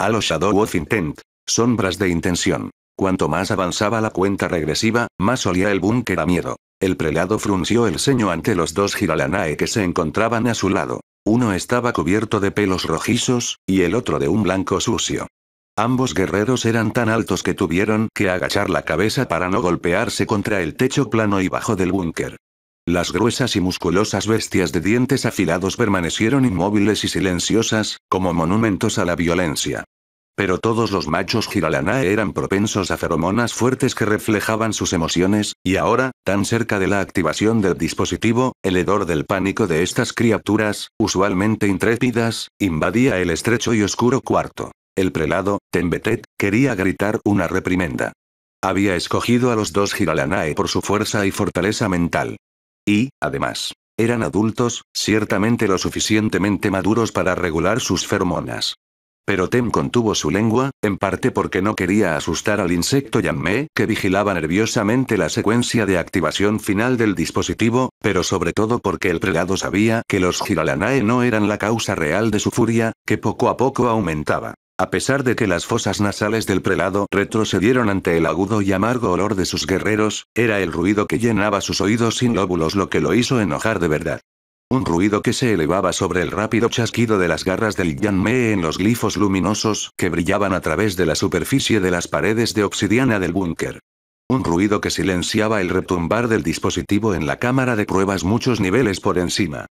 A los Shadow of Intent. Sombras de intención. Cuanto más avanzaba la cuenta regresiva, más olía el búnker a miedo. El prelado frunció el ceño ante los dos giralanae que se encontraban a su lado. Uno estaba cubierto de pelos rojizos, y el otro de un blanco sucio. Ambos guerreros eran tan altos que tuvieron que agachar la cabeza para no golpearse contra el techo plano y bajo del búnker. Las gruesas y musculosas bestias de dientes afilados permanecieron inmóviles y silenciosas, como monumentos a la violencia. Pero todos los machos Giralanae eran propensos a feromonas fuertes que reflejaban sus emociones, y ahora, tan cerca de la activación del dispositivo, el hedor del pánico de estas criaturas, usualmente intrépidas, invadía el estrecho y oscuro cuarto. El prelado, Tembetet, quería gritar una reprimenda. Había escogido a los dos Giralanae por su fuerza y fortaleza mental. Y, además, eran adultos, ciertamente lo suficientemente maduros para regular sus feromonas. Pero Tem contuvo su lengua, en parte porque no quería asustar al insecto Yanme, que vigilaba nerviosamente la secuencia de activación final del dispositivo, pero sobre todo porque el prelado sabía que los Giralanae no eran la causa real de su furia, que poco a poco aumentaba. A pesar de que las fosas nasales del prelado retrocedieron ante el agudo y amargo olor de sus guerreros, era el ruido que llenaba sus oídos sin lóbulos lo que lo hizo enojar de verdad. Un ruido que se elevaba sobre el rápido chasquido de las garras del Yanme en los glifos luminosos que brillaban a través de la superficie de las paredes de obsidiana del búnker. Un ruido que silenciaba el retumbar del dispositivo en la cámara de pruebas muchos niveles por encima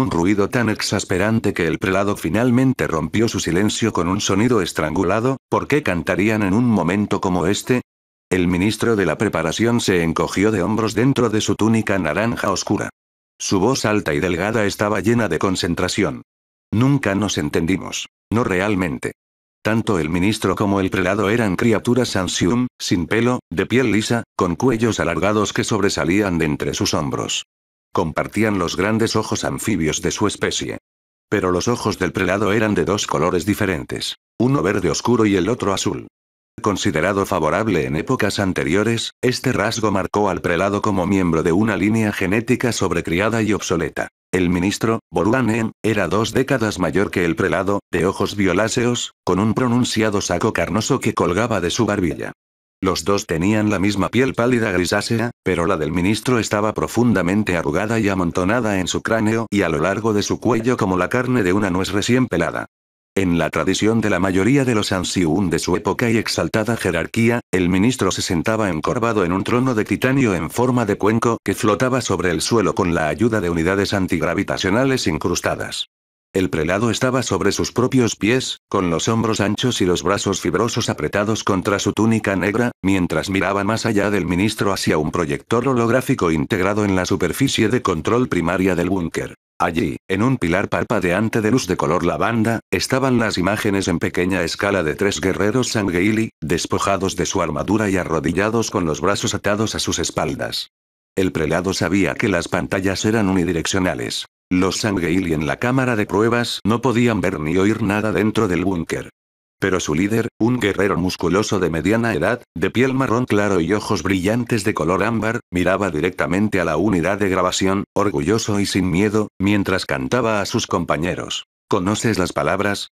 un ruido tan exasperante que el prelado finalmente rompió su silencio con un sonido estrangulado, ¿por qué cantarían en un momento como este? El ministro de la preparación se encogió de hombros dentro de su túnica naranja oscura. Su voz alta y delgada estaba llena de concentración. Nunca nos entendimos. No realmente. Tanto el ministro como el prelado eran criaturas ansium, sin pelo, de piel lisa, con cuellos alargados que sobresalían de entre sus hombros. Compartían los grandes ojos anfibios de su especie. Pero los ojos del prelado eran de dos colores diferentes, uno verde oscuro y el otro azul. Considerado favorable en épocas anteriores, este rasgo marcó al prelado como miembro de una línea genética sobrecriada y obsoleta. El ministro, En era dos décadas mayor que el prelado, de ojos violáceos, con un pronunciado saco carnoso que colgaba de su barbilla. Los dos tenían la misma piel pálida grisácea, pero la del ministro estaba profundamente arrugada y amontonada en su cráneo y a lo largo de su cuello como la carne de una nuez recién pelada. En la tradición de la mayoría de los Ansiun de su época y exaltada jerarquía, el ministro se sentaba encorvado en un trono de titanio en forma de cuenco que flotaba sobre el suelo con la ayuda de unidades antigravitacionales incrustadas. El prelado estaba sobre sus propios pies, con los hombros anchos y los brazos fibrosos apretados contra su túnica negra, mientras miraba más allá del ministro hacia un proyector holográfico integrado en la superficie de control primaria del búnker. Allí, en un pilar parpadeante de luz de color lavanda, estaban las imágenes en pequeña escala de tres guerreros sangueili, despojados de su armadura y arrodillados con los brazos atados a sus espaldas. El prelado sabía que las pantallas eran unidireccionales. Los Sangheili en la cámara de pruebas no podían ver ni oír nada dentro del búnker. Pero su líder, un guerrero musculoso de mediana edad, de piel marrón claro y ojos brillantes de color ámbar, miraba directamente a la unidad de grabación, orgulloso y sin miedo, mientras cantaba a sus compañeros. ¿Conoces las palabras?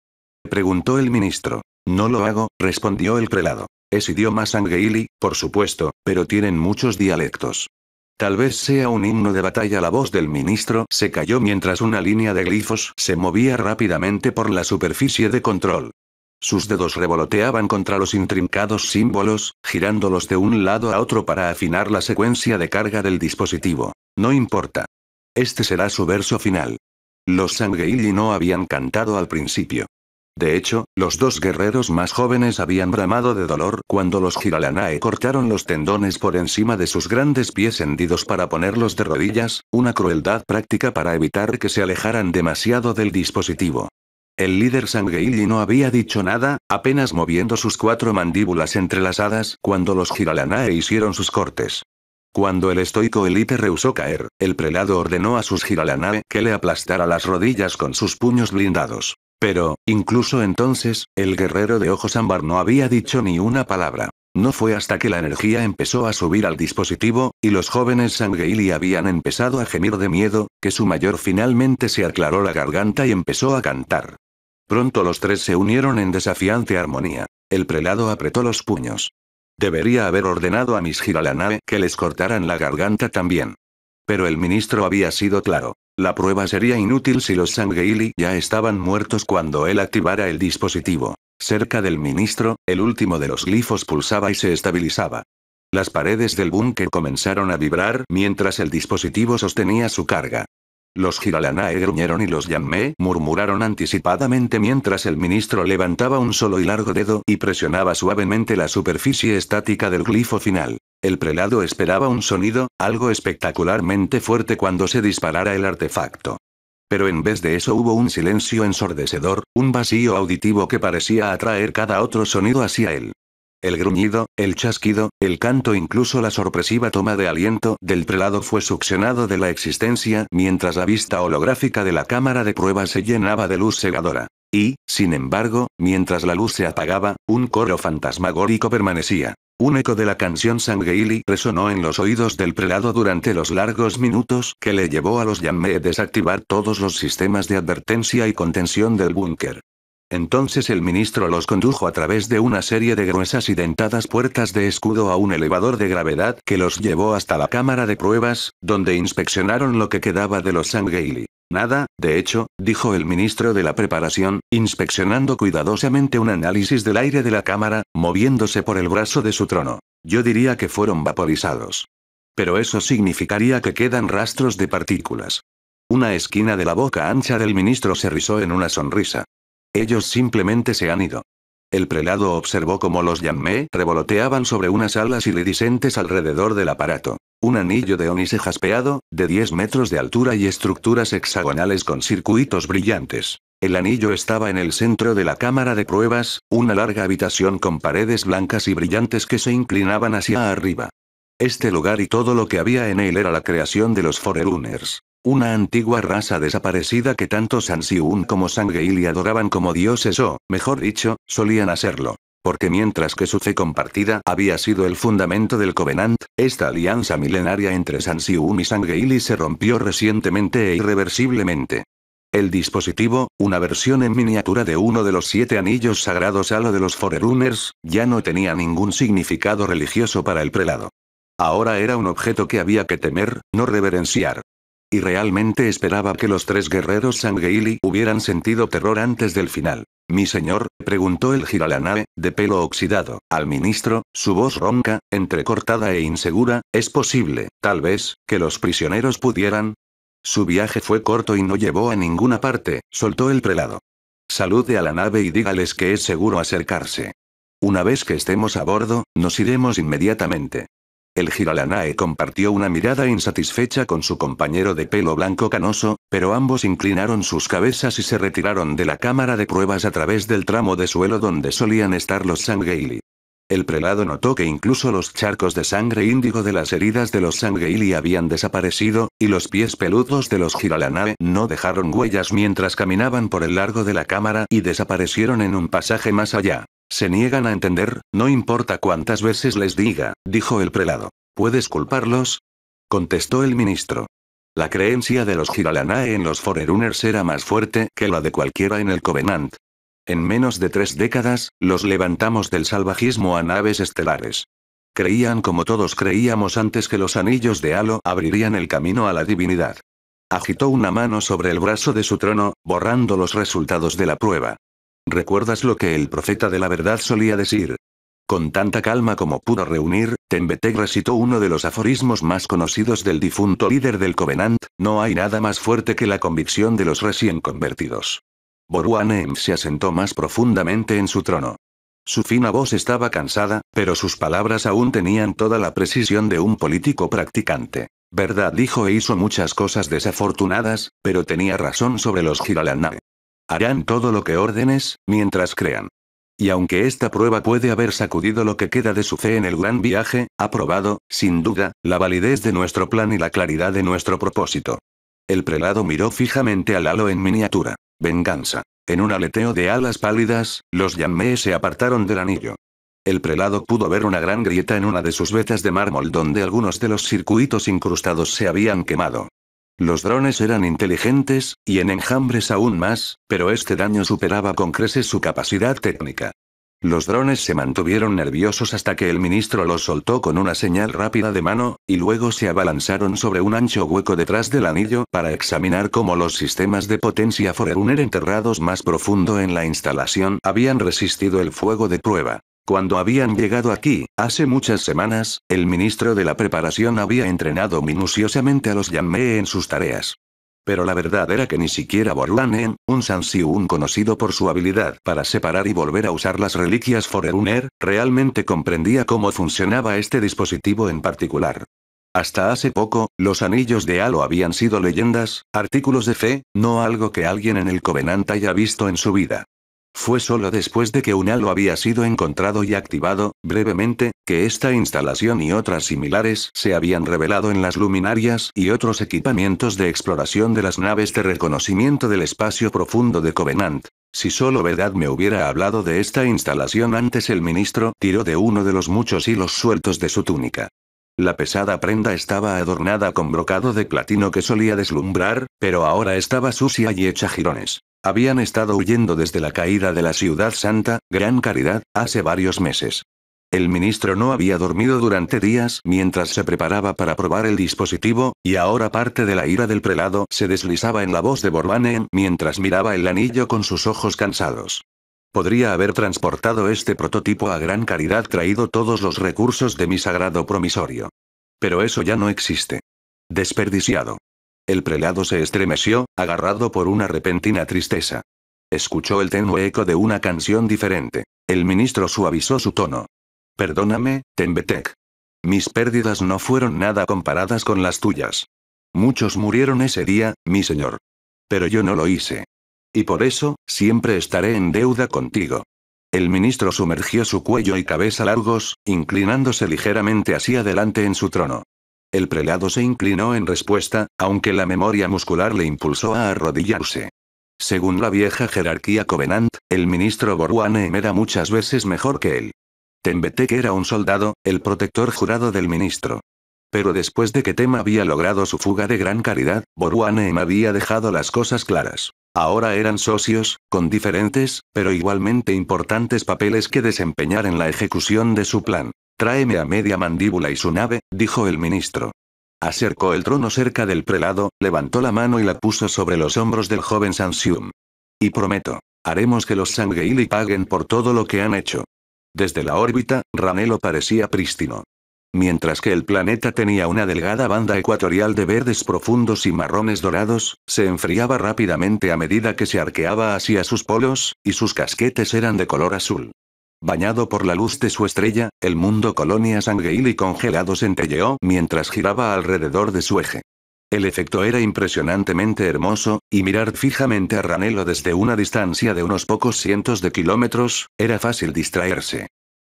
preguntó el ministro. No lo hago, respondió el prelado. Es idioma Sangheili, por supuesto, pero tienen muchos dialectos. Tal vez sea un himno de batalla. La voz del ministro se cayó mientras una línea de glifos se movía rápidamente por la superficie de control. Sus dedos revoloteaban contra los intrincados símbolos, girándolos de un lado a otro para afinar la secuencia de carga del dispositivo. No importa. Este será su verso final. Los Sangeili no habían cantado al principio. De hecho, los dos guerreros más jóvenes habían bramado de dolor cuando los Giralanae cortaron los tendones por encima de sus grandes pies hendidos para ponerlos de rodillas, una crueldad práctica para evitar que se alejaran demasiado del dispositivo. El líder Sangeili no había dicho nada, apenas moviendo sus cuatro mandíbulas entrelazadas cuando los Giralanae hicieron sus cortes. Cuando el estoico elite rehusó caer, el prelado ordenó a sus Giralanae que le aplastara las rodillas con sus puños blindados. Pero, incluso entonces, el guerrero de ojos ámbar no había dicho ni una palabra. No fue hasta que la energía empezó a subir al dispositivo, y los jóvenes Sangeili habían empezado a gemir de miedo, que su mayor finalmente se aclaró la garganta y empezó a cantar. Pronto los tres se unieron en desafiante armonía. El prelado apretó los puños. Debería haber ordenado a mis Giralanae que les cortaran la garganta también. Pero el ministro había sido claro. La prueba sería inútil si los Sangheili ya estaban muertos cuando él activara el dispositivo. Cerca del ministro, el último de los glifos pulsaba y se estabilizaba. Las paredes del búnker comenzaron a vibrar mientras el dispositivo sostenía su carga. Los Giralanae gruñeron y los Yanme murmuraron anticipadamente mientras el ministro levantaba un solo y largo dedo y presionaba suavemente la superficie estática del glifo final. El prelado esperaba un sonido, algo espectacularmente fuerte cuando se disparara el artefacto. Pero en vez de eso hubo un silencio ensordecedor, un vacío auditivo que parecía atraer cada otro sonido hacia él. El gruñido, el chasquido, el canto, incluso la sorpresiva toma de aliento del prelado fue succionado de la existencia mientras la vista holográfica de la cámara de prueba se llenaba de luz cegadora. Y, sin embargo, mientras la luz se apagaba, un coro fantasmagórico permanecía. Un eco de la canción Sangheili resonó en los oídos del prelado durante los largos minutos que le llevó a los Yanme desactivar todos los sistemas de advertencia y contención del búnker. Entonces el ministro los condujo a través de una serie de gruesas y dentadas puertas de escudo a un elevador de gravedad que los llevó hasta la cámara de pruebas, donde inspeccionaron lo que quedaba de los Sangeili. Nada, de hecho, dijo el ministro de la preparación, inspeccionando cuidadosamente un análisis del aire de la cámara, moviéndose por el brazo de su trono. Yo diría que fueron vaporizados. Pero eso significaría que quedan rastros de partículas. Una esquina de la boca ancha del ministro se rizó en una sonrisa. Ellos simplemente se han ido. El prelado observó cómo los Yanme revoloteaban sobre unas alas iridiscentes alrededor del aparato. Un anillo de onise jaspeado, de 10 metros de altura y estructuras hexagonales con circuitos brillantes. El anillo estaba en el centro de la cámara de pruebas, una larga habitación con paredes blancas y brillantes que se inclinaban hacia arriba. Este lugar y todo lo que había en él era la creación de los Forerunners. Una antigua raza desaparecida que tanto Sansiun como y adoraban como dioses o, mejor dicho, solían hacerlo. Porque mientras que su fe compartida había sido el fundamento del Covenant, esta alianza milenaria entre Sansium y Sangeili se rompió recientemente e irreversiblemente. El dispositivo, una versión en miniatura de uno de los siete anillos sagrados a lo de los Forerunners, ya no tenía ningún significado religioso para el prelado. Ahora era un objeto que había que temer, no reverenciar. Y realmente esperaba que los tres guerreros Sangeili hubieran sentido terror antes del final. Mi señor, preguntó el nave, de pelo oxidado, al ministro, su voz ronca, entrecortada e insegura, ¿es posible, tal vez, que los prisioneros pudieran? Su viaje fue corto y no llevó a ninguna parte, soltó el prelado. Salude a la nave y dígales que es seguro acercarse. Una vez que estemos a bordo, nos iremos inmediatamente. El Giralanae compartió una mirada insatisfecha con su compañero de pelo blanco canoso, pero ambos inclinaron sus cabezas y se retiraron de la cámara de pruebas a través del tramo de suelo donde solían estar los Sangeili. El prelado notó que incluso los charcos de sangre índigo de las heridas de los Sangeili habían desaparecido, y los pies peludos de los Giralanae no dejaron huellas mientras caminaban por el largo de la cámara y desaparecieron en un pasaje más allá. Se niegan a entender, no importa cuántas veces les diga, dijo el prelado. ¿Puedes culparlos? contestó el ministro. La creencia de los Giralanae en los Forerunners era más fuerte que la de cualquiera en el Covenant. En menos de tres décadas, los levantamos del salvajismo a naves estelares. Creían como todos creíamos antes que los anillos de Halo abrirían el camino a la divinidad. Agitó una mano sobre el brazo de su trono, borrando los resultados de la prueba. ¿Recuerdas lo que el profeta de la verdad solía decir? Con tanta calma como pudo reunir, Tembeteg recitó uno de los aforismos más conocidos del difunto líder del Covenant, no hay nada más fuerte que la convicción de los recién convertidos. Boruanem se asentó más profundamente en su trono. Su fina voz estaba cansada, pero sus palabras aún tenían toda la precisión de un político practicante. Verdad dijo e hizo muchas cosas desafortunadas, pero tenía razón sobre los Giralanae. Harán todo lo que ordenes, mientras crean. Y aunque esta prueba puede haber sacudido lo que queda de su fe en el gran viaje, ha probado, sin duda, la validez de nuestro plan y la claridad de nuestro propósito. El prelado miró fijamente al halo en miniatura. Venganza. En un aleteo de alas pálidas, los yanmees se apartaron del anillo. El prelado pudo ver una gran grieta en una de sus vetas de mármol donde algunos de los circuitos incrustados se habían quemado. Los drones eran inteligentes, y en enjambres aún más, pero este daño superaba con creces su capacidad técnica. Los drones se mantuvieron nerviosos hasta que el ministro los soltó con una señal rápida de mano, y luego se abalanzaron sobre un ancho hueco detrás del anillo para examinar cómo los sistemas de potencia Forerunner enterrados más profundo en la instalación habían resistido el fuego de prueba. Cuando habían llegado aquí, hace muchas semanas, el ministro de la preparación había entrenado minuciosamente a los Yanmei en sus tareas. Pero la verdad era que ni siquiera Borlanen, un un conocido por su habilidad para separar y volver a usar las reliquias Foreuner, realmente comprendía cómo funcionaba este dispositivo en particular. Hasta hace poco, los anillos de Halo habían sido leyendas, artículos de fe, no algo que alguien en el Covenant haya visto en su vida. Fue solo después de que un halo había sido encontrado y activado, brevemente, que esta instalación y otras similares se habían revelado en las luminarias y otros equipamientos de exploración de las naves de reconocimiento del espacio profundo de Covenant. Si solo verdad me hubiera hablado de esta instalación antes el ministro tiró de uno de los muchos hilos sueltos de su túnica. La pesada prenda estaba adornada con brocado de platino que solía deslumbrar, pero ahora estaba sucia y hecha jirones. Habían estado huyendo desde la caída de la Ciudad Santa, Gran Caridad, hace varios meses. El ministro no había dormido durante días mientras se preparaba para probar el dispositivo, y ahora parte de la ira del prelado se deslizaba en la voz de Borbane mientras miraba el anillo con sus ojos cansados. Podría haber transportado este prototipo a gran caridad traído todos los recursos de mi sagrado promisorio. Pero eso ya no existe. Desperdiciado. El prelado se estremeció, agarrado por una repentina tristeza. Escuchó el tenue eco de una canción diferente. El ministro suavizó su tono. Perdóname, Tembetek. Mis pérdidas no fueron nada comparadas con las tuyas. Muchos murieron ese día, mi señor. Pero yo no lo hice. Y por eso, siempre estaré en deuda contigo. El ministro sumergió su cuello y cabeza largos, inclinándose ligeramente hacia adelante en su trono. El prelado se inclinó en respuesta, aunque la memoria muscular le impulsó a arrodillarse. Según la vieja jerarquía Covenant, el ministro Borwanem era muchas veces mejor que él. Tembetek era un soldado, el protector jurado del ministro. Pero después de que Tema había logrado su fuga de gran caridad, Boruanem había dejado las cosas claras. Ahora eran socios, con diferentes, pero igualmente importantes papeles que desempeñar en la ejecución de su plan. Tráeme a media mandíbula y su nave, dijo el ministro. Acercó el trono cerca del prelado, levantó la mano y la puso sobre los hombros del joven Sansium. Y prometo, haremos que los Sangheili paguen por todo lo que han hecho. Desde la órbita, Ranelo parecía prístino. Mientras que el planeta tenía una delgada banda ecuatorial de verdes profundos y marrones dorados, se enfriaba rápidamente a medida que se arqueaba hacia sus polos, y sus casquetes eran de color azul. Bañado por la luz de su estrella, el mundo colonia sangueil y congelado centelleó mientras giraba alrededor de su eje. El efecto era impresionantemente hermoso, y mirar fijamente a Ranelo desde una distancia de unos pocos cientos de kilómetros, era fácil distraerse.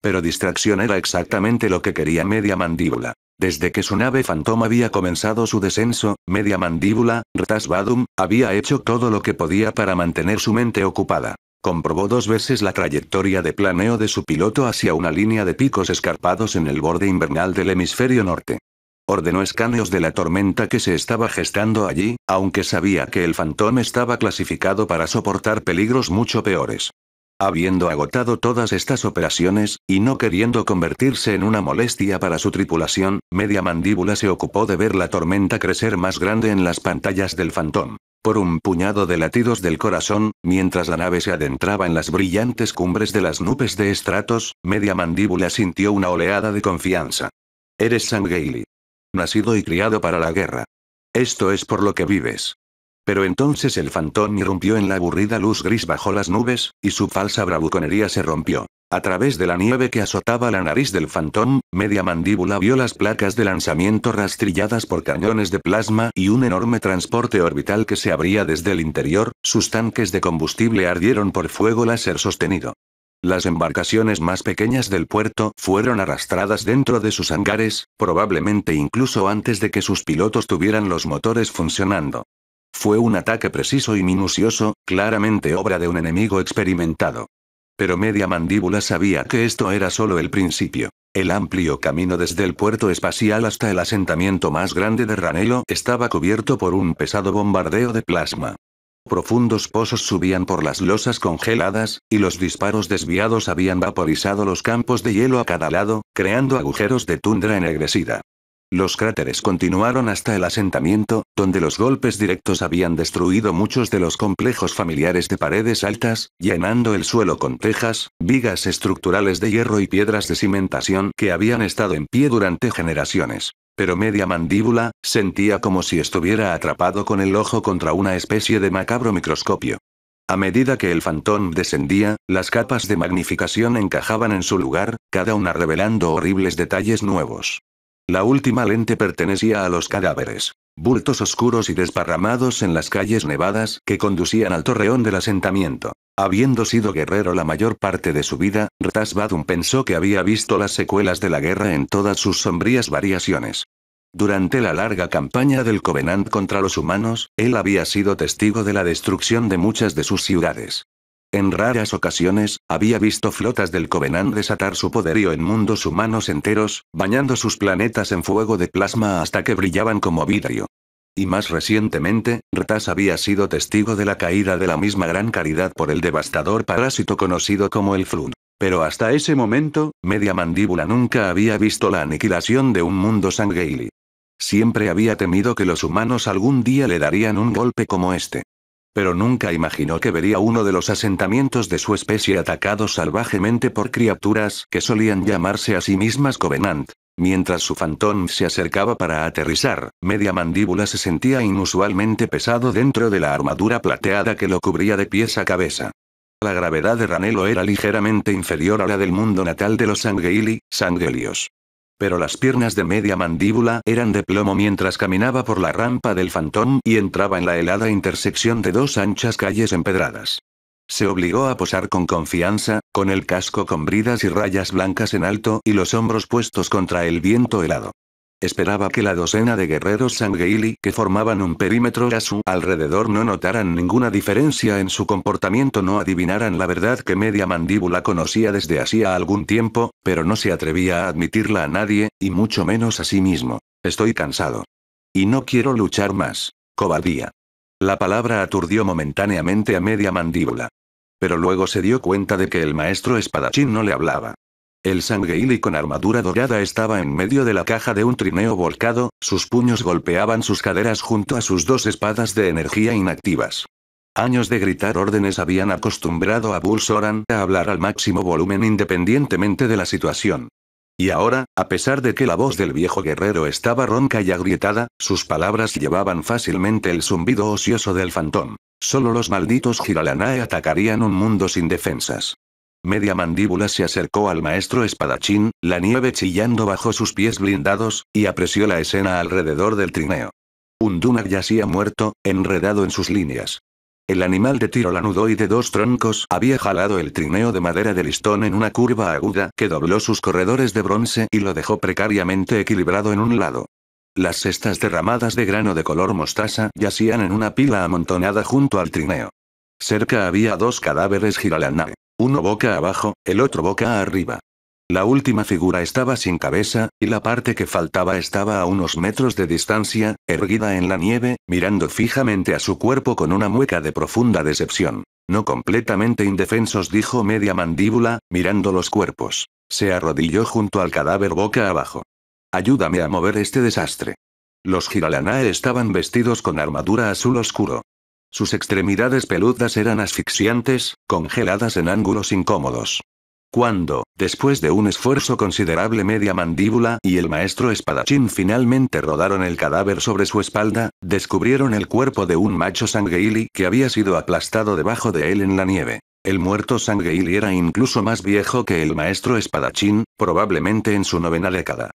Pero distracción era exactamente lo que quería media mandíbula. Desde que su nave fantoma había comenzado su descenso, media mandíbula, Rtas había hecho todo lo que podía para mantener su mente ocupada. Comprobó dos veces la trayectoria de planeo de su piloto hacia una línea de picos escarpados en el borde invernal del hemisferio norte. Ordenó escaneos de la tormenta que se estaba gestando allí, aunque sabía que el Fantón estaba clasificado para soportar peligros mucho peores. Habiendo agotado todas estas operaciones, y no queriendo convertirse en una molestia para su tripulación, Media Mandíbula se ocupó de ver la tormenta crecer más grande en las pantallas del Fantón por un puñado de latidos del corazón, mientras la nave se adentraba en las brillantes cumbres de las nubes de estratos, media mandíbula sintió una oleada de confianza. Eres Sam Nacido y criado para la guerra. Esto es por lo que vives. Pero entonces el fantón irrumpió en la aburrida luz gris bajo las nubes, y su falsa bravuconería se rompió. A través de la nieve que azotaba la nariz del Phantom, media mandíbula vio las placas de lanzamiento rastrilladas por cañones de plasma y un enorme transporte orbital que se abría desde el interior, sus tanques de combustible ardieron por fuego láser sostenido. Las embarcaciones más pequeñas del puerto fueron arrastradas dentro de sus hangares, probablemente incluso antes de que sus pilotos tuvieran los motores funcionando. Fue un ataque preciso y minucioso, claramente obra de un enemigo experimentado. Pero media mandíbula sabía que esto era solo el principio. El amplio camino desde el puerto espacial hasta el asentamiento más grande de Ranelo estaba cubierto por un pesado bombardeo de plasma. Profundos pozos subían por las losas congeladas, y los disparos desviados habían vaporizado los campos de hielo a cada lado, creando agujeros de tundra ennegrecida. Los cráteres continuaron hasta el asentamiento, donde los golpes directos habían destruido muchos de los complejos familiares de paredes altas, llenando el suelo con tejas, vigas estructurales de hierro y piedras de cimentación que habían estado en pie durante generaciones. Pero media mandíbula, sentía como si estuviera atrapado con el ojo contra una especie de macabro microscopio. A medida que el fantón descendía, las capas de magnificación encajaban en su lugar, cada una revelando horribles detalles nuevos. La última lente pertenecía a los cadáveres. Bultos oscuros y desparramados en las calles nevadas que conducían al torreón del asentamiento. Habiendo sido guerrero la mayor parte de su vida, Rtas Badum pensó que había visto las secuelas de la guerra en todas sus sombrías variaciones. Durante la larga campaña del Covenant contra los humanos, él había sido testigo de la destrucción de muchas de sus ciudades. En raras ocasiones, había visto flotas del Covenant desatar su poderío en mundos humanos enteros, bañando sus planetas en fuego de plasma hasta que brillaban como vidrio. Y más recientemente, Retas había sido testigo de la caída de la misma gran caridad por el devastador parásito conocido como el Flun. Pero hasta ese momento, Media Mandíbula nunca había visto la aniquilación de un mundo Sangheili. Siempre había temido que los humanos algún día le darían un golpe como este. Pero nunca imaginó que vería uno de los asentamientos de su especie atacado salvajemente por criaturas que solían llamarse a sí mismas Covenant. Mientras su fantón se acercaba para aterrizar, media mandíbula se sentía inusualmente pesado dentro de la armadura plateada que lo cubría de pies a cabeza. La gravedad de Ranelo era ligeramente inferior a la del mundo natal de los Sangheili, Sanghelios pero las piernas de media mandíbula eran de plomo mientras caminaba por la rampa del fantón y entraba en la helada intersección de dos anchas calles empedradas. Se obligó a posar con confianza, con el casco con bridas y rayas blancas en alto y los hombros puestos contra el viento helado. Esperaba que la docena de guerreros Sangheili que formaban un perímetro a su alrededor no notaran ninguna diferencia en su comportamiento, no adivinaran la verdad que media mandíbula conocía desde hacía algún tiempo, pero no se atrevía a admitirla a nadie, y mucho menos a sí mismo. Estoy cansado. Y no quiero luchar más. Cobardía. La palabra aturdió momentáneamente a media mandíbula. Pero luego se dio cuenta de que el maestro espadachín no le hablaba. El Sangeili con armadura dorada estaba en medio de la caja de un trineo volcado, sus puños golpeaban sus caderas junto a sus dos espadas de energía inactivas. Años de gritar órdenes habían acostumbrado a Soran a hablar al máximo volumen independientemente de la situación. Y ahora, a pesar de que la voz del viejo guerrero estaba ronca y agrietada, sus palabras llevaban fácilmente el zumbido ocioso del fantón. Solo los malditos Giralanae atacarían un mundo sin defensas. Media mandíbula se acercó al maestro espadachín, la nieve chillando bajo sus pies blindados, y apreció la escena alrededor del trineo. Un ya yacía muerto, enredado en sus líneas. El animal de tiro lanudo y de dos troncos había jalado el trineo de madera de listón en una curva aguda que dobló sus corredores de bronce y lo dejó precariamente equilibrado en un lado. Las cestas derramadas de grano de color mostaza yacían en una pila amontonada junto al trineo. Cerca había dos cadáveres giralanae uno boca abajo, el otro boca arriba. La última figura estaba sin cabeza, y la parte que faltaba estaba a unos metros de distancia, erguida en la nieve, mirando fijamente a su cuerpo con una mueca de profunda decepción. No completamente indefensos, dijo media mandíbula, mirando los cuerpos. Se arrodilló junto al cadáver boca abajo. Ayúdame a mover este desastre. Los Giralanae estaban vestidos con armadura azul oscuro. Sus extremidades peludas eran asfixiantes, congeladas en ángulos incómodos. Cuando, después de un esfuerzo considerable media mandíbula y el maestro espadachín finalmente rodaron el cadáver sobre su espalda, descubrieron el cuerpo de un macho sangueili que había sido aplastado debajo de él en la nieve. El muerto sangueili era incluso más viejo que el maestro espadachín, probablemente en su novena década.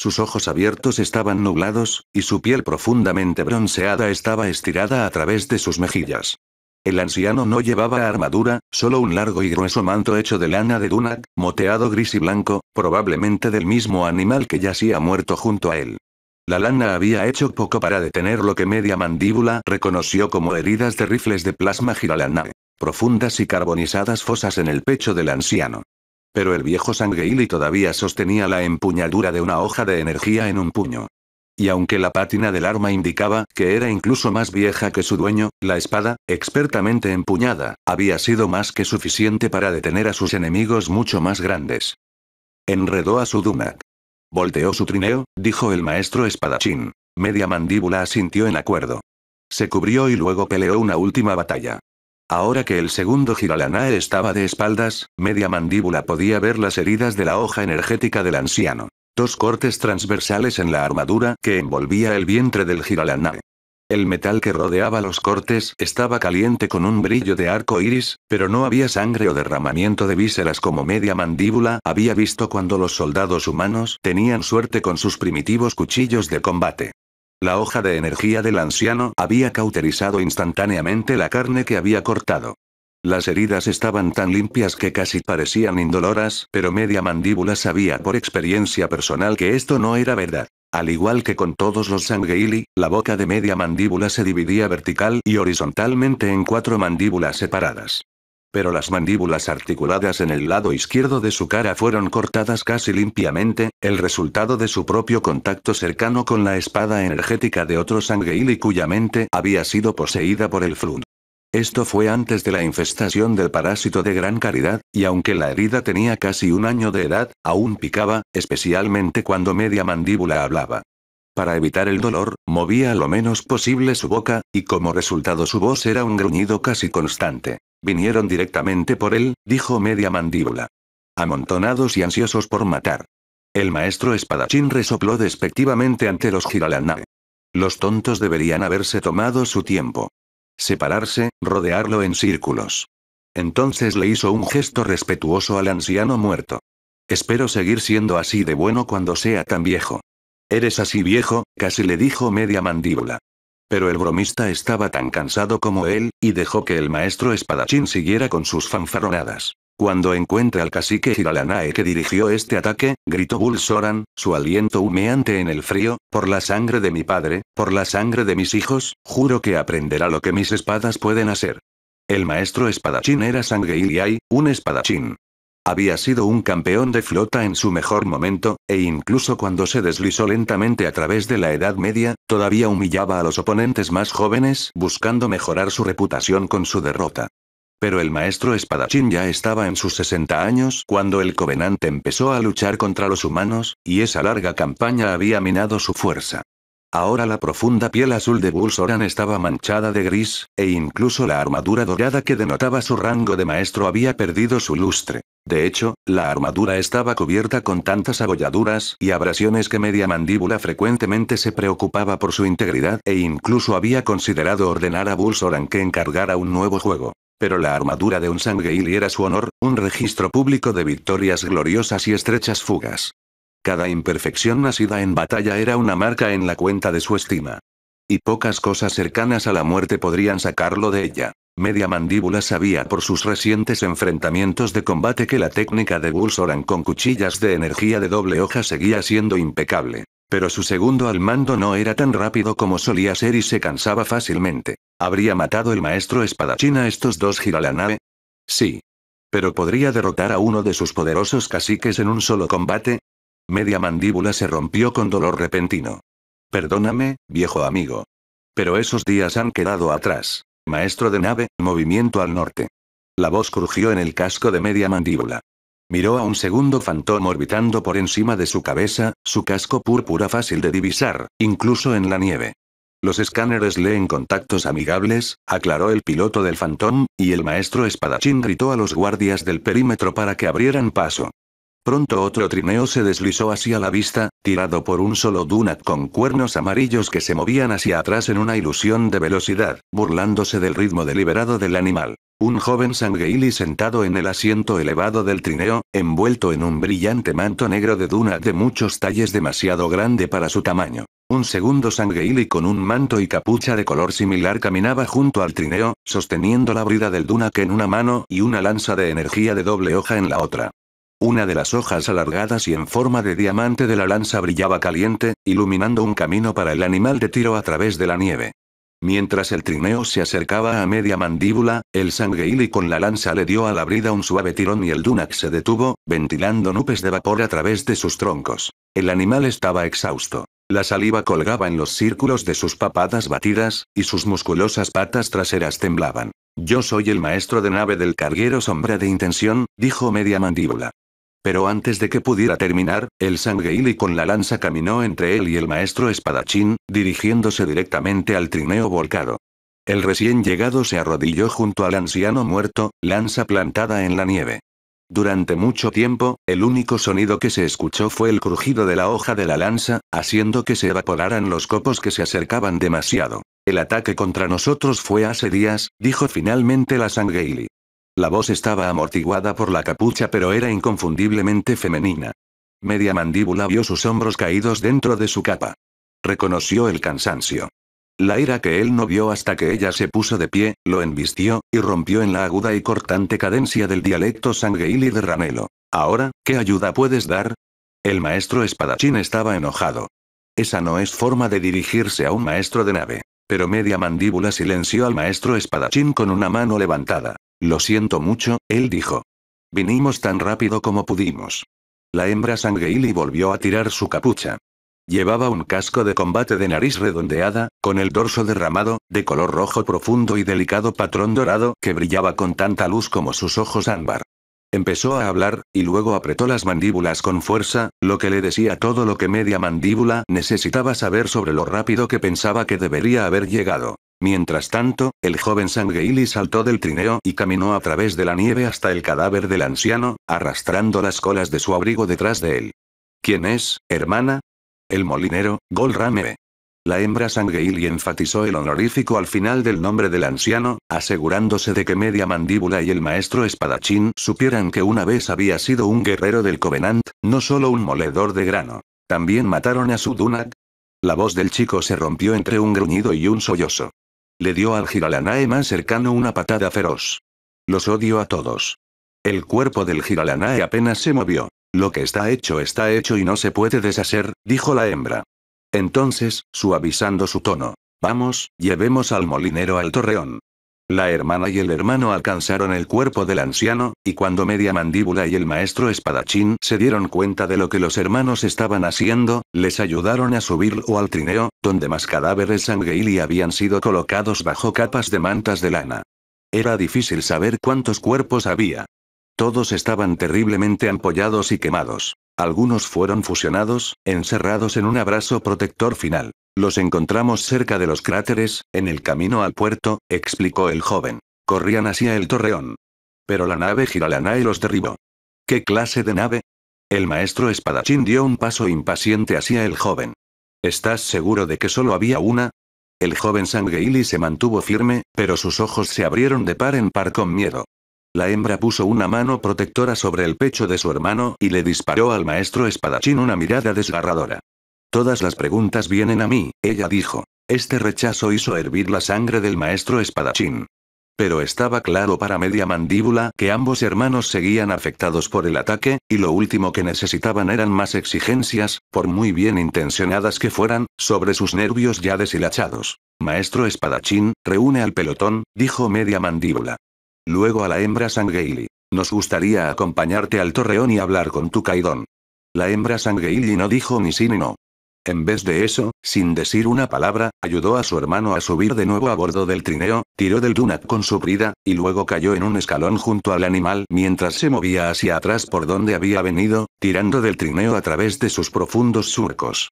Sus ojos abiertos estaban nublados, y su piel profundamente bronceada estaba estirada a través de sus mejillas. El anciano no llevaba armadura, solo un largo y grueso manto hecho de lana de dunak, moteado gris y blanco, probablemente del mismo animal que yacía muerto junto a él. La lana había hecho poco para detener lo que media mandíbula reconoció como heridas de rifles de plasma giralana, profundas y carbonizadas fosas en el pecho del anciano pero el viejo Sangeili todavía sostenía la empuñadura de una hoja de energía en un puño. Y aunque la pátina del arma indicaba que era incluso más vieja que su dueño, la espada, expertamente empuñada, había sido más que suficiente para detener a sus enemigos mucho más grandes. Enredó a su Dunak. Volteó su trineo, dijo el maestro espadachín. Media mandíbula asintió en acuerdo. Se cubrió y luego peleó una última batalla. Ahora que el segundo Giralanae estaba de espaldas, media mandíbula podía ver las heridas de la hoja energética del anciano. Dos cortes transversales en la armadura que envolvía el vientre del Giralanae. El metal que rodeaba los cortes estaba caliente con un brillo de arco iris, pero no había sangre o derramamiento de vísceras como media mandíbula había visto cuando los soldados humanos tenían suerte con sus primitivos cuchillos de combate. La hoja de energía del anciano había cauterizado instantáneamente la carne que había cortado. Las heridas estaban tan limpias que casi parecían indoloras, pero media mandíbula sabía por experiencia personal que esto no era verdad. Al igual que con todos los sangueili, la boca de media mandíbula se dividía vertical y horizontalmente en cuatro mandíbulas separadas. Pero las mandíbulas articuladas en el lado izquierdo de su cara fueron cortadas casi limpiamente, el resultado de su propio contacto cercano con la espada energética de otro y cuya mente había sido poseída por el flun. Esto fue antes de la infestación del parásito de gran caridad, y aunque la herida tenía casi un año de edad, aún picaba, especialmente cuando media mandíbula hablaba. Para evitar el dolor, movía lo menos posible su boca, y como resultado su voz era un gruñido casi constante. Vinieron directamente por él, dijo media mandíbula. Amontonados y ansiosos por matar. El maestro espadachín resopló despectivamente ante los giralanar Los tontos deberían haberse tomado su tiempo. Separarse, rodearlo en círculos. Entonces le hizo un gesto respetuoso al anciano muerto. Espero seguir siendo así de bueno cuando sea tan viejo. Eres así viejo, casi le dijo media mandíbula. Pero el bromista estaba tan cansado como él, y dejó que el maestro espadachín siguiera con sus fanfarronadas. Cuando encuentra al cacique Giralanae que dirigió este ataque, gritó Bulsoran, su aliento humeante en el frío, por la sangre de mi padre, por la sangre de mis hijos, juro que aprenderá lo que mis espadas pueden hacer. El maestro espadachín era Sangeiliai, un espadachín, había sido un campeón de flota en su mejor momento, e incluso cuando se deslizó lentamente a través de la Edad Media, todavía humillaba a los oponentes más jóvenes buscando mejorar su reputación con su derrota. Pero el maestro espadachín ya estaba en sus 60 años cuando el Covenante empezó a luchar contra los humanos, y esa larga campaña había minado su fuerza. Ahora la profunda piel azul de Bulsoran estaba manchada de gris, e incluso la armadura dorada que denotaba su rango de maestro había perdido su lustre. De hecho, la armadura estaba cubierta con tantas abolladuras y abrasiones que media mandíbula frecuentemente se preocupaba por su integridad e incluso había considerado ordenar a Bullsoran que encargara un nuevo juego. Pero la armadura de un Sangueil era su honor, un registro público de victorias gloriosas y estrechas fugas. Cada imperfección nacida en batalla era una marca en la cuenta de su estima. Y pocas cosas cercanas a la muerte podrían sacarlo de ella. Media Mandíbula sabía por sus recientes enfrentamientos de combate que la técnica de Bullsoran con cuchillas de energía de doble hoja seguía siendo impecable. Pero su segundo al mando no era tan rápido como solía ser y se cansaba fácilmente. ¿Habría matado el maestro espadachín a estos dos nave? Sí. ¿Pero podría derrotar a uno de sus poderosos caciques en un solo combate? Media mandíbula se rompió con dolor repentino. Perdóname, viejo amigo. Pero esos días han quedado atrás. Maestro de nave, movimiento al norte. La voz crujió en el casco de media mandíbula. Miró a un segundo fantón orbitando por encima de su cabeza, su casco púrpura fácil de divisar, incluso en la nieve. Los escáneres leen contactos amigables, aclaró el piloto del fantom, y el maestro espadachín gritó a los guardias del perímetro para que abrieran paso. Pronto otro trineo se deslizó hacia la vista, tirado por un solo Dunat con cuernos amarillos que se movían hacia atrás en una ilusión de velocidad, burlándose del ritmo deliberado del animal. Un joven sangueili sentado en el asiento elevado del trineo, envuelto en un brillante manto negro de duna de muchos talles demasiado grande para su tamaño. Un segundo sangueili con un manto y capucha de color similar caminaba junto al trineo, sosteniendo la brida del Dunak en una mano y una lanza de energía de doble hoja en la otra. Una de las hojas alargadas y en forma de diamante de la lanza brillaba caliente, iluminando un camino para el animal de tiro a través de la nieve. Mientras el trineo se acercaba a media mandíbula, el sangueili con la lanza le dio a la brida un suave tirón y el Dunak se detuvo, ventilando nubes de vapor a través de sus troncos. El animal estaba exhausto. La saliva colgaba en los círculos de sus papadas batidas, y sus musculosas patas traseras temblaban. Yo soy el maestro de nave del carguero sombra de intención, dijo media mandíbula. Pero antes de que pudiera terminar, el Sangeili con la lanza caminó entre él y el maestro espadachín, dirigiéndose directamente al trineo volcado. El recién llegado se arrodilló junto al anciano muerto, lanza plantada en la nieve. Durante mucho tiempo, el único sonido que se escuchó fue el crujido de la hoja de la lanza, haciendo que se evaporaran los copos que se acercaban demasiado. El ataque contra nosotros fue hace días, dijo finalmente la sangreili la voz estaba amortiguada por la capucha pero era inconfundiblemente femenina. Media mandíbula vio sus hombros caídos dentro de su capa. Reconoció el cansancio. La ira que él no vio hasta que ella se puso de pie, lo embistió, y rompió en la aguda y cortante cadencia del dialecto sangueíli de Ranelo. Ahora, ¿qué ayuda puedes dar? El maestro espadachín estaba enojado. Esa no es forma de dirigirse a un maestro de nave. Pero media mandíbula silenció al maestro espadachín con una mano levantada. Lo siento mucho, él dijo. Vinimos tan rápido como pudimos. La hembra Sangeili volvió a tirar su capucha. Llevaba un casco de combate de nariz redondeada, con el dorso derramado, de color rojo profundo y delicado patrón dorado que brillaba con tanta luz como sus ojos ámbar. Empezó a hablar, y luego apretó las mandíbulas con fuerza, lo que le decía todo lo que media mandíbula necesitaba saber sobre lo rápido que pensaba que debería haber llegado. Mientras tanto, el joven Sangeili saltó del trineo y caminó a través de la nieve hasta el cadáver del anciano, arrastrando las colas de su abrigo detrás de él. ¿Quién es, hermana? El molinero, Golrame. La hembra y enfatizó el honorífico al final del nombre del anciano, asegurándose de que media mandíbula y el maestro espadachín supieran que una vez había sido un guerrero del Covenant, no solo un moledor de grano. También mataron a su Dunak. La voz del chico se rompió entre un gruñido y un sollozo. Le dio al Giralanae más cercano una patada feroz. Los odio a todos. El cuerpo del Giralanae apenas se movió. Lo que está hecho está hecho y no se puede deshacer, dijo la hembra. Entonces, suavizando su tono. Vamos, llevemos al molinero al torreón. La hermana y el hermano alcanzaron el cuerpo del anciano, y cuando media mandíbula y el maestro espadachín se dieron cuenta de lo que los hermanos estaban haciendo, les ayudaron a subirlo al trineo, donde más cadáveres y habían sido colocados bajo capas de mantas de lana. Era difícil saber cuántos cuerpos había. Todos estaban terriblemente ampollados y quemados. Algunos fueron fusionados, encerrados en un abrazo protector final. Los encontramos cerca de los cráteres, en el camino al puerto, explicó el joven. Corrían hacia el torreón. Pero la nave Giralana y los derribó. ¿Qué clase de nave? El maestro espadachín dio un paso impaciente hacia el joven. ¿Estás seguro de que solo había una? El joven Sangeili se mantuvo firme, pero sus ojos se abrieron de par en par con miedo. La hembra puso una mano protectora sobre el pecho de su hermano y le disparó al maestro espadachín una mirada desgarradora. Todas las preguntas vienen a mí, ella dijo. Este rechazo hizo hervir la sangre del maestro espadachín. Pero estaba claro para media mandíbula que ambos hermanos seguían afectados por el ataque, y lo último que necesitaban eran más exigencias, por muy bien intencionadas que fueran, sobre sus nervios ya deshilachados. Maestro espadachín, reúne al pelotón, dijo media mandíbula. Luego a la hembra Sangeili. Nos gustaría acompañarte al torreón y hablar con tu Caidón. La hembra Sangeili no dijo ni sí ni no. En vez de eso, sin decir una palabra, ayudó a su hermano a subir de nuevo a bordo del trineo, tiró del Dunat con su brida, y luego cayó en un escalón junto al animal mientras se movía hacia atrás por donde había venido, tirando del trineo a través de sus profundos surcos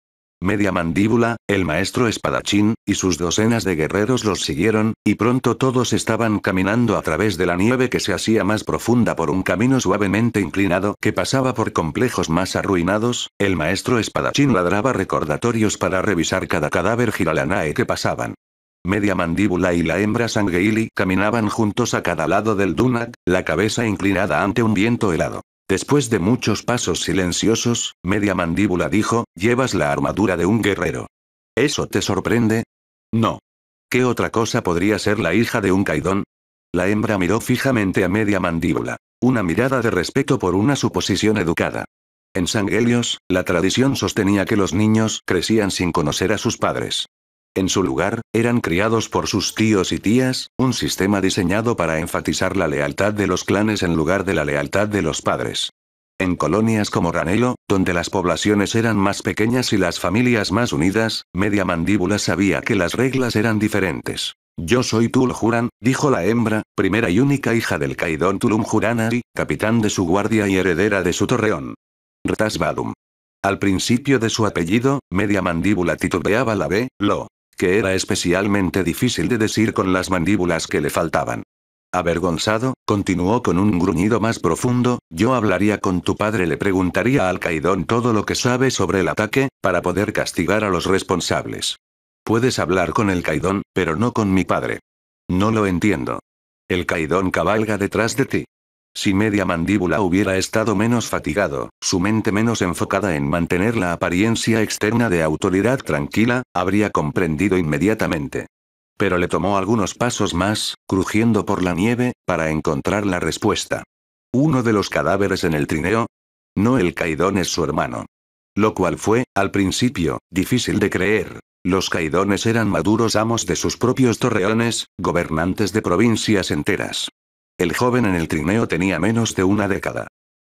media mandíbula, el maestro espadachín, y sus docenas de guerreros los siguieron, y pronto todos estaban caminando a través de la nieve que se hacía más profunda por un camino suavemente inclinado que pasaba por complejos más arruinados, el maestro espadachín ladraba recordatorios para revisar cada cadáver giralanae que pasaban. Media mandíbula y la hembra Sangueili caminaban juntos a cada lado del Dunak, la cabeza inclinada ante un viento helado. Después de muchos pasos silenciosos, media mandíbula dijo, llevas la armadura de un guerrero. ¿Eso te sorprende? No. ¿Qué otra cosa podría ser la hija de un caidón? La hembra miró fijamente a media mandíbula. Una mirada de respeto por una suposición educada. En Sangelios, la tradición sostenía que los niños crecían sin conocer a sus padres. En su lugar, eran criados por sus tíos y tías, un sistema diseñado para enfatizar la lealtad de los clanes en lugar de la lealtad de los padres. En colonias como Ranelo, donde las poblaciones eran más pequeñas y las familias más unidas, Media Mandíbula sabía que las reglas eran diferentes. Yo soy Tul-Juran, dijo la hembra, primera y única hija del Caidón Tulum Juranari, capitán de su guardia y heredera de su torreón. Rtas Al principio de su apellido, media mandíbula titubeaba la B, lo que era especialmente difícil de decir con las mandíbulas que le faltaban. Avergonzado, continuó con un gruñido más profundo, yo hablaría con tu padre, le preguntaría al Caidón todo lo que sabe sobre el ataque, para poder castigar a los responsables. Puedes hablar con el Caidón, pero no con mi padre. No lo entiendo. El Caidón cabalga detrás de ti. Si media mandíbula hubiera estado menos fatigado, su mente menos enfocada en mantener la apariencia externa de autoridad tranquila, habría comprendido inmediatamente. Pero le tomó algunos pasos más, crujiendo por la nieve, para encontrar la respuesta. Uno de los cadáveres en el trineo. No el caidón es su hermano. Lo cual fue, al principio, difícil de creer, los caidones eran maduros amos de sus propios torreones, gobernantes de provincias enteras. El joven en el trineo tenía menos de una década.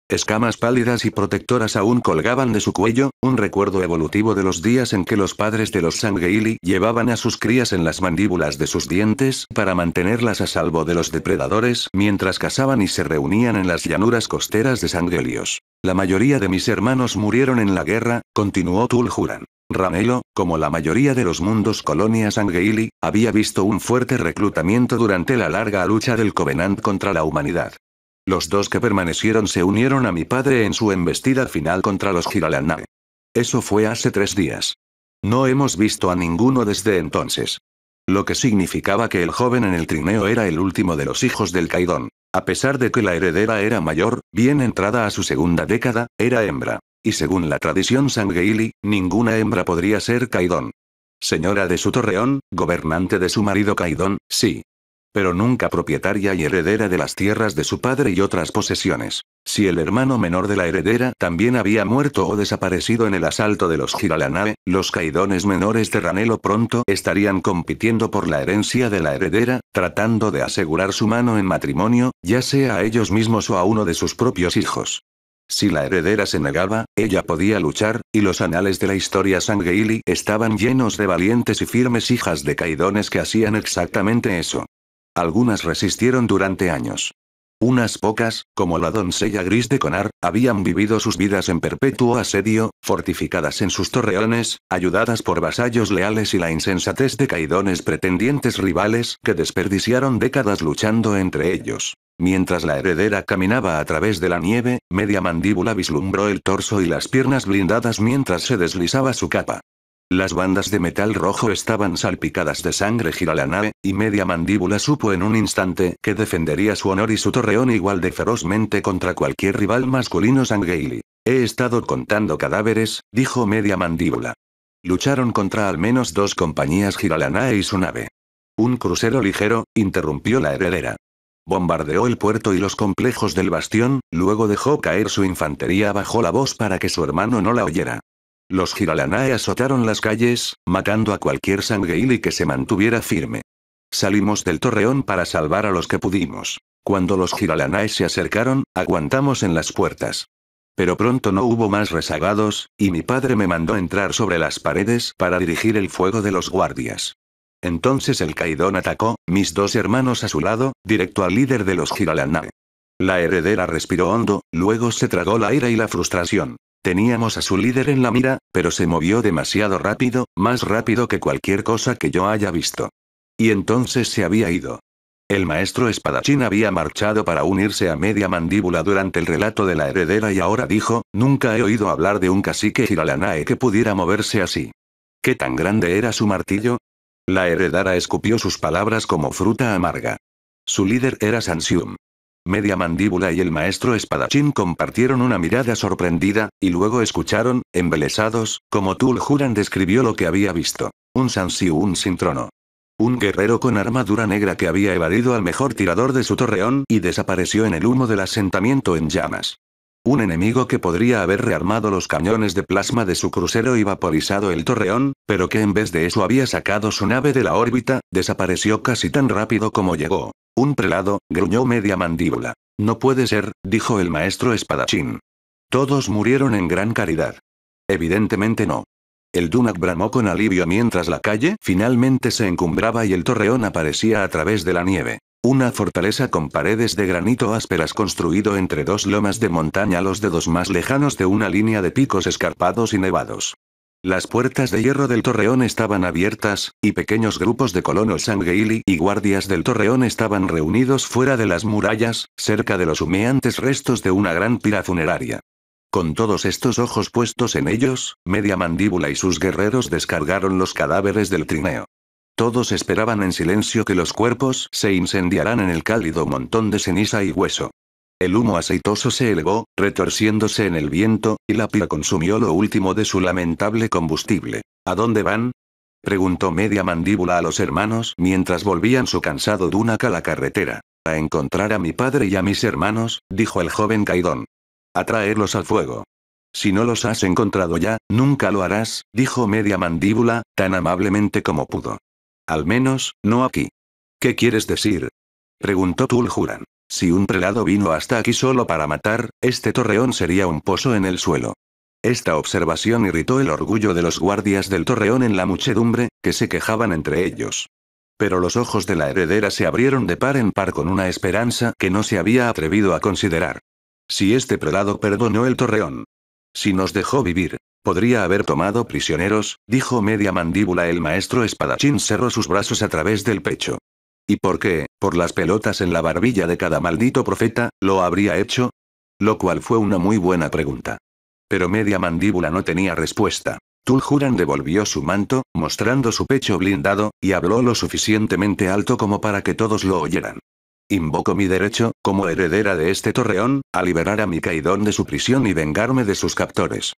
Escamas pálidas y protectoras aún colgaban de su cuello, un recuerdo evolutivo de los días en que los padres de los Sangeili llevaban a sus crías en las mandíbulas de sus dientes para mantenerlas a salvo de los depredadores mientras cazaban y se reunían en las llanuras costeras de Sangelios. La mayoría de mis hermanos murieron en la guerra, continuó Tuljuran. Ramelo, como la mayoría de los mundos colonias Sangheili, había visto un fuerte reclutamiento durante la larga lucha del Covenant contra la humanidad. Los dos que permanecieron se unieron a mi padre en su embestida final contra los Giralanae. Eso fue hace tres días. No hemos visto a ninguno desde entonces. Lo que significaba que el joven en el trineo era el último de los hijos del Caidón. A pesar de que la heredera era mayor, bien entrada a su segunda década, era hembra. Y según la tradición sangueili, ninguna hembra podría ser Caidón. Señora de su torreón, gobernante de su marido Caidón, sí, pero nunca propietaria y heredera de las tierras de su padre y otras posesiones. Si el hermano menor de la heredera también había muerto o desaparecido en el asalto de los Giralanae, los caidones menores de Ranelo pronto estarían compitiendo por la herencia de la heredera, tratando de asegurar su mano en matrimonio, ya sea a ellos mismos o a uno de sus propios hijos. Si la heredera se negaba, ella podía luchar, y los anales de la historia Sangeili estaban llenos de valientes y firmes hijas de caidones que hacían exactamente eso. Algunas resistieron durante años. Unas pocas, como la doncella gris de Conar, habían vivido sus vidas en perpetuo asedio, fortificadas en sus torreones, ayudadas por vasallos leales y la insensatez de caidones pretendientes rivales que desperdiciaron décadas luchando entre ellos. Mientras la heredera caminaba a través de la nieve, media mandíbula vislumbró el torso y las piernas blindadas mientras se deslizaba su capa. Las bandas de metal rojo estaban salpicadas de sangre gira y media mandíbula supo en un instante que defendería su honor y su torreón igual de ferozmente contra cualquier rival masculino Sangeili. He estado contando cadáveres, dijo media mandíbula. Lucharon contra al menos dos compañías Giralanae y su nave. Un crucero ligero, interrumpió la heredera. Bombardeó el puerto y los complejos del bastión, luego dejó caer su infantería bajo la voz para que su hermano no la oyera. Los Giralanae azotaron las calles, matando a cualquier sangueili que se mantuviera firme. Salimos del torreón para salvar a los que pudimos. Cuando los Giralanae se acercaron, aguantamos en las puertas. Pero pronto no hubo más rezagados, y mi padre me mandó entrar sobre las paredes para dirigir el fuego de los guardias. Entonces el Caidón atacó, mis dos hermanos a su lado, directo al líder de los Giralanae. La heredera respiró hondo, luego se tragó la ira y la frustración. Teníamos a su líder en la mira, pero se movió demasiado rápido, más rápido que cualquier cosa que yo haya visto. Y entonces se había ido. El maestro espadachín había marchado para unirse a media mandíbula durante el relato de la heredera y ahora dijo, nunca he oído hablar de un cacique giralanae que pudiera moverse así. ¿Qué tan grande era su martillo? La heredera escupió sus palabras como fruta amarga. Su líder era Sansium. Media mandíbula y el maestro espadachín compartieron una mirada sorprendida, y luego escucharon, embelesados, como Tul Juran describió lo que había visto. Un un sin trono. Un guerrero con armadura negra que había evadido al mejor tirador de su torreón y desapareció en el humo del asentamiento en llamas. Un enemigo que podría haber rearmado los cañones de plasma de su crucero y vaporizado el torreón, pero que en vez de eso había sacado su nave de la órbita, desapareció casi tan rápido como llegó. Un prelado, gruñó media mandíbula. No puede ser, dijo el maestro espadachín. Todos murieron en gran caridad. Evidentemente no. El Dunak bramó con alivio mientras la calle finalmente se encumbraba y el torreón aparecía a través de la nieve. Una fortaleza con paredes de granito ásperas construido entre dos lomas de montaña los dedos más lejanos de una línea de picos escarpados y nevados. Las puertas de hierro del torreón estaban abiertas, y pequeños grupos de colonos sangueili y guardias del torreón estaban reunidos fuera de las murallas, cerca de los humeantes restos de una gran pira funeraria. Con todos estos ojos puestos en ellos, media mandíbula y sus guerreros descargaron los cadáveres del trineo. Todos esperaban en silencio que los cuerpos se incendiaran en el cálido montón de ceniza y hueso. El humo aceitoso se elevó, retorciéndose en el viento, y la pira consumió lo último de su lamentable combustible. ¿A dónde van? preguntó media mandíbula a los hermanos mientras volvían su cansado dunaca a la carretera. A encontrar a mi padre y a mis hermanos, dijo el joven Caidón. A traerlos al fuego. Si no los has encontrado ya, nunca lo harás, dijo media mandíbula, tan amablemente como pudo. Al menos, no aquí. ¿Qué quieres decir? Preguntó Tuljuran. Si un prelado vino hasta aquí solo para matar, este torreón sería un pozo en el suelo. Esta observación irritó el orgullo de los guardias del torreón en la muchedumbre, que se quejaban entre ellos. Pero los ojos de la heredera se abrieron de par en par con una esperanza que no se había atrevido a considerar. Si este prelado perdonó el torreón. Si nos dejó vivir, Podría haber tomado prisioneros, dijo media mandíbula el maestro espadachín cerró sus brazos a través del pecho. ¿Y por qué, por las pelotas en la barbilla de cada maldito profeta, lo habría hecho? Lo cual fue una muy buena pregunta. Pero media mandíbula no tenía respuesta. Tuljuran devolvió su manto, mostrando su pecho blindado, y habló lo suficientemente alto como para que todos lo oyeran. Invoco mi derecho, como heredera de este torreón, a liberar a mi Caidón de su prisión y vengarme de sus captores.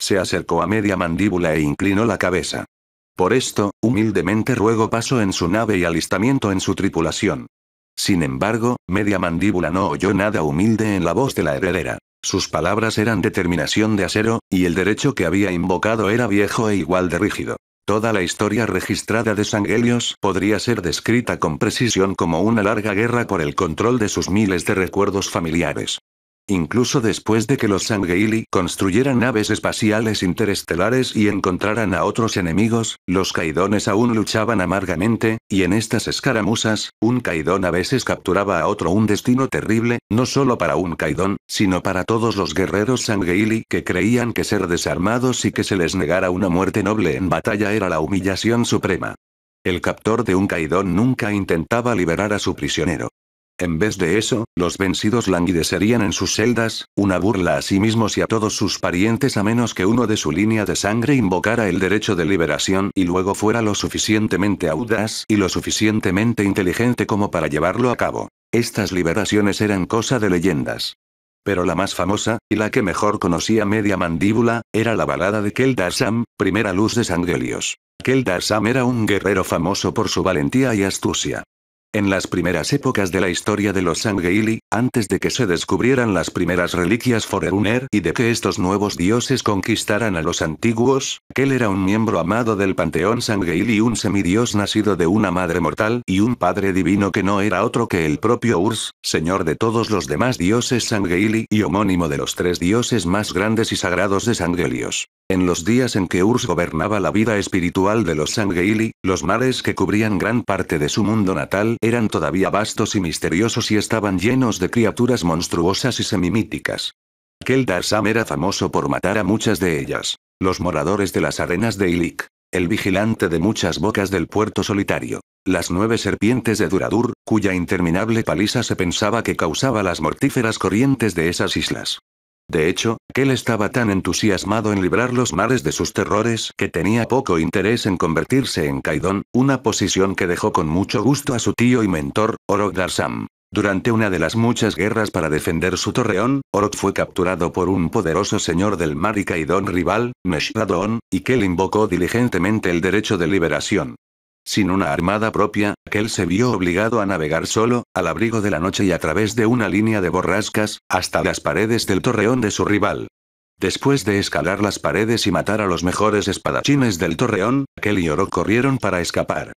Se acercó a media mandíbula e inclinó la cabeza. Por esto, humildemente ruego paso en su nave y alistamiento en su tripulación. Sin embargo, media mandíbula no oyó nada humilde en la voz de la heredera. Sus palabras eran determinación de acero, y el derecho que había invocado era viejo e igual de rígido. Toda la historia registrada de Sangelios podría ser descrita con precisión como una larga guerra por el control de sus miles de recuerdos familiares. Incluso después de que los Sangheili construyeran naves espaciales interestelares y encontraran a otros enemigos, los caidones aún luchaban amargamente, y en estas escaramuzas, un caidón a veces capturaba a otro un destino terrible, no solo para un caidón, sino para todos los guerreros Sangheili que creían que ser desarmados y que se les negara una muerte noble en batalla era la humillación suprema. El captor de un caidón nunca intentaba liberar a su prisionero. En vez de eso, los vencidos languidecerían en sus celdas, una burla a sí mismos y a todos sus parientes a menos que uno de su línea de sangre invocara el derecho de liberación y luego fuera lo suficientemente audaz y lo suficientemente inteligente como para llevarlo a cabo. Estas liberaciones eran cosa de leyendas. Pero la más famosa, y la que mejor conocía media mandíbula, era la balada de Kel primera luz de Sangelios. Kel era un guerrero famoso por su valentía y astucia. En las primeras épocas de la historia de los Sangeili, antes de que se descubrieran las primeras reliquias Forerunner y de que estos nuevos dioses conquistaran a los antiguos, Kel era un miembro amado del panteón Sangeili, un semidios nacido de una madre mortal y un padre divino que no era otro que el propio Urs, señor de todos los demás dioses Sangeili y homónimo de los tres dioses más grandes y sagrados de Sangelios. En los días en que Urs gobernaba la vida espiritual de los Sangheili, los mares que cubrían gran parte de su mundo natal eran todavía vastos y misteriosos y estaban llenos de criaturas monstruosas y semimíticas. Aquel Sam era famoso por matar a muchas de ellas. Los moradores de las arenas de Ilik. El vigilante de muchas bocas del puerto solitario. Las nueve serpientes de Duradur, cuya interminable paliza se pensaba que causaba las mortíferas corrientes de esas islas. De hecho, Kel estaba tan entusiasmado en librar los mares de sus terrores que tenía poco interés en convertirse en Kaidon, una posición que dejó con mucho gusto a su tío y mentor, Orok Darsam. Durante una de las muchas guerras para defender su torreón, Orok fue capturado por un poderoso señor del mar y Kaidon rival, Meshradon, y Kel invocó diligentemente el derecho de liberación. Sin una armada propia, aquel se vio obligado a navegar solo, al abrigo de la noche y a través de una línea de borrascas, hasta las paredes del torreón de su rival. Después de escalar las paredes y matar a los mejores espadachines del torreón, aquel y Oro corrieron para escapar.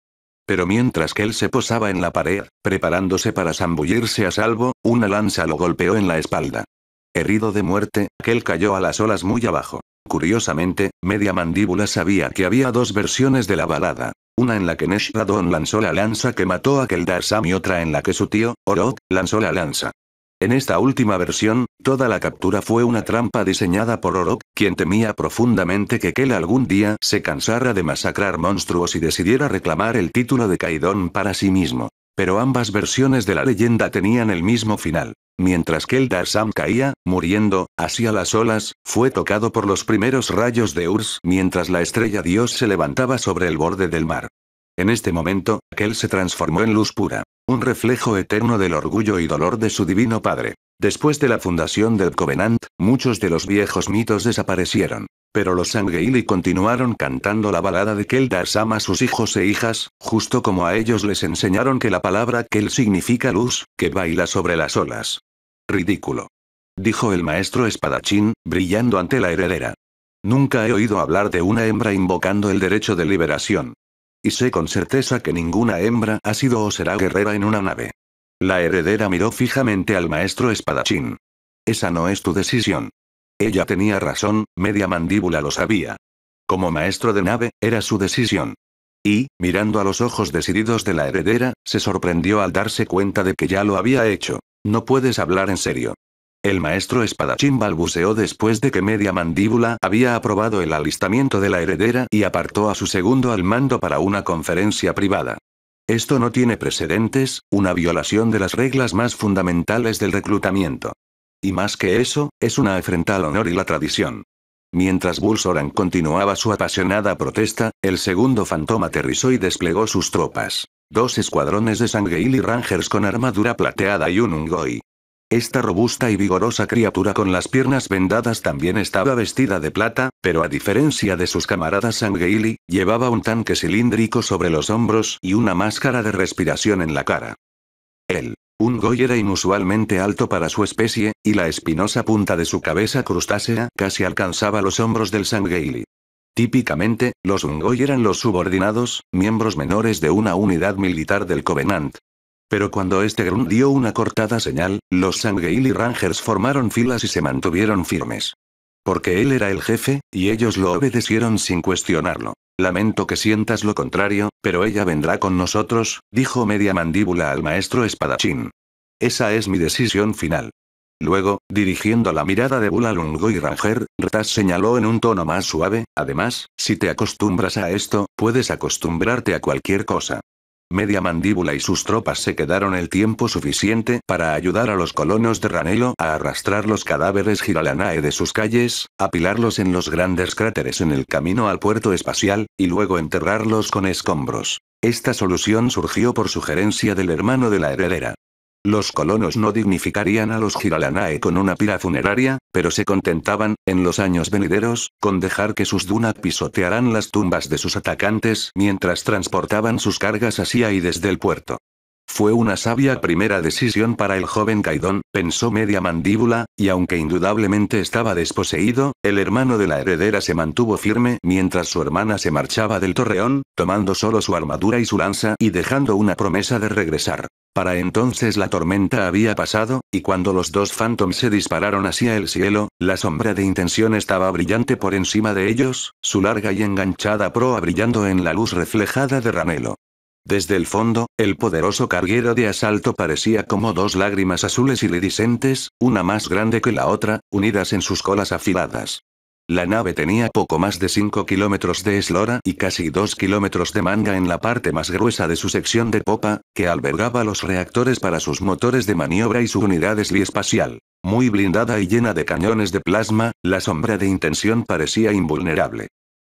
Pero mientras él se posaba en la pared, preparándose para zambullirse a salvo, una lanza lo golpeó en la espalda. Herido de muerte, aquel cayó a las olas muy abajo. Curiosamente, media mandíbula sabía que había dos versiones de la balada una en la que Neshadon lanzó la lanza que mató a Sam y otra en la que su tío, Orok, lanzó la lanza. En esta última versión, toda la captura fue una trampa diseñada por Orok, quien temía profundamente que Kel algún día se cansara de masacrar monstruos y decidiera reclamar el título de Kaidon para sí mismo. Pero ambas versiones de la leyenda tenían el mismo final. Mientras que el Darsam caía, muriendo, hacia las olas, fue tocado por los primeros rayos de Urs mientras la estrella Dios se levantaba sobre el borde del mar. En este momento, aquel se transformó en luz pura, un reflejo eterno del orgullo y dolor de su divino Padre. Después de la fundación del Covenant, Muchos de los viejos mitos desaparecieron. Pero los Sangeili continuaron cantando la balada de Sama a sus hijos e hijas, justo como a ellos les enseñaron que la palabra Kel significa luz, que baila sobre las olas. Ridículo. Dijo el maestro espadachín, brillando ante la heredera. Nunca he oído hablar de una hembra invocando el derecho de liberación. Y sé con certeza que ninguna hembra ha sido o será guerrera en una nave. La heredera miró fijamente al maestro espadachín. Esa no es tu decisión. Ella tenía razón, media mandíbula lo sabía. Como maestro de nave, era su decisión. Y, mirando a los ojos decididos de la heredera, se sorprendió al darse cuenta de que ya lo había hecho. No puedes hablar en serio. El maestro espadachín balbuceó después de que media mandíbula había aprobado el alistamiento de la heredera y apartó a su segundo al mando para una conferencia privada. Esto no tiene precedentes, una violación de las reglas más fundamentales del reclutamiento. Y más que eso, es una afrenta al honor y la tradición. Mientras Bulsoran continuaba su apasionada protesta, el segundo fantoma aterrizó y desplegó sus tropas. Dos escuadrones de Sangheili Rangers con armadura plateada y un Ungoi. Esta robusta y vigorosa criatura con las piernas vendadas también estaba vestida de plata, pero a diferencia de sus camaradas Sangeili, llevaba un tanque cilíndrico sobre los hombros y una máscara de respiración en la cara. Él un goy era inusualmente alto para su especie, y la espinosa punta de su cabeza crustácea casi alcanzaba los hombros del Sangheili. Típicamente, los Ungoy eran los subordinados, miembros menores de una unidad militar del Covenant. Pero cuando este Grun dio una cortada señal, los Sangheili Rangers formaron filas y se mantuvieron firmes. Porque él era el jefe, y ellos lo obedecieron sin cuestionarlo. Lamento que sientas lo contrario, pero ella vendrá con nosotros, dijo media mandíbula al maestro espadachín. Esa es mi decisión final. Luego, dirigiendo la mirada de Bulalungo y Ranger, Rtas señaló en un tono más suave, además, si te acostumbras a esto, puedes acostumbrarte a cualquier cosa. Media Mandíbula y sus tropas se quedaron el tiempo suficiente para ayudar a los colonos de Ranelo a arrastrar los cadáveres Giralanae de sus calles, apilarlos en los grandes cráteres en el camino al puerto espacial, y luego enterrarlos con escombros. Esta solución surgió por sugerencia del hermano de la heredera. Los colonos no dignificarían a los Giralanae con una pira funeraria, pero se contentaban, en los años venideros, con dejar que sus Duna pisotearan las tumbas de sus atacantes mientras transportaban sus cargas hacia y desde el puerto. Fue una sabia primera decisión para el joven Caidón, pensó media mandíbula, y aunque indudablemente estaba desposeído, el hermano de la heredera se mantuvo firme mientras su hermana se marchaba del torreón, tomando solo su armadura y su lanza y dejando una promesa de regresar. Para entonces la tormenta había pasado, y cuando los dos phantoms se dispararon hacia el cielo, la sombra de intención estaba brillante por encima de ellos, su larga y enganchada proa brillando en la luz reflejada de Ranelo. Desde el fondo, el poderoso carguero de asalto parecía como dos lágrimas azules iridiscentes, una más grande que la otra, unidas en sus colas afiladas. La nave tenía poco más de 5 kilómetros de eslora y casi 2 kilómetros de manga en la parte más gruesa de su sección de popa, que albergaba los reactores para sus motores de maniobra y su unidad espacial. Muy blindada y llena de cañones de plasma, la sombra de intención parecía invulnerable.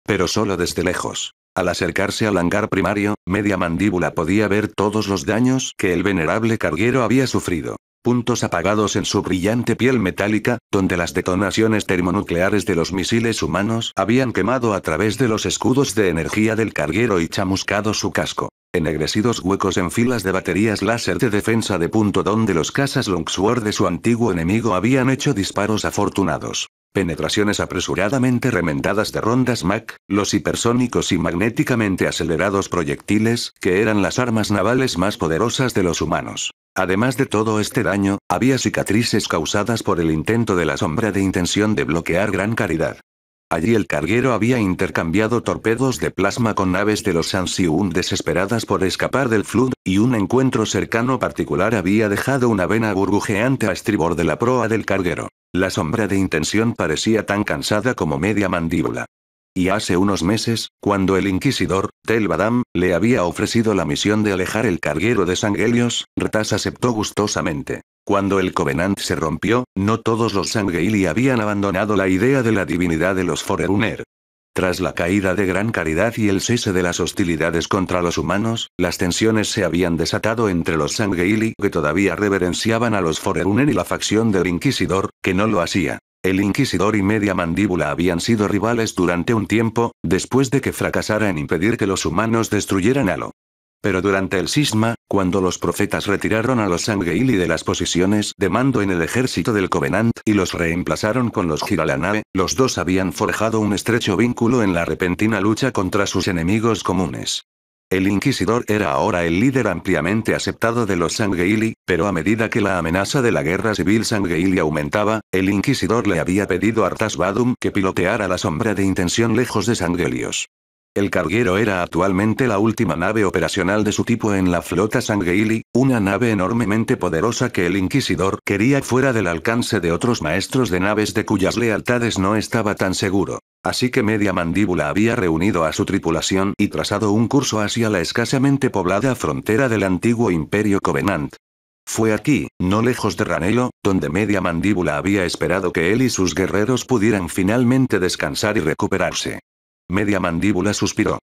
Pero solo desde lejos. Al acercarse al hangar primario, media mandíbula podía ver todos los daños que el venerable carguero había sufrido puntos apagados en su brillante piel metálica, donde las detonaciones termonucleares de los misiles humanos habían quemado a través de los escudos de energía del carguero y chamuscado su casco. Ennegrecidos huecos en filas de baterías láser de defensa de punto donde los casas Longsword de su antiguo enemigo habían hecho disparos afortunados. Penetraciones apresuradamente remendadas de rondas MAC, los hipersónicos y magnéticamente acelerados proyectiles, que eran las armas navales más poderosas de los humanos. Además de todo este daño, había cicatrices causadas por el intento de la sombra de intención de bloquear Gran Caridad. Allí el carguero había intercambiado torpedos de plasma con naves de los Sansiun desesperadas por escapar del Flood, y un encuentro cercano particular había dejado una vena burbujeante a estribor de la proa del carguero. La sombra de intención parecía tan cansada como media mandíbula. Y hace unos meses, cuando el inquisidor, Tel Badam, le había ofrecido la misión de alejar el carguero de Sangelios, Retas aceptó gustosamente. Cuando el Covenant se rompió, no todos los Sangheili habían abandonado la idea de la divinidad de los Forerunner. Tras la caída de Gran Caridad y el cese de las hostilidades contra los humanos, las tensiones se habían desatado entre los Sangheili que todavía reverenciaban a los Forerunner y la facción del Inquisidor, que no lo hacía. El Inquisidor y Media Mandíbula habían sido rivales durante un tiempo, después de que fracasara en impedir que los humanos destruyeran a lo. Pero durante el sisma... Cuando los profetas retiraron a los Sangeili de las posiciones de mando en el ejército del Covenant y los reemplazaron con los Giralanae, los dos habían forjado un estrecho vínculo en la repentina lucha contra sus enemigos comunes. El Inquisidor era ahora el líder ampliamente aceptado de los Sangeili, pero a medida que la amenaza de la guerra civil Sangeili aumentaba, el Inquisidor le había pedido a Vadum que piloteara la sombra de intención lejos de Sangelios. El carguero era actualmente la última nave operacional de su tipo en la flota Sangheili, una nave enormemente poderosa que el Inquisidor quería fuera del alcance de otros maestros de naves de cuyas lealtades no estaba tan seguro. Así que Media Mandíbula había reunido a su tripulación y trazado un curso hacia la escasamente poblada frontera del antiguo Imperio Covenant. Fue aquí, no lejos de Ranelo, donde Media Mandíbula había esperado que él y sus guerreros pudieran finalmente descansar y recuperarse. Media mandíbula suspiró.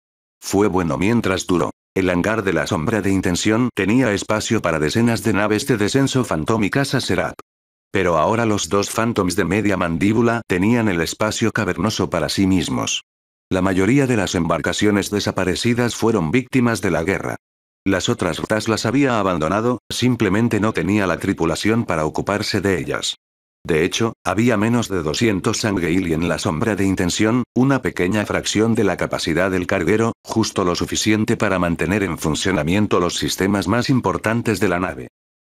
Fue bueno mientras duró. El hangar de la sombra de intención tenía espacio para decenas de naves de descenso fantómicas a Serap. Pero ahora los dos Phantoms de media mandíbula tenían el espacio cavernoso para sí mismos. La mayoría de las embarcaciones desaparecidas fueron víctimas de la guerra. Las otras rutas las había abandonado, simplemente no tenía la tripulación para ocuparse de ellas. De hecho, había menos de 200 Sangeili en la sombra de intención, una pequeña fracción de la capacidad del carguero, justo lo suficiente para mantener en funcionamiento los sistemas más importantes de la nave.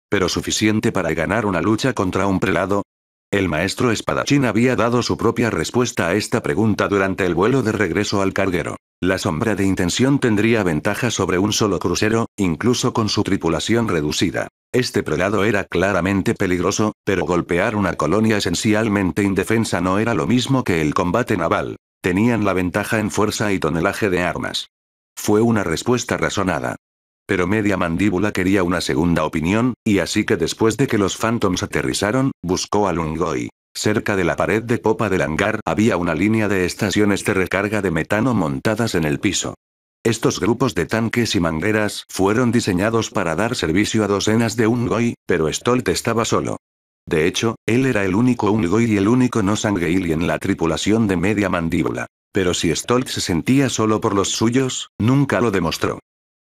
Pero suficiente para ganar una lucha contra un prelado, el maestro espadachín había dado su propia respuesta a esta pregunta durante el vuelo de regreso al carguero. La sombra de intención tendría ventaja sobre un solo crucero, incluso con su tripulación reducida. Este prelado era claramente peligroso, pero golpear una colonia esencialmente indefensa no era lo mismo que el combate naval. Tenían la ventaja en fuerza y tonelaje de armas. Fue una respuesta razonada. Pero media mandíbula quería una segunda opinión, y así que después de que los Phantoms aterrizaron, buscó a Lungoy. Cerca de la pared de popa del hangar había una línea de estaciones de recarga de metano montadas en el piso. Estos grupos de tanques y mangueras fueron diseñados para dar servicio a docenas de Ungoy, pero Stolt estaba solo. De hecho, él era el único Ungoy y el único no Sangueili en la tripulación de media mandíbula. Pero si Stolt se sentía solo por los suyos, nunca lo demostró.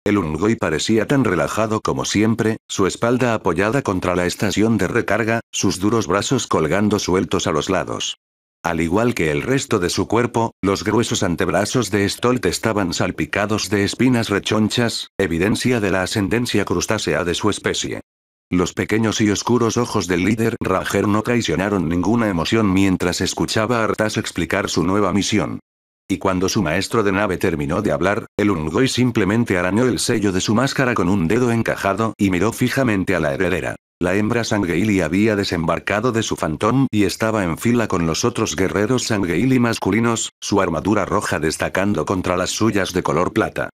El Ungoy parecía tan relajado como siempre, su espalda apoyada contra la estación de recarga, sus duros brazos colgando sueltos a los lados. Al igual que el resto de su cuerpo, los gruesos antebrazos de Stolt estaban salpicados de espinas rechonchas, evidencia de la ascendencia crustácea de su especie. Los pequeños y oscuros ojos del líder Rajer no traicionaron ninguna emoción mientras escuchaba a Artas explicar su nueva misión. Y cuando su maestro de nave terminó de hablar, el Ungoy simplemente arañó el sello de su máscara con un dedo encajado y miró fijamente a la heredera. La hembra Sangeili había desembarcado de su fantón y estaba en fila con los otros guerreros Sangeili masculinos, su armadura roja destacando contra las suyas de color plata.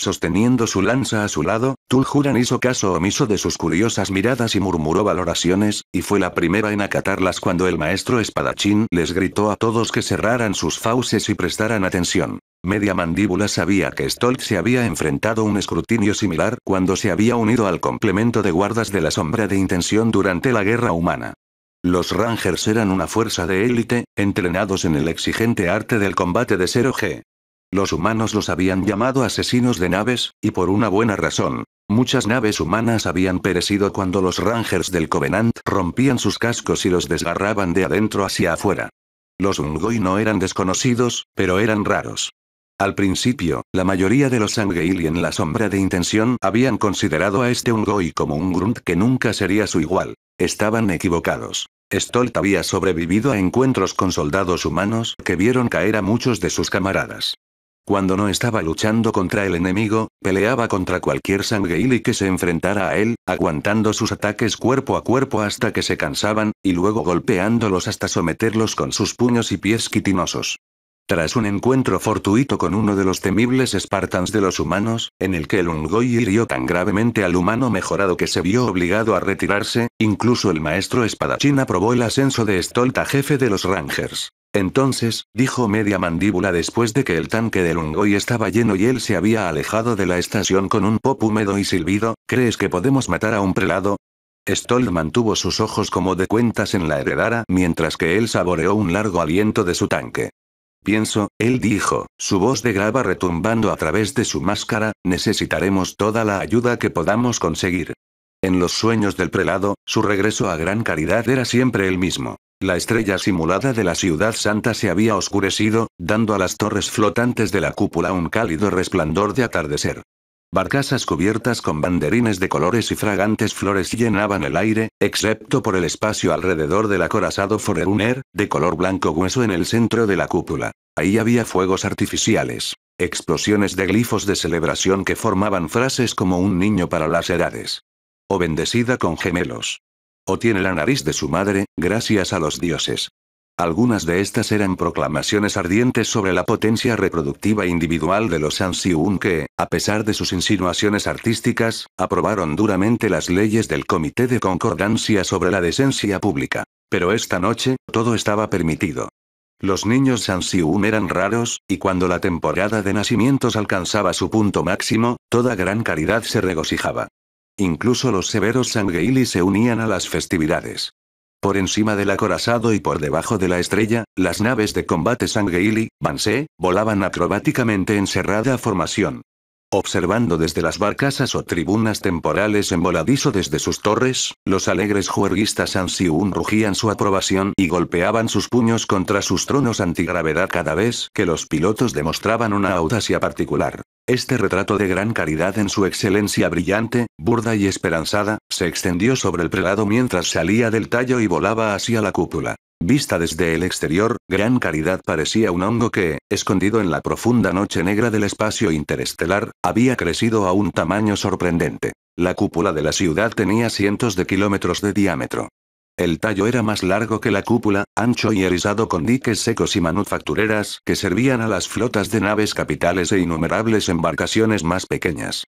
Sosteniendo su lanza a su lado, Tuljuran hizo caso omiso de sus curiosas miradas y murmuró valoraciones, y fue la primera en acatarlas cuando el maestro espadachín les gritó a todos que cerraran sus fauces y prestaran atención. Media mandíbula sabía que Stolk se había enfrentado a un escrutinio similar cuando se había unido al complemento de guardas de la sombra de intención durante la guerra humana. Los Rangers eran una fuerza de élite, entrenados en el exigente arte del combate de 0G. Los humanos los habían llamado asesinos de naves, y por una buena razón. Muchas naves humanas habían perecido cuando los Rangers del Covenant rompían sus cascos y los desgarraban de adentro hacia afuera. Los Ungoy no eran desconocidos, pero eran raros. Al principio, la mayoría de los Sangheili en la sombra de intención habían considerado a este Ungoi como un Grunt que nunca sería su igual. Estaban equivocados. Stolt había sobrevivido a encuentros con soldados humanos que vieron caer a muchos de sus camaradas. Cuando no estaba luchando contra el enemigo, peleaba contra cualquier sangueili que se enfrentara a él, aguantando sus ataques cuerpo a cuerpo hasta que se cansaban, y luego golpeándolos hasta someterlos con sus puños y pies quitinosos. Tras un encuentro fortuito con uno de los temibles Spartans de los humanos, en el que el Ungoy hirió tan gravemente al humano mejorado que se vio obligado a retirarse, incluso el maestro espadachín aprobó el ascenso de Stolt a jefe de los Rangers. Entonces, dijo media mandíbula después de que el tanque del Ungoy estaba lleno y él se había alejado de la estación con un pop húmedo y silbido, ¿crees que podemos matar a un prelado? Stolt mantuvo sus ojos como de cuentas en la heredara mientras que él saboreó un largo aliento de su tanque. Pienso, él dijo, su voz de grava retumbando a través de su máscara, necesitaremos toda la ayuda que podamos conseguir. En los sueños del prelado, su regreso a Gran Caridad era siempre el mismo. La estrella simulada de la ciudad santa se había oscurecido, dando a las torres flotantes de la cúpula un cálido resplandor de atardecer. Barcasas cubiertas con banderines de colores y fragantes flores llenaban el aire, excepto por el espacio alrededor del acorazado Forerunner, de color blanco hueso en el centro de la cúpula. Ahí había fuegos artificiales. Explosiones de glifos de celebración que formaban frases como un niño para las edades. O bendecida con gemelos. O tiene la nariz de su madre, gracias a los dioses. Algunas de estas eran proclamaciones ardientes sobre la potencia reproductiva individual de los Ansiun que, a pesar de sus insinuaciones artísticas, aprobaron duramente las leyes del Comité de Concordancia sobre la Decencia Pública. Pero esta noche, todo estaba permitido. Los niños San Un eran raros, y cuando la temporada de nacimientos alcanzaba su punto máximo, toda gran caridad se regocijaba. Incluso los severos Sangeili se unían a las festividades. Por encima del acorazado y por debajo de la estrella, las naves de combate Sangheili, Bansé, volaban acrobáticamente en cerrada formación. Observando desde las barcasas o tribunas temporales en voladizo desde sus torres, los alegres juerguistas Ansiun rugían su aprobación y golpeaban sus puños contra sus tronos antigravedad cada vez que los pilotos demostraban una audacia particular. Este retrato de gran caridad en su excelencia brillante, burda y esperanzada, se extendió sobre el prelado mientras salía del tallo y volaba hacia la cúpula. Vista desde el exterior, Gran Caridad parecía un hongo que, escondido en la profunda noche negra del espacio interestelar, había crecido a un tamaño sorprendente. La cúpula de la ciudad tenía cientos de kilómetros de diámetro. El tallo era más largo que la cúpula, ancho y erizado con diques secos y manufactureras que servían a las flotas de naves capitales e innumerables embarcaciones más pequeñas.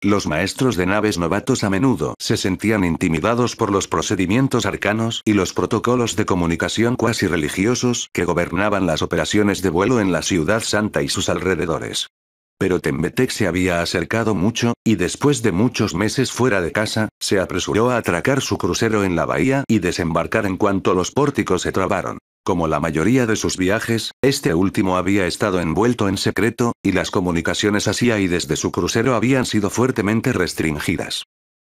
Los maestros de naves novatos a menudo se sentían intimidados por los procedimientos arcanos y los protocolos de comunicación cuasi religiosos que gobernaban las operaciones de vuelo en la Ciudad Santa y sus alrededores. Pero Tembetec se había acercado mucho, y después de muchos meses fuera de casa, se apresuró a atracar su crucero en la bahía y desembarcar en cuanto los pórticos se trabaron. Como la mayoría de sus viajes, este último había estado envuelto en secreto, y las comunicaciones hacia y desde su crucero habían sido fuertemente restringidas.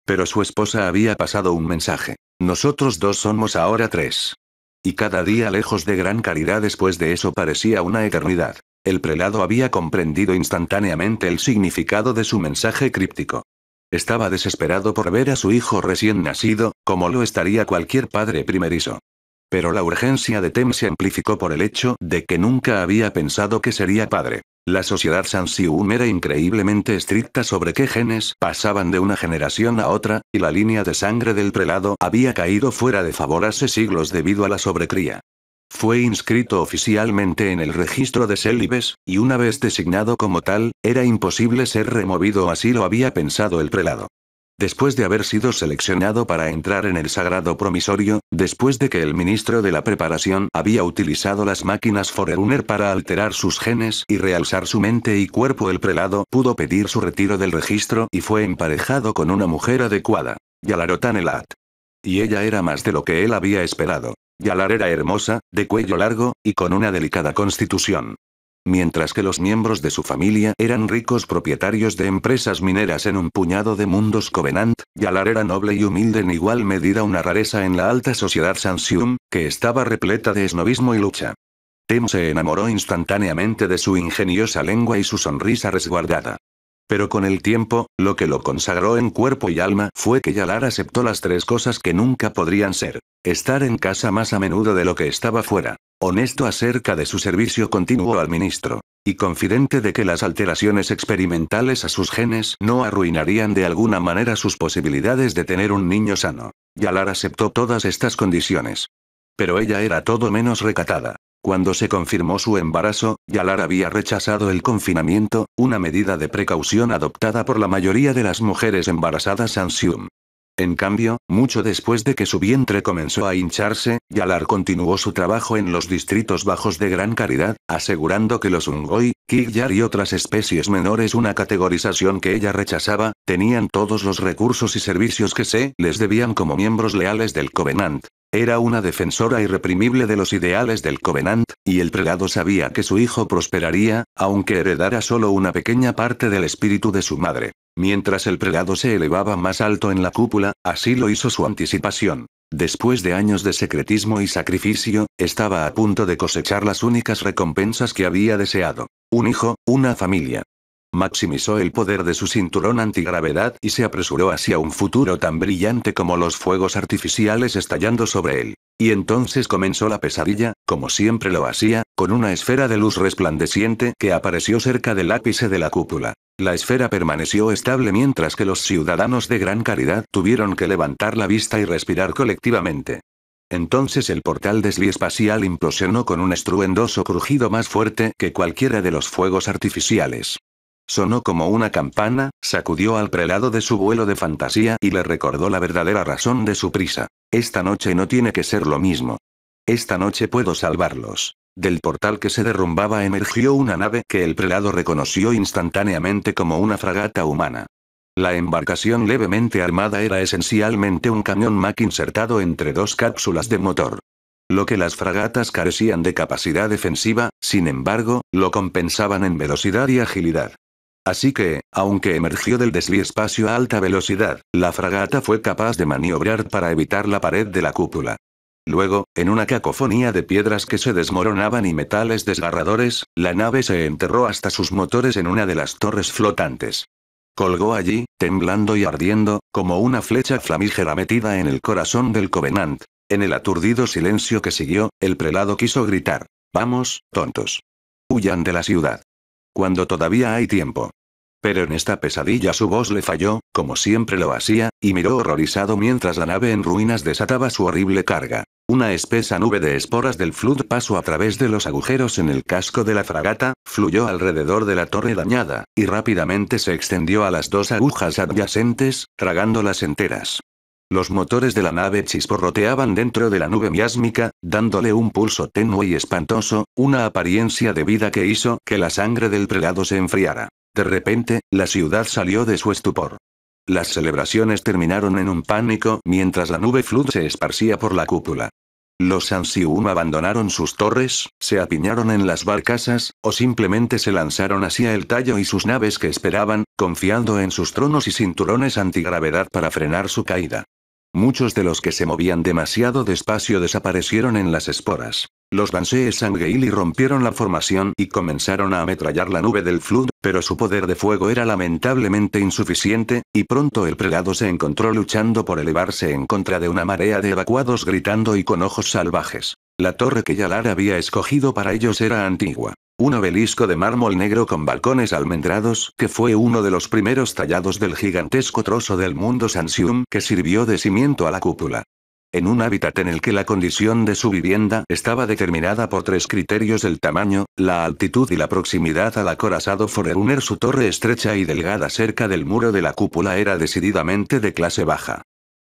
Pero su esposa había pasado un mensaje. Nosotros dos somos ahora tres. Y cada día lejos de gran caridad después de eso parecía una eternidad. El prelado había comprendido instantáneamente el significado de su mensaje críptico. Estaba desesperado por ver a su hijo recién nacido, como lo estaría cualquier padre primerizo. Pero la urgencia de Tem se amplificó por el hecho de que nunca había pensado que sería padre. La sociedad Sansiun era increíblemente estricta sobre qué genes pasaban de una generación a otra, y la línea de sangre del prelado había caído fuera de favor hace siglos debido a la sobrecría. Fue inscrito oficialmente en el registro de célibes, y una vez designado como tal, era imposible ser removido así lo había pensado el prelado. Después de haber sido seleccionado para entrar en el sagrado promisorio, después de que el ministro de la preparación había utilizado las máquinas Forerunner para alterar sus genes y realzar su mente y cuerpo, el prelado pudo pedir su retiro del registro y fue emparejado con una mujer adecuada, Yalarotanelat. Y ella era más de lo que él había esperado. Yalar era hermosa, de cuello largo, y con una delicada constitución. Mientras que los miembros de su familia eran ricos propietarios de empresas mineras en un puñado de mundos Covenant, Yalar era noble y humilde en igual medida una rareza en la alta sociedad Sansium, que estaba repleta de esnovismo y lucha. Tem se enamoró instantáneamente de su ingeniosa lengua y su sonrisa resguardada. Pero con el tiempo, lo que lo consagró en cuerpo y alma fue que Yalar aceptó las tres cosas que nunca podrían ser. Estar en casa más a menudo de lo que estaba fuera. Honesto acerca de su servicio continuo al ministro. Y confidente de que las alteraciones experimentales a sus genes no arruinarían de alguna manera sus posibilidades de tener un niño sano. Yalar aceptó todas estas condiciones. Pero ella era todo menos recatada. Cuando se confirmó su embarazo, Yalar había rechazado el confinamiento, una medida de precaución adoptada por la mayoría de las mujeres embarazadas Ansium. En cambio, mucho después de que su vientre comenzó a hincharse, Yalar continuó su trabajo en los distritos bajos de gran caridad, asegurando que los Ungoy, Kigyar y otras especies menores, una categorización que ella rechazaba, tenían todos los recursos y servicios que se les debían como miembros leales del Covenant. Era una defensora irreprimible de los ideales del Covenant, y el pregado sabía que su hijo prosperaría, aunque heredara solo una pequeña parte del espíritu de su madre. Mientras el prelado se elevaba más alto en la cúpula, así lo hizo su anticipación. Después de años de secretismo y sacrificio, estaba a punto de cosechar las únicas recompensas que había deseado. Un hijo, una familia. Maximizó el poder de su cinturón antigravedad y se apresuró hacia un futuro tan brillante como los fuegos artificiales estallando sobre él. Y entonces comenzó la pesadilla, como siempre lo hacía, con una esfera de luz resplandeciente que apareció cerca del ápice de la cúpula. La esfera permaneció estable mientras que los ciudadanos de gran caridad tuvieron que levantar la vista y respirar colectivamente. Entonces el portal espacial implosionó con un estruendoso crujido más fuerte que cualquiera de los fuegos artificiales. Sonó como una campana, sacudió al prelado de su vuelo de fantasía y le recordó la verdadera razón de su prisa. Esta noche no tiene que ser lo mismo. Esta noche puedo salvarlos. Del portal que se derrumbaba emergió una nave que el prelado reconoció instantáneamente como una fragata humana. La embarcación levemente armada era esencialmente un cañón Mac insertado entre dos cápsulas de motor. Lo que las fragatas carecían de capacidad defensiva, sin embargo, lo compensaban en velocidad y agilidad. Así que, aunque emergió del espacio a alta velocidad, la fragata fue capaz de maniobrar para evitar la pared de la cúpula. Luego, en una cacofonía de piedras que se desmoronaban y metales desgarradores, la nave se enterró hasta sus motores en una de las torres flotantes. Colgó allí, temblando y ardiendo, como una flecha flamígera metida en el corazón del Covenant. En el aturdido silencio que siguió, el prelado quiso gritar. Vamos, tontos. Huyan de la ciudad. Cuando todavía hay tiempo. Pero en esta pesadilla su voz le falló, como siempre lo hacía, y miró horrorizado mientras la nave en ruinas desataba su horrible carga. Una espesa nube de esporas del flood pasó a través de los agujeros en el casco de la fragata, fluyó alrededor de la torre dañada, y rápidamente se extendió a las dos agujas adyacentes, tragándolas enteras. Los motores de la nave chisporroteaban dentro de la nube miásmica, dándole un pulso tenue y espantoso, una apariencia de vida que hizo que la sangre del prelado se enfriara. De repente, la ciudad salió de su estupor. Las celebraciones terminaron en un pánico mientras la nube Flood se esparcía por la cúpula. Los Sansium abandonaron sus torres, se apiñaron en las barcasas, o simplemente se lanzaron hacia el tallo y sus naves que esperaban, confiando en sus tronos y cinturones antigravedad para frenar su caída. Muchos de los que se movían demasiado despacio desaparecieron en las esporas. Los Banshees y rompieron la formación y comenzaron a ametrallar la nube del Flood, pero su poder de fuego era lamentablemente insuficiente, y pronto el prelado se encontró luchando por elevarse en contra de una marea de evacuados gritando y con ojos salvajes. La torre que Yalar había escogido para ellos era antigua. Un obelisco de mármol negro con balcones almendrados, que fue uno de los primeros tallados del gigantesco trozo del mundo Sansium que sirvió de cimiento a la cúpula. En un hábitat en el que la condición de su vivienda estaba determinada por tres criterios el tamaño, la altitud y la proximidad al acorazado Forerunner su torre estrecha y delgada cerca del muro de la cúpula era decididamente de clase baja.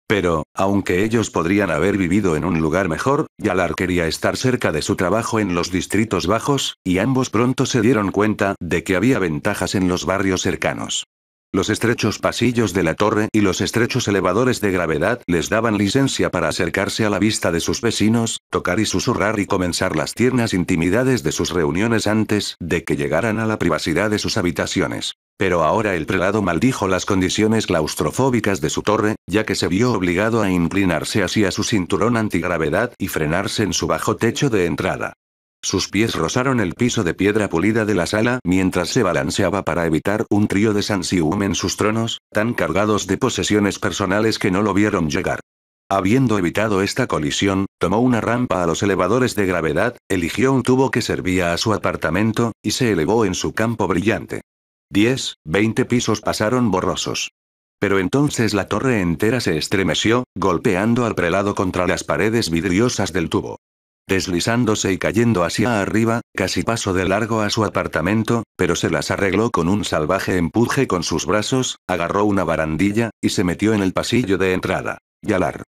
Pero, aunque ellos podrían haber vivido en un lugar mejor, Yalar quería estar cerca de su trabajo en los distritos bajos, y ambos pronto se dieron cuenta de que había ventajas en los barrios cercanos. Los estrechos pasillos de la torre y los estrechos elevadores de gravedad les daban licencia para acercarse a la vista de sus vecinos, tocar y susurrar y comenzar las tiernas intimidades de sus reuniones antes de que llegaran a la privacidad de sus habitaciones. Pero ahora el prelado maldijo las condiciones claustrofóbicas de su torre, ya que se vio obligado a inclinarse hacia su cinturón antigravedad y frenarse en su bajo techo de entrada. Sus pies rozaron el piso de piedra pulida de la sala mientras se balanceaba para evitar un trío de Sansium en sus tronos, tan cargados de posesiones personales que no lo vieron llegar. Habiendo evitado esta colisión, tomó una rampa a los elevadores de gravedad, eligió un tubo que servía a su apartamento, y se elevó en su campo brillante. Diez, veinte pisos pasaron borrosos. Pero entonces la torre entera se estremeció, golpeando al prelado contra las paredes vidriosas del tubo deslizándose y cayendo hacia arriba, casi pasó de largo a su apartamento, pero se las arregló con un salvaje empuje con sus brazos, agarró una barandilla, y se metió en el pasillo de entrada. Yalar.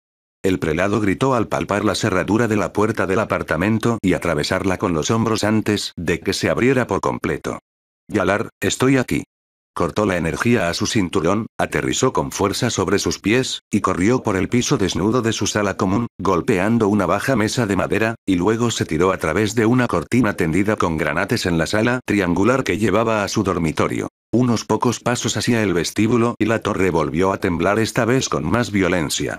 El prelado gritó al palpar la cerradura de la puerta del apartamento y atravesarla con los hombros antes de que se abriera por completo. Yalar, estoy aquí. Cortó la energía a su cinturón, aterrizó con fuerza sobre sus pies, y corrió por el piso desnudo de su sala común, golpeando una baja mesa de madera, y luego se tiró a través de una cortina tendida con granates en la sala triangular que llevaba a su dormitorio. Unos pocos pasos hacia el vestíbulo y la torre volvió a temblar esta vez con más violencia.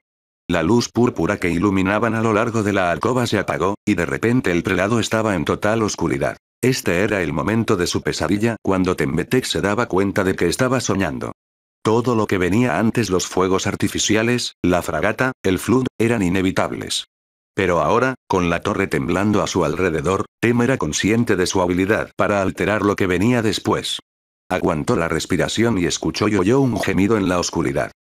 La luz púrpura que iluminaban a lo largo de la alcoba se apagó, y de repente el prelado estaba en total oscuridad. Este era el momento de su pesadilla cuando Tembetek se daba cuenta de que estaba soñando. Todo lo que venía antes los fuegos artificiales, la fragata, el flood, eran inevitables. Pero ahora, con la torre temblando a su alrededor, Tem era consciente de su habilidad para alterar lo que venía después. Aguantó la respiración y escuchó y oyó un gemido en la oscuridad.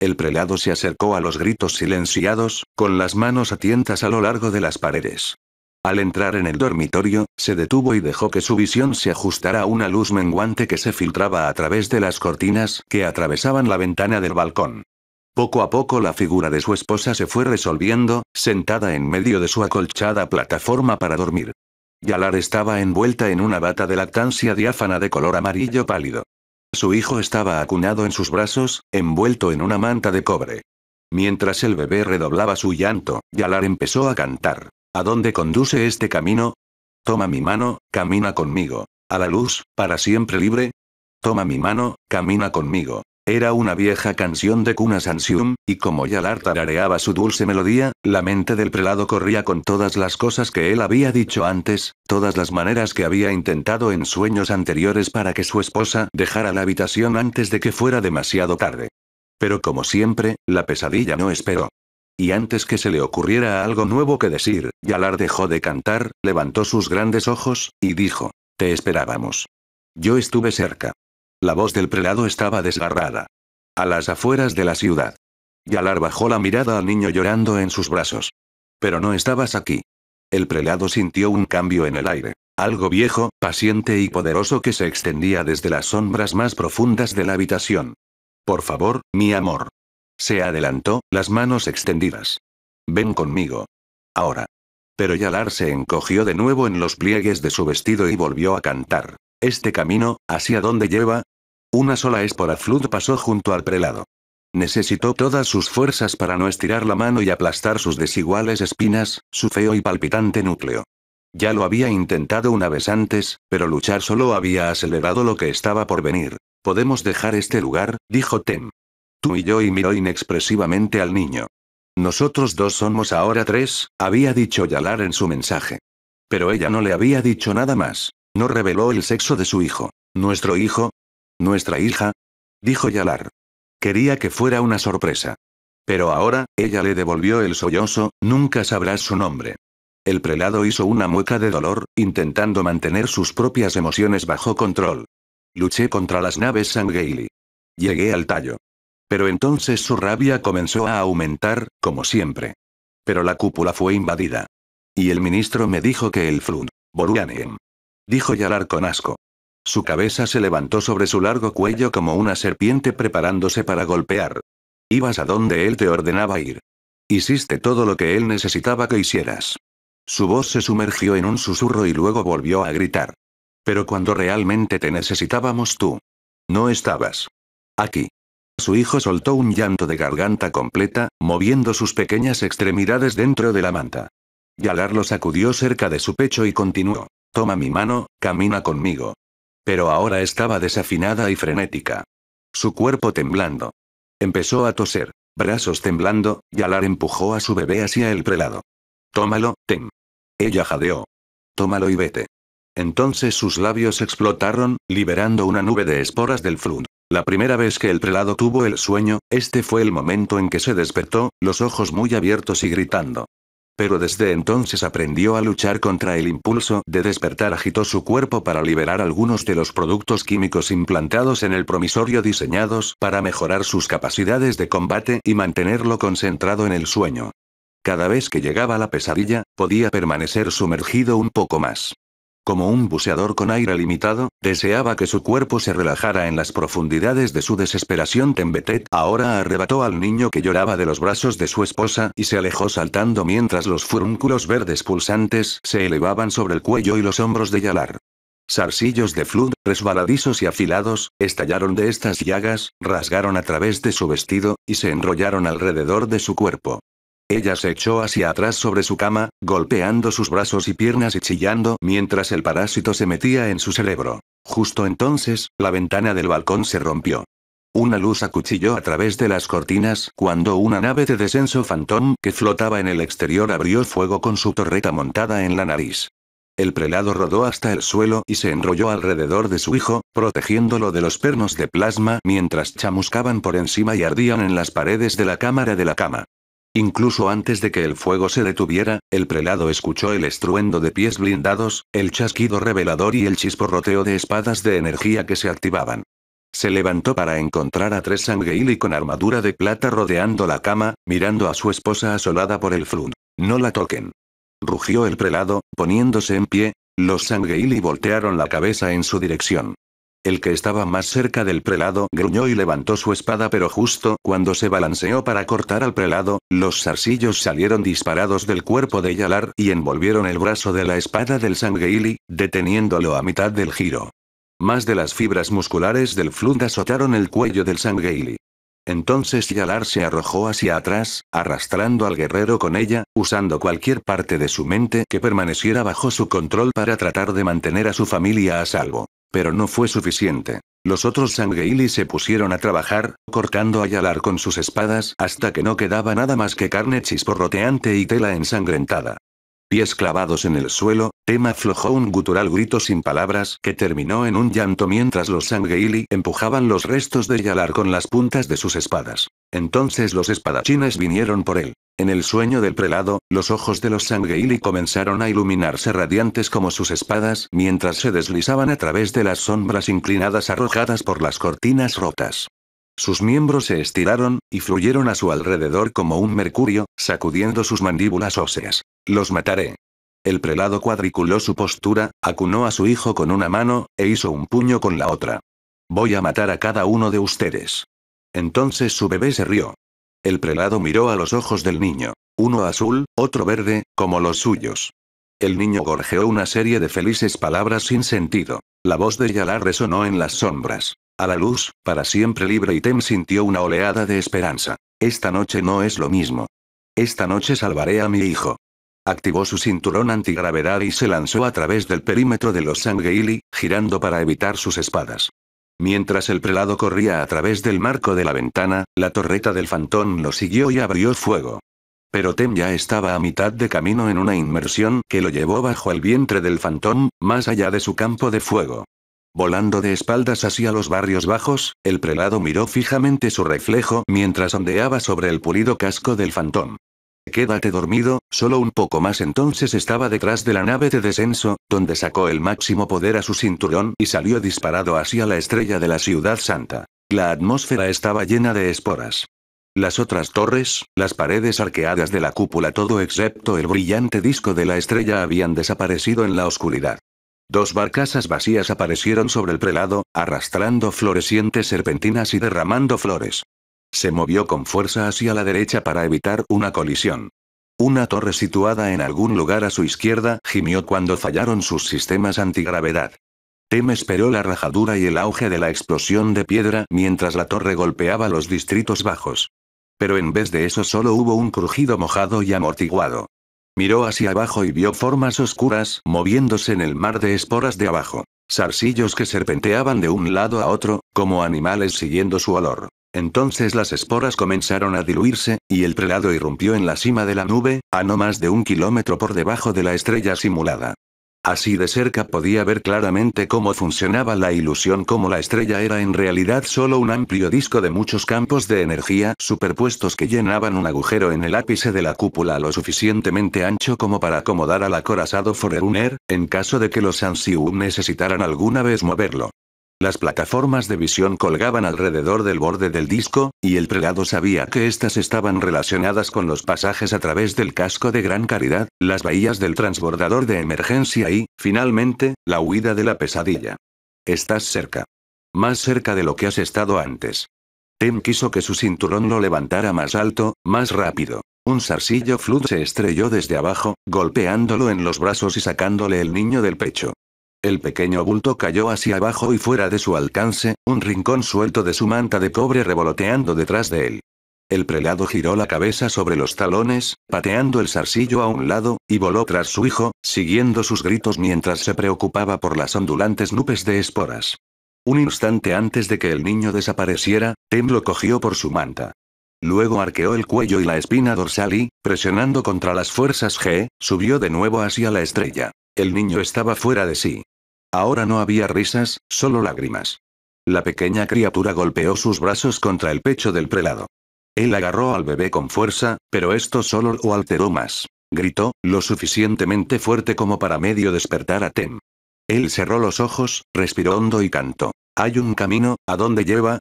El prelado se acercó a los gritos silenciados, con las manos atientas a lo largo de las paredes. Al entrar en el dormitorio, se detuvo y dejó que su visión se ajustara a una luz menguante que se filtraba a través de las cortinas que atravesaban la ventana del balcón. Poco a poco la figura de su esposa se fue resolviendo, sentada en medio de su acolchada plataforma para dormir. Yalar estaba envuelta en una bata de lactancia diáfana de color amarillo pálido. Su hijo estaba acunado en sus brazos, envuelto en una manta de cobre. Mientras el bebé redoblaba su llanto, Yalar empezó a cantar. ¿A dónde conduce este camino? Toma mi mano, camina conmigo. A la luz, para siempre libre. Toma mi mano, camina conmigo. Era una vieja canción de cuna y como ya Yalar tarareaba su dulce melodía, la mente del prelado corría con todas las cosas que él había dicho antes, todas las maneras que había intentado en sueños anteriores para que su esposa dejara la habitación antes de que fuera demasiado tarde. Pero como siempre, la pesadilla no esperó. Y antes que se le ocurriera algo nuevo que decir, Yalar dejó de cantar, levantó sus grandes ojos, y dijo, Te esperábamos. Yo estuve cerca. La voz del prelado estaba desgarrada. A las afueras de la ciudad. Yalar bajó la mirada al niño llorando en sus brazos. Pero no estabas aquí. El prelado sintió un cambio en el aire. Algo viejo, paciente y poderoso que se extendía desde las sombras más profundas de la habitación. Por favor, mi amor, se adelantó, las manos extendidas. Ven conmigo. Ahora. Pero Yalar se encogió de nuevo en los pliegues de su vestido y volvió a cantar. Este camino, ¿hacia dónde lleva? Una sola espora Flood pasó junto al prelado. Necesitó todas sus fuerzas para no estirar la mano y aplastar sus desiguales espinas, su feo y palpitante núcleo. Ya lo había intentado una vez antes, pero luchar solo había acelerado lo que estaba por venir. Podemos dejar este lugar, dijo Tem. Tú y yo y miró inexpresivamente al niño. Nosotros dos somos ahora tres, había dicho Yalar en su mensaje. Pero ella no le había dicho nada más. No reveló el sexo de su hijo. ¿Nuestro hijo? ¿Nuestra hija? Dijo Yalar. Quería que fuera una sorpresa. Pero ahora, ella le devolvió el sollozo, nunca sabrás su nombre. El prelado hizo una mueca de dolor, intentando mantener sus propias emociones bajo control. Luché contra las naves Sangeili. Llegué al tallo. Pero entonces su rabia comenzó a aumentar, como siempre. Pero la cúpula fue invadida. Y el ministro me dijo que el flun, Boruanem. Dijo Yalar con asco. Su cabeza se levantó sobre su largo cuello como una serpiente preparándose para golpear. Ibas a donde él te ordenaba ir. Hiciste todo lo que él necesitaba que hicieras. Su voz se sumergió en un susurro y luego volvió a gritar. Pero cuando realmente te necesitábamos tú. No estabas. Aquí. Su hijo soltó un llanto de garganta completa, moviendo sus pequeñas extremidades dentro de la manta. Yalar lo sacudió cerca de su pecho y continuó. Toma mi mano, camina conmigo. Pero ahora estaba desafinada y frenética. Su cuerpo temblando. Empezó a toser. Brazos temblando, Yalar empujó a su bebé hacia el prelado. Tómalo, Tem. Ella jadeó. Tómalo y vete. Entonces sus labios explotaron, liberando una nube de esporas del fruto. La primera vez que el prelado tuvo el sueño, este fue el momento en que se despertó, los ojos muy abiertos y gritando. Pero desde entonces aprendió a luchar contra el impulso de despertar. Agitó su cuerpo para liberar algunos de los productos químicos implantados en el promisorio diseñados para mejorar sus capacidades de combate y mantenerlo concentrado en el sueño. Cada vez que llegaba la pesadilla, podía permanecer sumergido un poco más. Como un buceador con aire limitado, deseaba que su cuerpo se relajara en las profundidades de su desesperación. Tembetet ahora arrebató al niño que lloraba de los brazos de su esposa y se alejó saltando mientras los furúnculos verdes pulsantes se elevaban sobre el cuello y los hombros de Yalar. Sarcillos de flood resbaladizos y afilados, estallaron de estas llagas, rasgaron a través de su vestido, y se enrollaron alrededor de su cuerpo. Ella se echó hacia atrás sobre su cama, golpeando sus brazos y piernas y chillando mientras el parásito se metía en su cerebro. Justo entonces, la ventana del balcón se rompió. Una luz acuchilló a través de las cortinas cuando una nave de descenso Phantom que flotaba en el exterior abrió fuego con su torreta montada en la nariz. El prelado rodó hasta el suelo y se enrolló alrededor de su hijo, protegiéndolo de los pernos de plasma mientras chamuscaban por encima y ardían en las paredes de la cámara de la cama. Incluso antes de que el fuego se detuviera, el prelado escuchó el estruendo de pies blindados, el chasquido revelador y el chisporroteo de espadas de energía que se activaban. Se levantó para encontrar a tres Sangheili con armadura de plata rodeando la cama, mirando a su esposa asolada por el flun. No la toquen. Rugió el prelado, poniéndose en pie. Los Sangueili voltearon la cabeza en su dirección. El que estaba más cerca del prelado gruñó y levantó su espada pero justo cuando se balanceó para cortar al prelado, los zarcillos salieron disparados del cuerpo de Yalar y envolvieron el brazo de la espada del Sangeili, deteniéndolo a mitad del giro. Más de las fibras musculares del Flund azotaron el cuello del Sangeili. Entonces Yalar se arrojó hacia atrás, arrastrando al guerrero con ella, usando cualquier parte de su mente que permaneciera bajo su control para tratar de mantener a su familia a salvo. Pero no fue suficiente. Los otros Sangeili se pusieron a trabajar, cortando a Yalar con sus espadas hasta que no quedaba nada más que carne chisporroteante y tela ensangrentada. Pies clavados en el suelo, Tema aflojó un gutural grito sin palabras que terminó en un llanto mientras los Sangueili empujaban los restos de Yalar con las puntas de sus espadas. Entonces los espadachines vinieron por él. En el sueño del prelado, los ojos de los Sangeili comenzaron a iluminarse radiantes como sus espadas mientras se deslizaban a través de las sombras inclinadas arrojadas por las cortinas rotas. Sus miembros se estiraron, y fluyeron a su alrededor como un mercurio, sacudiendo sus mandíbulas óseas. Los mataré. El prelado cuadriculó su postura, acunó a su hijo con una mano, e hizo un puño con la otra. Voy a matar a cada uno de ustedes. Entonces su bebé se rió. El prelado miró a los ojos del niño. Uno azul, otro verde, como los suyos. El niño gorjeó una serie de felices palabras sin sentido. La voz de Yalar resonó en las sombras. A la luz, para siempre libre, y tem sintió una oleada de esperanza. Esta noche no es lo mismo. Esta noche salvaré a mi hijo. Activó su cinturón antigravedad y se lanzó a través del perímetro de los Sangheili, girando para evitar sus espadas. Mientras el prelado corría a través del marco de la ventana, la torreta del fantón lo siguió y abrió fuego. Pero Tem ya estaba a mitad de camino en una inmersión que lo llevó bajo el vientre del fantón, más allá de su campo de fuego. Volando de espaldas hacia los barrios bajos, el prelado miró fijamente su reflejo mientras ondeaba sobre el pulido casco del fantón. Quédate dormido, solo un poco más entonces estaba detrás de la nave de descenso, donde sacó el máximo poder a su cinturón y salió disparado hacia la estrella de la ciudad santa. La atmósfera estaba llena de esporas. Las otras torres, las paredes arqueadas de la cúpula, todo excepto el brillante disco de la estrella habían desaparecido en la oscuridad. Dos barcasas vacías aparecieron sobre el prelado, arrastrando florecientes serpentinas y derramando flores. Se movió con fuerza hacia la derecha para evitar una colisión. Una torre situada en algún lugar a su izquierda gimió cuando fallaron sus sistemas antigravedad. Tem esperó la rajadura y el auge de la explosión de piedra mientras la torre golpeaba los distritos bajos. Pero en vez de eso solo hubo un crujido mojado y amortiguado. Miró hacia abajo y vio formas oscuras moviéndose en el mar de esporas de abajo. Zarcillos que serpenteaban de un lado a otro, como animales siguiendo su olor. Entonces las esporas comenzaron a diluirse, y el prelado irrumpió en la cima de la nube, a no más de un kilómetro por debajo de la estrella simulada. Así de cerca podía ver claramente cómo funcionaba la ilusión, como la estrella era en realidad solo un amplio disco de muchos campos de energía superpuestos que llenaban un agujero en el ápice de la cúpula lo suficientemente ancho como para acomodar al acorazado Forerunner, en caso de que los Ansiu necesitaran alguna vez moverlo. Las plataformas de visión colgaban alrededor del borde del disco, y el prelado sabía que éstas estaban relacionadas con los pasajes a través del casco de gran caridad, las bahías del transbordador de emergencia y, finalmente, la huida de la pesadilla. Estás cerca. Más cerca de lo que has estado antes. Tim quiso que su cinturón lo levantara más alto, más rápido. Un zarcillo Flood se estrelló desde abajo, golpeándolo en los brazos y sacándole el niño del pecho. El pequeño bulto cayó hacia abajo y fuera de su alcance, un rincón suelto de su manta de cobre revoloteando detrás de él. El prelado giró la cabeza sobre los talones, pateando el zarcillo a un lado, y voló tras su hijo, siguiendo sus gritos mientras se preocupaba por las ondulantes nubes de esporas. Un instante antes de que el niño desapareciera, Tem lo cogió por su manta. Luego arqueó el cuello y la espina dorsal y, presionando contra las fuerzas G, subió de nuevo hacia la estrella. El niño estaba fuera de sí. Ahora no había risas, solo lágrimas. La pequeña criatura golpeó sus brazos contra el pecho del prelado. Él agarró al bebé con fuerza, pero esto solo lo alteró más. Gritó, lo suficientemente fuerte como para medio despertar a Tem. Él cerró los ojos, respiró hondo y cantó. Hay un camino, ¿a dónde lleva?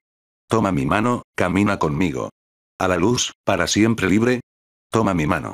Toma mi mano, camina conmigo. A la luz, para siempre libre. Toma mi mano.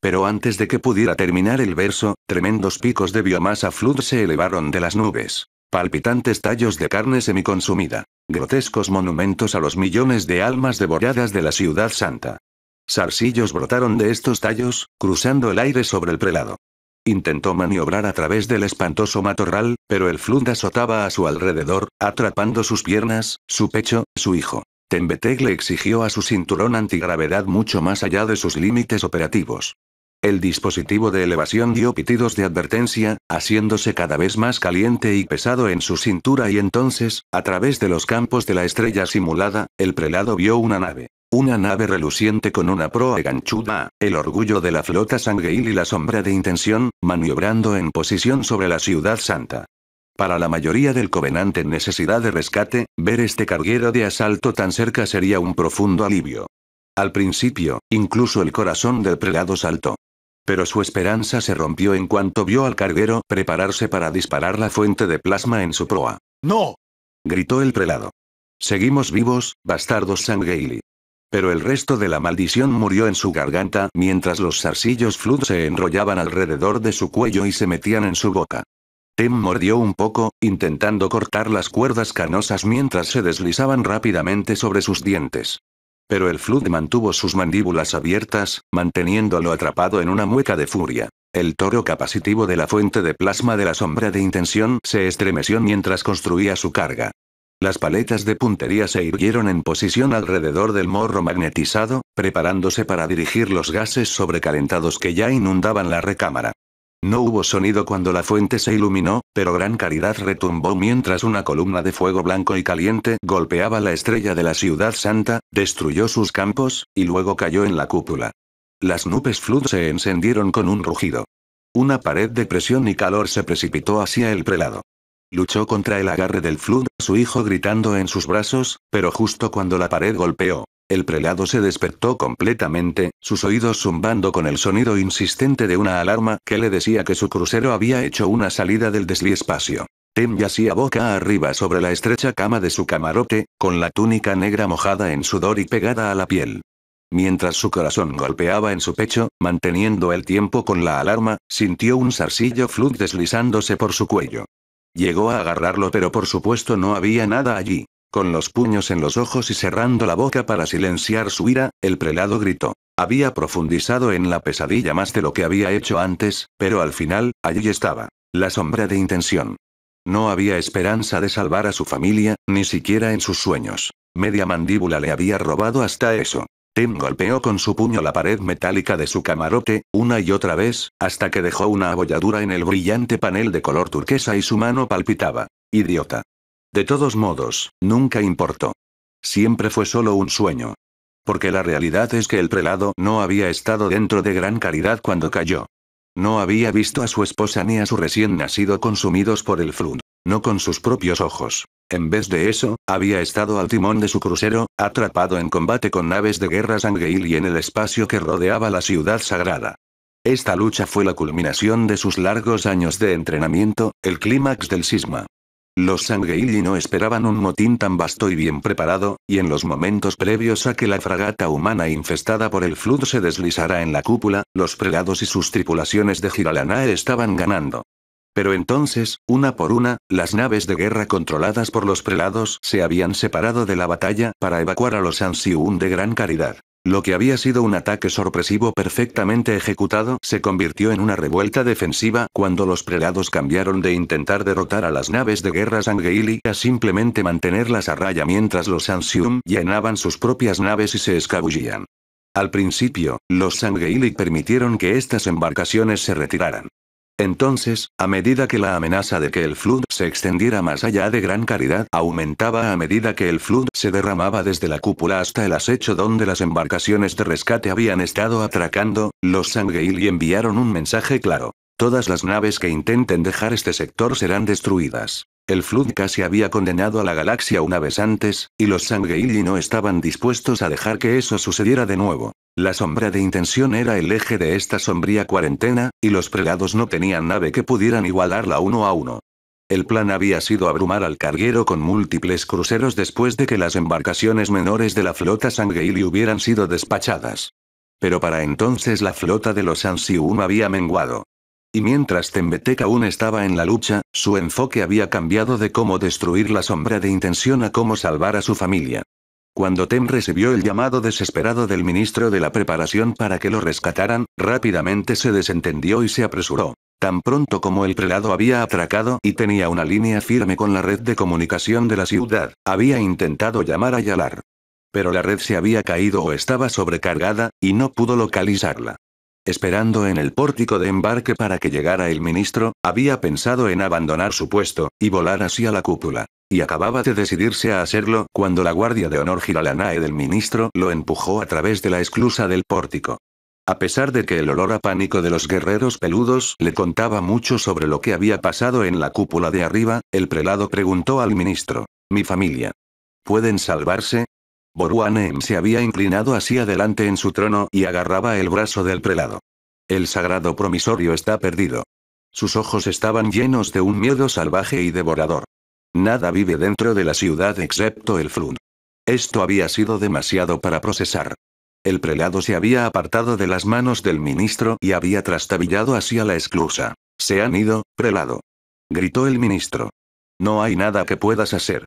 Pero antes de que pudiera terminar el verso, tremendos picos de biomasa flud se elevaron de las nubes. Palpitantes tallos de carne semiconsumida. Grotescos monumentos a los millones de almas devoradas de la ciudad santa. Sarcillos brotaron de estos tallos, cruzando el aire sobre el prelado. Intentó maniobrar a través del espantoso matorral, pero el flud azotaba a su alrededor, atrapando sus piernas, su pecho, su hijo. Tembeteg le exigió a su cinturón antigravedad mucho más allá de sus límites operativos. El dispositivo de elevación dio pitidos de advertencia, haciéndose cada vez más caliente y pesado en su cintura y entonces, a través de los campos de la estrella simulada, el prelado vio una nave. Una nave reluciente con una proa ganchuda, el orgullo de la flota sangueil y la sombra de intención, maniobrando en posición sobre la ciudad santa. Para la mayoría del Covenante en necesidad de rescate, ver este carguero de asalto tan cerca sería un profundo alivio. Al principio, incluso el corazón del prelado saltó. Pero su esperanza se rompió en cuanto vio al carguero prepararse para disparar la fuente de plasma en su proa. ¡No! gritó el prelado. Seguimos vivos, bastardos Sangeili. Pero el resto de la maldición murió en su garganta mientras los zarcillos Flood se enrollaban alrededor de su cuello y se metían en su boca. Tem mordió un poco, intentando cortar las cuerdas canosas mientras se deslizaban rápidamente sobre sus dientes. Pero el Flood mantuvo sus mandíbulas abiertas, manteniéndolo atrapado en una mueca de furia. El toro capacitivo de la fuente de plasma de la sombra de intención se estremeció mientras construía su carga. Las paletas de puntería se irguieron en posición alrededor del morro magnetizado, preparándose para dirigir los gases sobrecalentados que ya inundaban la recámara. No hubo sonido cuando la fuente se iluminó, pero gran caridad retumbó mientras una columna de fuego blanco y caliente golpeaba la estrella de la ciudad santa, destruyó sus campos, y luego cayó en la cúpula. Las nubes flood se encendieron con un rugido. Una pared de presión y calor se precipitó hacia el prelado. Luchó contra el agarre del Flood, su hijo gritando en sus brazos, pero justo cuando la pared golpeó, el prelado se despertó completamente, sus oídos zumbando con el sonido insistente de una alarma que le decía que su crucero había hecho una salida del desliespacio. Tem yacía boca arriba sobre la estrecha cama de su camarote, con la túnica negra mojada en sudor y pegada a la piel. Mientras su corazón golpeaba en su pecho, manteniendo el tiempo con la alarma, sintió un zarcillo flut deslizándose por su cuello. Llegó a agarrarlo pero por supuesto no había nada allí. Con los puños en los ojos y cerrando la boca para silenciar su ira, el prelado gritó. Había profundizado en la pesadilla más de lo que había hecho antes, pero al final, allí estaba. La sombra de intención. No había esperanza de salvar a su familia, ni siquiera en sus sueños. Media mandíbula le había robado hasta eso. Tim golpeó con su puño la pared metálica de su camarote, una y otra vez, hasta que dejó una abolladura en el brillante panel de color turquesa y su mano palpitaba. Idiota. De todos modos, nunca importó. Siempre fue solo un sueño. Porque la realidad es que el prelado no había estado dentro de gran caridad cuando cayó. No había visto a su esposa ni a su recién nacido consumidos por el frun, no con sus propios ojos. En vez de eso, había estado al timón de su crucero, atrapado en combate con naves de guerra sangueil y en el espacio que rodeaba la ciudad sagrada. Esta lucha fue la culminación de sus largos años de entrenamiento, el clímax del sisma. Los y no esperaban un motín tan vasto y bien preparado, y en los momentos previos a que la fragata humana infestada por el Flood se deslizara en la cúpula, los prelados y sus tripulaciones de Giralana estaban ganando. Pero entonces, una por una, las naves de guerra controladas por los prelados se habían separado de la batalla para evacuar a los Ansiun de Gran Caridad. Lo que había sido un ataque sorpresivo perfectamente ejecutado se convirtió en una revuelta defensiva cuando los prelados cambiaron de intentar derrotar a las naves de guerra Sangeili a simplemente mantenerlas a raya mientras los Ansium llenaban sus propias naves y se escabullían. Al principio, los Sangeili permitieron que estas embarcaciones se retiraran. Entonces, a medida que la amenaza de que el Flood se extendiera más allá de Gran Caridad aumentaba a medida que el Flood se derramaba desde la cúpula hasta el acecho donde las embarcaciones de rescate habían estado atracando, los y enviaron un mensaje claro. Todas las naves que intenten dejar este sector serán destruidas. El Flood casi había condenado a la galaxia una vez antes, y los Sangeili no estaban dispuestos a dejar que eso sucediera de nuevo. La sombra de intención era el eje de esta sombría cuarentena, y los prelados no tenían nave que pudieran igualarla uno a uno. El plan había sido abrumar al carguero con múltiples cruceros después de que las embarcaciones menores de la flota Sangeili hubieran sido despachadas. Pero para entonces la flota de los Ansium había menguado. Y mientras Tembetek aún estaba en la lucha, su enfoque había cambiado de cómo destruir la sombra de intención a cómo salvar a su familia. Cuando Tem recibió el llamado desesperado del ministro de la preparación para que lo rescataran, rápidamente se desentendió y se apresuró. Tan pronto como el prelado había atracado y tenía una línea firme con la red de comunicación de la ciudad, había intentado llamar a Yalar. Pero la red se había caído o estaba sobrecargada, y no pudo localizarla. Esperando en el pórtico de embarque para que llegara el ministro, había pensado en abandonar su puesto, y volar hacia la cúpula. Y acababa de decidirse a hacerlo, cuando la guardia de honor Giralanae del ministro lo empujó a través de la esclusa del pórtico. A pesar de que el olor a pánico de los guerreros peludos le contaba mucho sobre lo que había pasado en la cúpula de arriba, el prelado preguntó al ministro. Mi familia. ¿Pueden salvarse? Boruanem se había inclinado hacia adelante en su trono y agarraba el brazo del prelado. El sagrado promisorio está perdido. Sus ojos estaban llenos de un miedo salvaje y devorador. Nada vive dentro de la ciudad excepto el flun. Esto había sido demasiado para procesar. El prelado se había apartado de las manos del ministro y había trastabillado hacia la esclusa. Se han ido, prelado. Gritó el ministro. No hay nada que puedas hacer.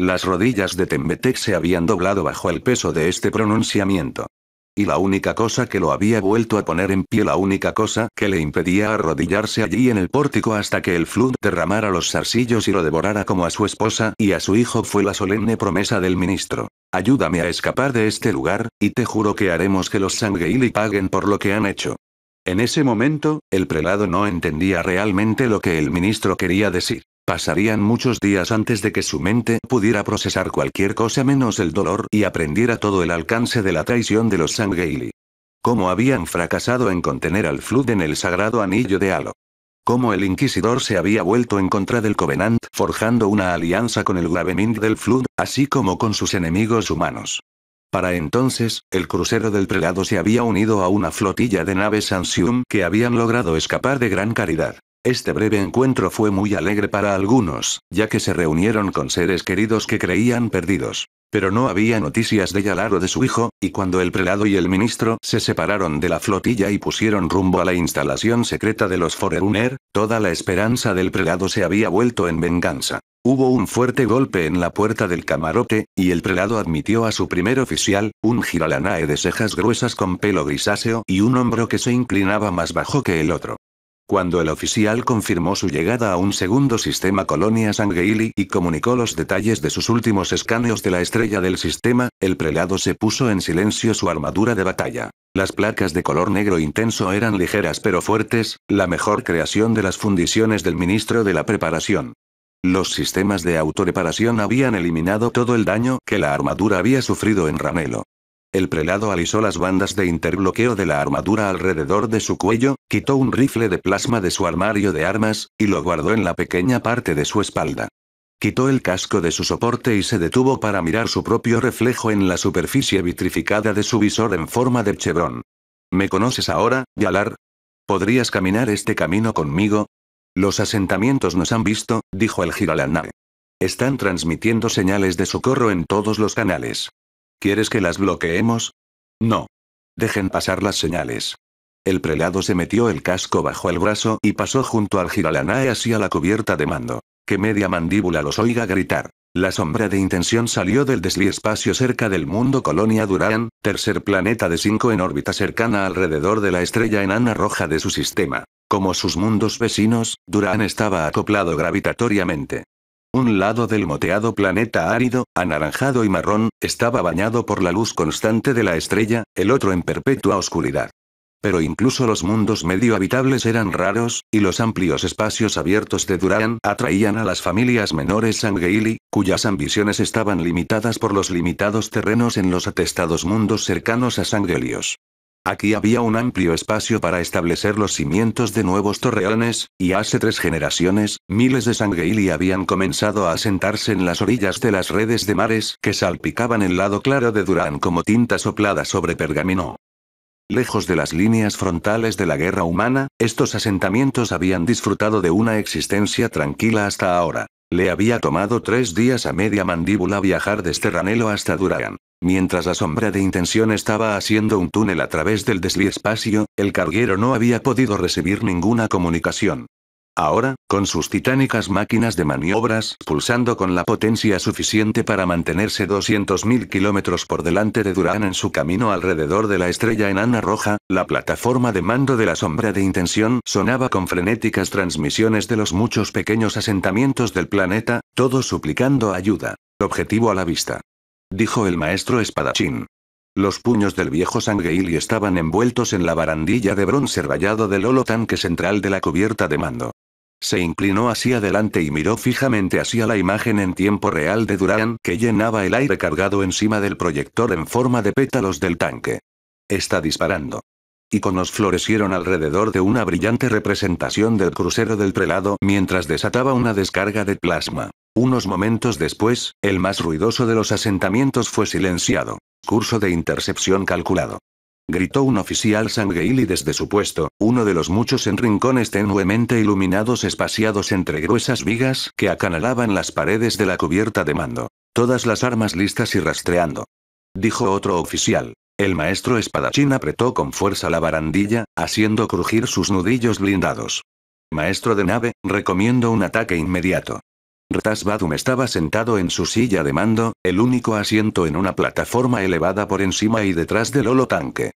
Las rodillas de Tembetek se habían doblado bajo el peso de este pronunciamiento. Y la única cosa que lo había vuelto a poner en pie, la única cosa que le impedía arrodillarse allí en el pórtico hasta que el Flood derramara los zarcillos y lo devorara como a su esposa y a su hijo, fue la solemne promesa del ministro. Ayúdame a escapar de este lugar, y te juro que haremos que los Sangeili paguen por lo que han hecho. En ese momento, el prelado no entendía realmente lo que el ministro quería decir. Pasarían muchos días antes de que su mente pudiera procesar cualquier cosa menos el dolor y aprendiera todo el alcance de la traición de los Sangeili. Cómo habían fracasado en contener al Flood en el sagrado anillo de Halo. Cómo el Inquisidor se había vuelto en contra del Covenant, forjando una alianza con el Gravemind del Flood, así como con sus enemigos humanos. Para entonces, el crucero del prelado se había unido a una flotilla de naves Ansium que habían logrado escapar de gran caridad. Este breve encuentro fue muy alegre para algunos, ya que se reunieron con seres queridos que creían perdidos. Pero no había noticias de Yalaro de su hijo, y cuando el prelado y el ministro se separaron de la flotilla y pusieron rumbo a la instalación secreta de los Foreruner, toda la esperanza del prelado se había vuelto en venganza. Hubo un fuerte golpe en la puerta del camarote, y el prelado admitió a su primer oficial, un giralanae de cejas gruesas con pelo grisáceo y un hombro que se inclinaba más bajo que el otro. Cuando el oficial confirmó su llegada a un segundo sistema Colonia Sangeili y comunicó los detalles de sus últimos escaneos de la estrella del sistema, el prelado se puso en silencio su armadura de batalla. Las placas de color negro intenso eran ligeras pero fuertes, la mejor creación de las fundiciones del ministro de la preparación. Los sistemas de autoreparación habían eliminado todo el daño que la armadura había sufrido en Ranelo. El prelado alisó las bandas de interbloqueo de la armadura alrededor de su cuello, quitó un rifle de plasma de su armario de armas, y lo guardó en la pequeña parte de su espalda. Quitó el casco de su soporte y se detuvo para mirar su propio reflejo en la superficie vitrificada de su visor en forma de chevron. ¿Me conoces ahora, Yalar? ¿Podrías caminar este camino conmigo? Los asentamientos nos han visto, dijo el Giralanar. Están transmitiendo señales de socorro en todos los canales. ¿Quieres que las bloqueemos? No. Dejen pasar las señales. El prelado se metió el casco bajo el brazo y pasó junto al giralanae hacia la cubierta de mando. Que media mandíbula los oiga gritar. La sombra de intención salió del espacio cerca del mundo Colonia Durán, tercer planeta de 5 en órbita cercana alrededor de la estrella enana roja de su sistema. Como sus mundos vecinos, Durán estaba acoplado gravitatoriamente. Un lado del moteado planeta árido, anaranjado y marrón, estaba bañado por la luz constante de la estrella, el otro en perpetua oscuridad. Pero incluso los mundos medio habitables eran raros, y los amplios espacios abiertos de Durán atraían a las familias menores Sangheili, cuyas ambiciones estaban limitadas por los limitados terrenos en los atestados mundos cercanos a Sangelios. Aquí había un amplio espacio para establecer los cimientos de nuevos torreones, y hace tres generaciones, miles de sangueili habían comenzado a asentarse en las orillas de las redes de mares que salpicaban el lado claro de Durán como tinta soplada sobre pergamino. Lejos de las líneas frontales de la guerra humana, estos asentamientos habían disfrutado de una existencia tranquila hasta ahora. Le había tomado tres días a media mandíbula viajar desde Ranelo hasta Durán. Mientras la sombra de intención estaba haciendo un túnel a través del Espacio, el carguero no había podido recibir ninguna comunicación. Ahora, con sus titánicas máquinas de maniobras pulsando con la potencia suficiente para mantenerse 200.000 kilómetros por delante de Durán en su camino alrededor de la estrella enana roja, la plataforma de mando de la sombra de intención sonaba con frenéticas transmisiones de los muchos pequeños asentamientos del planeta, todos suplicando ayuda. Objetivo a la vista. Dijo el maestro espadachín. Los puños del viejo Sangheili estaban envueltos en la barandilla de bronce rayado del holo tanque central de la cubierta de mando. Se inclinó hacia adelante y miró fijamente hacia la imagen en tiempo real de Durán que llenaba el aire cargado encima del proyector en forma de pétalos del tanque. Está disparando. Iconos florecieron alrededor de una brillante representación del crucero del prelado mientras desataba una descarga de plasma. Unos momentos después, el más ruidoso de los asentamientos fue silenciado. Curso de intercepción calculado. Gritó un oficial y desde su puesto, uno de los muchos en rincones tenuemente iluminados espaciados entre gruesas vigas que acanalaban las paredes de la cubierta de mando. Todas las armas listas y rastreando. Dijo otro oficial. El maestro espadachín apretó con fuerza la barandilla, haciendo crujir sus nudillos blindados. Maestro de nave, recomiendo un ataque inmediato. Rtas Badum estaba sentado en su silla de mando, el único asiento en una plataforma elevada por encima y detrás del holo tanque.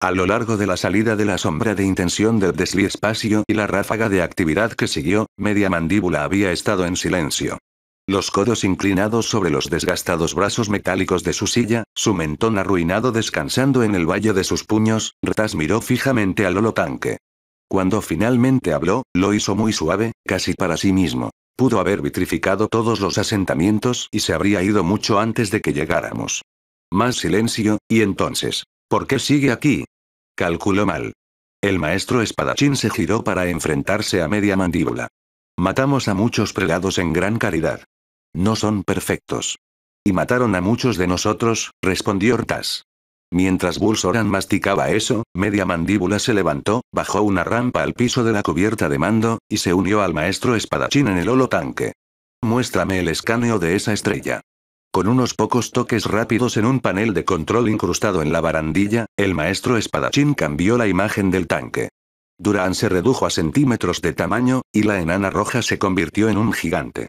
A lo largo de la salida de la sombra de intención del Espacio y la ráfaga de actividad que siguió, media mandíbula había estado en silencio los codos inclinados sobre los desgastados brazos metálicos de su silla, su mentón arruinado descansando en el valle de sus puños, Retas miró fijamente al holotanque. tanque. Cuando finalmente habló, lo hizo muy suave, casi para sí mismo. Pudo haber vitrificado todos los asentamientos y se habría ido mucho antes de que llegáramos. Más silencio, y entonces, ¿por qué sigue aquí? Calculó mal. El maestro espadachín se giró para enfrentarse a media mandíbula. Matamos a muchos prelados en gran caridad. No son perfectos. Y mataron a muchos de nosotros, respondió Hortas. Mientras Bullsoran masticaba eso, media mandíbula se levantó, bajó una rampa al piso de la cubierta de mando, y se unió al maestro espadachín en el holo tanque. Muéstrame el escaneo de esa estrella. Con unos pocos toques rápidos en un panel de control incrustado en la barandilla, el maestro espadachín cambió la imagen del tanque. Durán se redujo a centímetros de tamaño, y la enana roja se convirtió en un gigante.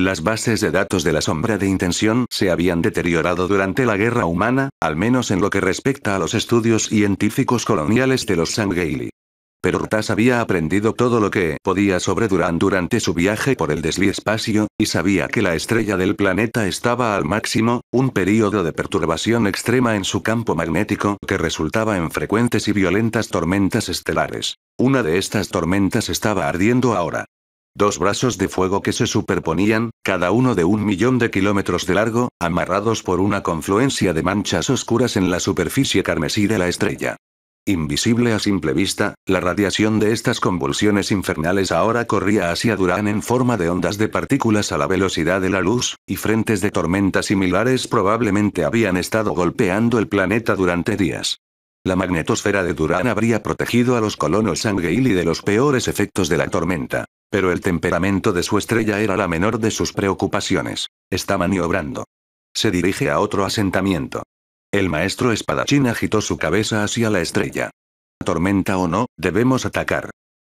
Las bases de datos de la sombra de intención se habían deteriorado durante la guerra humana, al menos en lo que respecta a los estudios científicos coloniales de los Sangeili. Pero Rutas había aprendido todo lo que podía sobre Durán durante su viaje por el Espacio y sabía que la estrella del planeta estaba al máximo, un período de perturbación extrema en su campo magnético que resultaba en frecuentes y violentas tormentas estelares. Una de estas tormentas estaba ardiendo ahora. Dos brazos de fuego que se superponían, cada uno de un millón de kilómetros de largo, amarrados por una confluencia de manchas oscuras en la superficie carmesí de la estrella. Invisible a simple vista, la radiación de estas convulsiones infernales ahora corría hacia Durán en forma de ondas de partículas a la velocidad de la luz, y frentes de tormenta similares probablemente habían estado golpeando el planeta durante días. La magnetosfera de Durán habría protegido a los colonos sanguili de los peores efectos de la tormenta. Pero el temperamento de su estrella era la menor de sus preocupaciones. Está maniobrando. Se dirige a otro asentamiento. El maestro espadachín agitó su cabeza hacia la estrella. Tormenta o no, debemos atacar.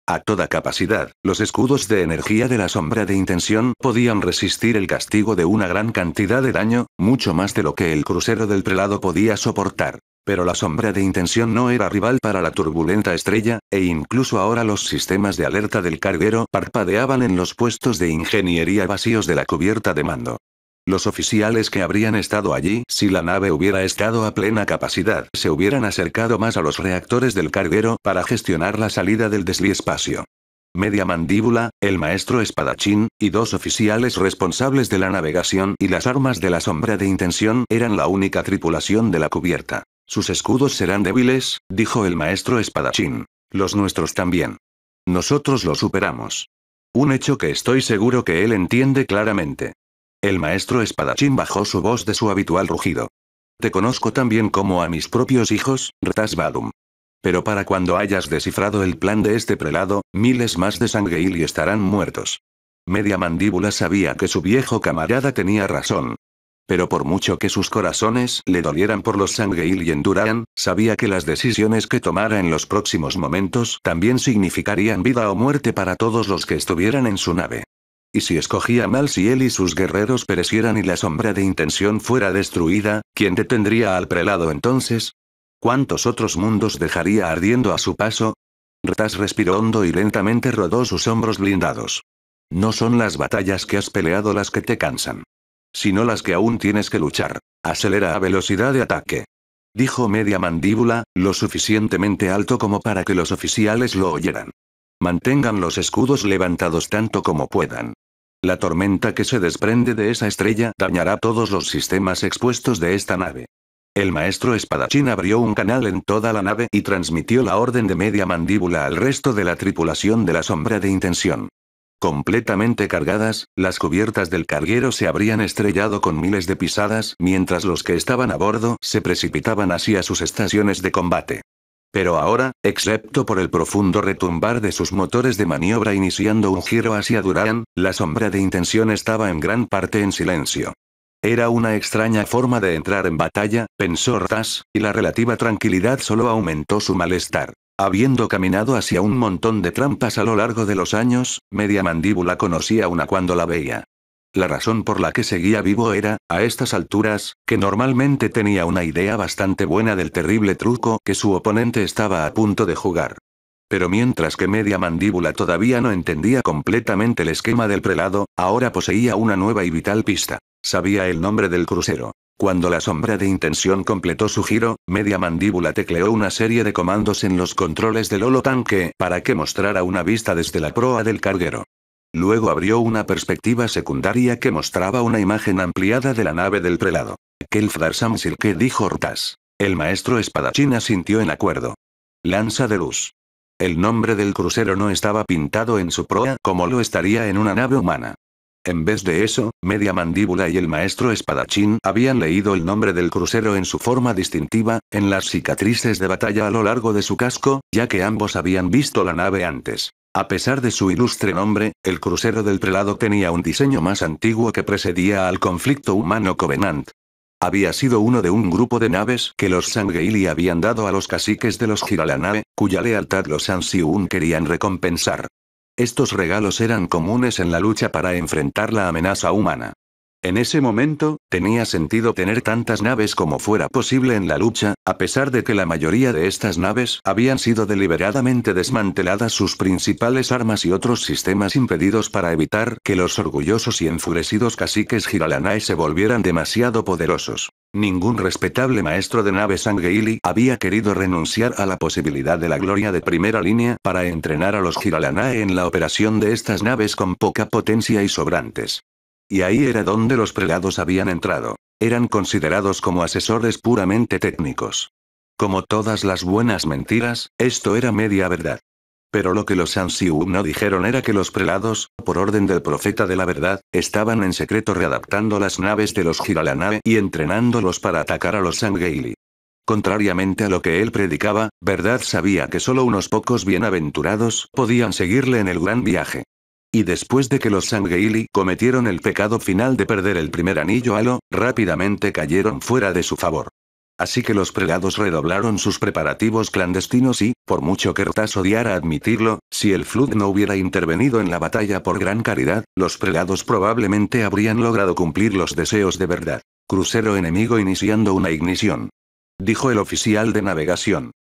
A toda capacidad, los escudos de energía de la sombra de intención podían resistir el castigo de una gran cantidad de daño, mucho más de lo que el crucero del prelado podía soportar. Pero la sombra de intención no era rival para la turbulenta estrella, e incluso ahora los sistemas de alerta del carguero parpadeaban en los puestos de ingeniería vacíos de la cubierta de mando. Los oficiales que habrían estado allí si la nave hubiera estado a plena capacidad se hubieran acercado más a los reactores del carguero para gestionar la salida del desliespacio. Media mandíbula, el maestro espadachín, y dos oficiales responsables de la navegación y las armas de la sombra de intención eran la única tripulación de la cubierta. Sus escudos serán débiles, dijo el maestro espadachín. Los nuestros también. Nosotros lo superamos. Un hecho que estoy seguro que él entiende claramente. El maestro espadachín bajó su voz de su habitual rugido. Te conozco también como a mis propios hijos, Retasbadum. Pero para cuando hayas descifrado el plan de este prelado, miles más de y estarán muertos. Media mandíbula sabía que su viejo camarada tenía razón, pero por mucho que sus corazones le dolieran por los sangre y Enduraran, sabía que las decisiones que tomara en los próximos momentos también significarían vida o muerte para todos los que estuvieran en su nave. Y si escogía mal si él y sus guerreros perecieran y la sombra de intención fuera destruida, ¿quién detendría al prelado entonces? ¿Cuántos otros mundos dejaría ardiendo a su paso? Retas respiró hondo y lentamente rodó sus hombros blindados. No son las batallas que has peleado las que te cansan sino las que aún tienes que luchar. Acelera a velocidad de ataque. Dijo media mandíbula, lo suficientemente alto como para que los oficiales lo oyeran. Mantengan los escudos levantados tanto como puedan. La tormenta que se desprende de esa estrella dañará todos los sistemas expuestos de esta nave. El maestro espadachín abrió un canal en toda la nave y transmitió la orden de media mandíbula al resto de la tripulación de la sombra de intención. Completamente cargadas, las cubiertas del carguero se habrían estrellado con miles de pisadas mientras los que estaban a bordo se precipitaban hacia sus estaciones de combate. Pero ahora, excepto por el profundo retumbar de sus motores de maniobra iniciando un giro hacia Durán, la sombra de intención estaba en gran parte en silencio. Era una extraña forma de entrar en batalla, pensó Raz, y la relativa tranquilidad solo aumentó su malestar. Habiendo caminado hacia un montón de trampas a lo largo de los años, media mandíbula conocía una cuando la veía. La razón por la que seguía vivo era, a estas alturas, que normalmente tenía una idea bastante buena del terrible truco que su oponente estaba a punto de jugar. Pero mientras que media mandíbula todavía no entendía completamente el esquema del prelado, ahora poseía una nueva y vital pista. Sabía el nombre del crucero. Cuando la sombra de intención completó su giro, media mandíbula tecleó una serie de comandos en los controles del holo tanque para que mostrara una vista desde la proa del carguero. Luego abrió una perspectiva secundaria que mostraba una imagen ampliada de la nave del prelado. Kelfdar Samsil que dijo Rutas. El maestro espadachín asintió en acuerdo. Lanza de luz. El nombre del crucero no estaba pintado en su proa como lo estaría en una nave humana. En vez de eso, Media Mandíbula y el maestro Espadachín habían leído el nombre del crucero en su forma distintiva, en las cicatrices de batalla a lo largo de su casco, ya que ambos habían visto la nave antes. A pesar de su ilustre nombre, el crucero del prelado tenía un diseño más antiguo que precedía al conflicto humano Covenant. Había sido uno de un grupo de naves que los Sangheili habían dado a los caciques de los Giralanae, cuya lealtad los Ansiun querían recompensar. Estos regalos eran comunes en la lucha para enfrentar la amenaza humana. En ese momento, tenía sentido tener tantas naves como fuera posible en la lucha, a pesar de que la mayoría de estas naves habían sido deliberadamente desmanteladas sus principales armas y otros sistemas impedidos para evitar que los orgullosos y enfurecidos caciques Giralanae se volvieran demasiado poderosos. Ningún respetable maestro de naves Sangheili había querido renunciar a la posibilidad de la gloria de primera línea para entrenar a los Giralanae en la operación de estas naves con poca potencia y sobrantes. Y ahí era donde los prelados habían entrado. Eran considerados como asesores puramente técnicos. Como todas las buenas mentiras, esto era media verdad. Pero lo que los Siu no dijeron era que los prelados, por orden del profeta de la verdad, estaban en secreto readaptando las naves de los Jiralanae y entrenándolos para atacar a los Sangeili. Contrariamente a lo que él predicaba, Verdad sabía que solo unos pocos bienaventurados podían seguirle en el gran viaje. Y después de que los Sangeili cometieron el pecado final de perder el primer anillo halo, rápidamente cayeron fuera de su favor. Así que los prelados redoblaron sus preparativos clandestinos y, por mucho que Rtas odiara admitirlo, si el Flood no hubiera intervenido en la batalla por gran caridad, los prelados probablemente habrían logrado cumplir los deseos de verdad. Crucero enemigo iniciando una ignición. Dijo el oficial de navegación.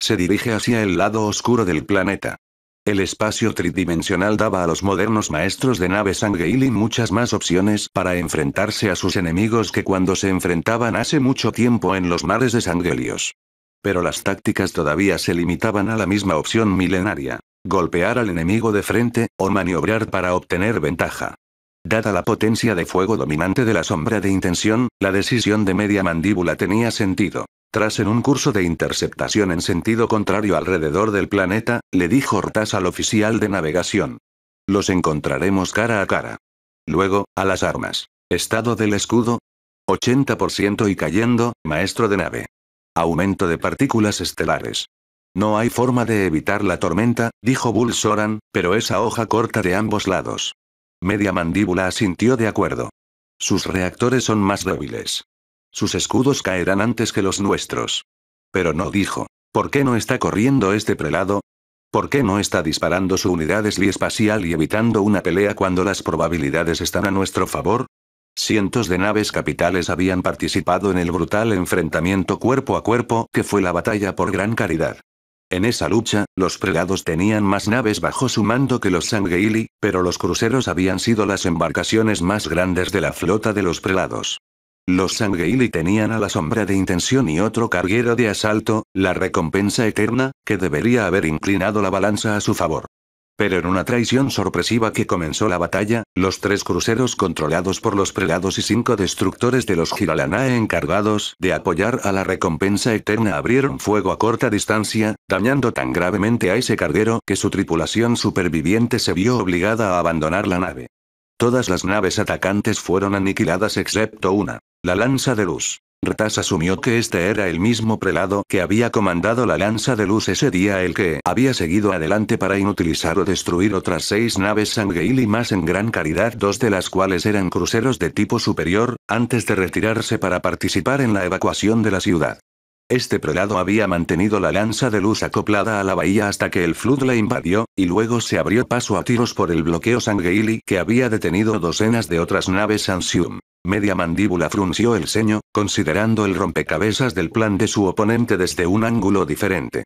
Se dirige hacia el lado oscuro del planeta. El espacio tridimensional daba a los modernos maestros de nave Sangeilin muchas más opciones para enfrentarse a sus enemigos que cuando se enfrentaban hace mucho tiempo en los mares de sangrelios Pero las tácticas todavía se limitaban a la misma opción milenaria. Golpear al enemigo de frente, o maniobrar para obtener ventaja. Dada la potencia de fuego dominante de la sombra de intención, la decisión de media mandíbula tenía sentido. Tras en un curso de interceptación en sentido contrario alrededor del planeta, le dijo Hortas al oficial de navegación. Los encontraremos cara a cara. Luego, a las armas. Estado del escudo. 80% y cayendo, maestro de nave. Aumento de partículas estelares. No hay forma de evitar la tormenta, dijo Bull Soran, pero esa hoja corta de ambos lados. Media mandíbula asintió de acuerdo. Sus reactores son más débiles. Sus escudos caerán antes que los nuestros. Pero no dijo. ¿Por qué no está corriendo este prelado? ¿Por qué no está disparando su unidad espacial y evitando una pelea cuando las probabilidades están a nuestro favor? Cientos de naves capitales habían participado en el brutal enfrentamiento cuerpo a cuerpo que fue la batalla por Gran Caridad. En esa lucha, los prelados tenían más naves bajo su mando que los Sangeili, pero los cruceros habían sido las embarcaciones más grandes de la flota de los prelados. Los Sangeili tenían a la sombra de intención y otro carguero de asalto, la recompensa eterna, que debería haber inclinado la balanza a su favor. Pero en una traición sorpresiva que comenzó la batalla, los tres cruceros controlados por los prelados y cinco destructores de los Giralanae encargados de apoyar a la recompensa eterna abrieron fuego a corta distancia, dañando tan gravemente a ese carguero que su tripulación superviviente se vio obligada a abandonar la nave. Todas las naves atacantes fueron aniquiladas excepto una, la lanza de luz. Retas asumió que este era el mismo prelado que había comandado la lanza de luz ese día, el que había seguido adelante para inutilizar o destruir otras seis naves Sangeil y más en gran caridad, dos de las cuales eran cruceros de tipo superior, antes de retirarse para participar en la evacuación de la ciudad. Este prelado había mantenido la lanza de luz acoplada a la bahía hasta que el Flood la invadió, y luego se abrió paso a tiros por el bloqueo Sangeili que había detenido docenas de otras naves Ansium. Media mandíbula frunció el ceño, considerando el rompecabezas del plan de su oponente desde un ángulo diferente.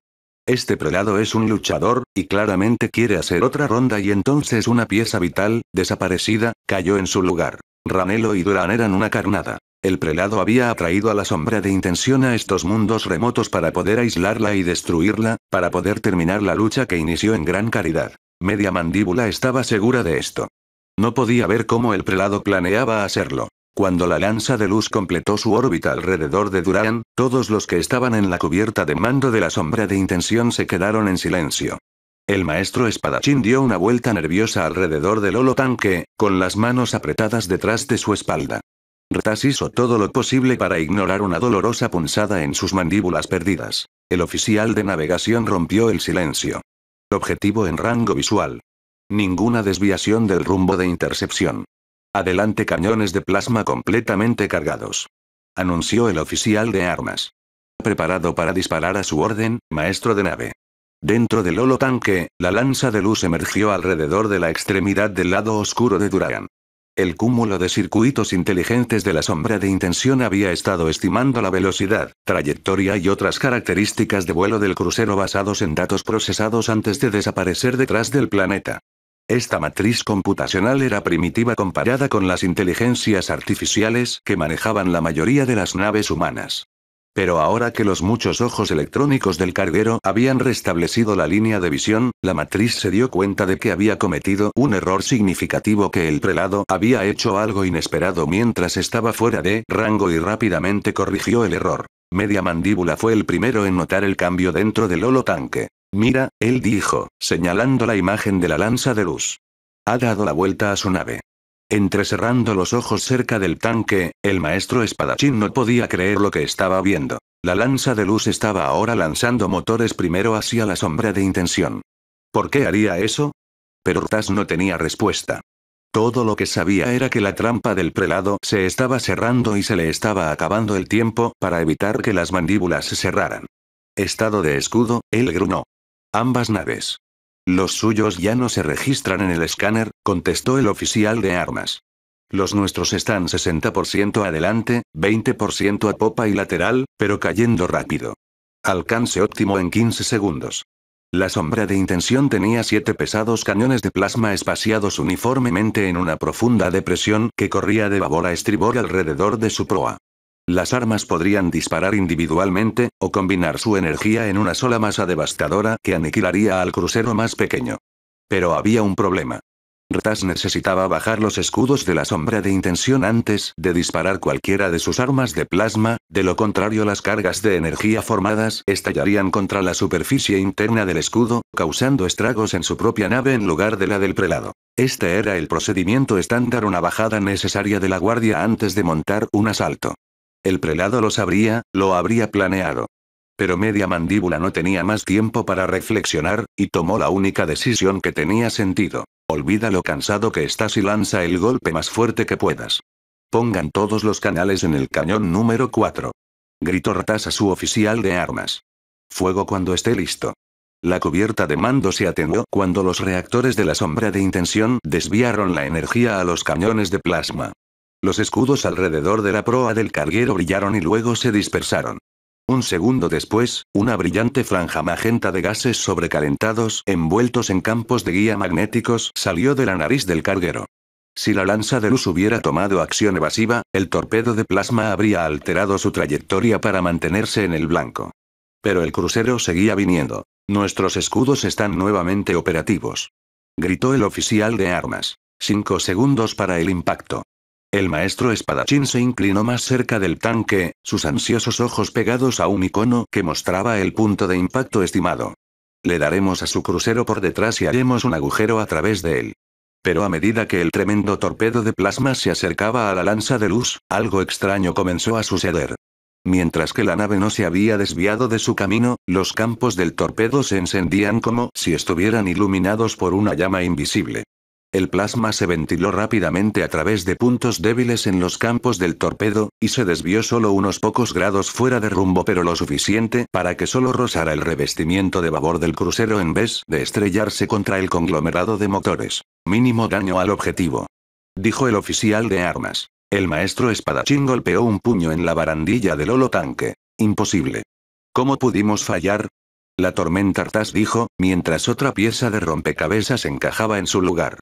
Este prelado es un luchador, y claramente quiere hacer otra ronda y entonces una pieza vital, desaparecida, cayó en su lugar. Ranelo y Duran eran una carnada. El prelado había atraído a la sombra de intención a estos mundos remotos para poder aislarla y destruirla, para poder terminar la lucha que inició en gran caridad. Media mandíbula estaba segura de esto. No podía ver cómo el prelado planeaba hacerlo. Cuando la lanza de luz completó su órbita alrededor de Durán, todos los que estaban en la cubierta de mando de la sombra de intención se quedaron en silencio. El maestro espadachín dio una vuelta nerviosa alrededor del holotanque, con las manos apretadas detrás de su espalda. Retas hizo todo lo posible para ignorar una dolorosa punzada en sus mandíbulas perdidas. El oficial de navegación rompió el silencio. Objetivo en rango visual. Ninguna desviación del rumbo de intercepción. Adelante cañones de plasma completamente cargados. Anunció el oficial de armas. Preparado para disparar a su orden, maestro de nave. Dentro del holo tanque, la lanza de luz emergió alrededor de la extremidad del lado oscuro de Duragan. El cúmulo de circuitos inteligentes de la sombra de intención había estado estimando la velocidad, trayectoria y otras características de vuelo del crucero basados en datos procesados antes de desaparecer detrás del planeta. Esta matriz computacional era primitiva comparada con las inteligencias artificiales que manejaban la mayoría de las naves humanas. Pero ahora que los muchos ojos electrónicos del carguero habían restablecido la línea de visión, la matriz se dio cuenta de que había cometido un error significativo que el prelado había hecho algo inesperado mientras estaba fuera de rango y rápidamente corrigió el error. Media mandíbula fue el primero en notar el cambio dentro del holo tanque. Mira, él dijo, señalando la imagen de la lanza de luz. Ha dado la vuelta a su nave. Entrecerrando los ojos cerca del tanque, el maestro espadachín no podía creer lo que estaba viendo. La lanza de luz estaba ahora lanzando motores primero hacia la sombra de intención. ¿Por qué haría eso? Pero Rutas no tenía respuesta. Todo lo que sabía era que la trampa del prelado se estaba cerrando y se le estaba acabando el tiempo para evitar que las mandíbulas se cerraran. Estado de escudo, él grunó. Ambas naves. Los suyos ya no se registran en el escáner, contestó el oficial de armas. Los nuestros están 60% adelante, 20% a popa y lateral, pero cayendo rápido. Alcance óptimo en 15 segundos. La sombra de intención tenía siete pesados cañones de plasma espaciados uniformemente en una profunda depresión que corría de babor a estribor alrededor de su proa. Las armas podrían disparar individualmente, o combinar su energía en una sola masa devastadora que aniquilaría al crucero más pequeño. Pero había un problema. Retas necesitaba bajar los escudos de la sombra de intención antes de disparar cualquiera de sus armas de plasma, de lo contrario las cargas de energía formadas estallarían contra la superficie interna del escudo, causando estragos en su propia nave en lugar de la del prelado. Este era el procedimiento estándar una bajada necesaria de la guardia antes de montar un asalto. El prelado lo sabría, lo habría planeado. Pero media mandíbula no tenía más tiempo para reflexionar, y tomó la única decisión que tenía sentido. Olvida lo cansado que estás y lanza el golpe más fuerte que puedas. Pongan todos los canales en el cañón número 4. Gritó Ratas a su oficial de armas. Fuego cuando esté listo. La cubierta de mando se atenuó cuando los reactores de la sombra de intención desviaron la energía a los cañones de plasma. Los escudos alrededor de la proa del carguero brillaron y luego se dispersaron. Un segundo después, una brillante franja magenta de gases sobrecalentados, envueltos en campos de guía magnéticos, salió de la nariz del carguero. Si la lanza de luz hubiera tomado acción evasiva, el torpedo de plasma habría alterado su trayectoria para mantenerse en el blanco. Pero el crucero seguía viniendo. Nuestros escudos están nuevamente operativos. Gritó el oficial de armas. Cinco segundos para el impacto. El maestro espadachín se inclinó más cerca del tanque, sus ansiosos ojos pegados a un icono que mostraba el punto de impacto estimado. Le daremos a su crucero por detrás y haremos un agujero a través de él. Pero a medida que el tremendo torpedo de plasma se acercaba a la lanza de luz, algo extraño comenzó a suceder. Mientras que la nave no se había desviado de su camino, los campos del torpedo se encendían como si estuvieran iluminados por una llama invisible. El plasma se ventiló rápidamente a través de puntos débiles en los campos del torpedo, y se desvió solo unos pocos grados fuera de rumbo pero lo suficiente para que solo rozara el revestimiento de babor del crucero en vez de estrellarse contra el conglomerado de motores. Mínimo daño al objetivo. Dijo el oficial de armas. El maestro espadachín golpeó un puño en la barandilla del holotanque. tanque. Imposible. ¿Cómo pudimos fallar? La tormenta Artas dijo, mientras otra pieza de rompecabezas encajaba en su lugar.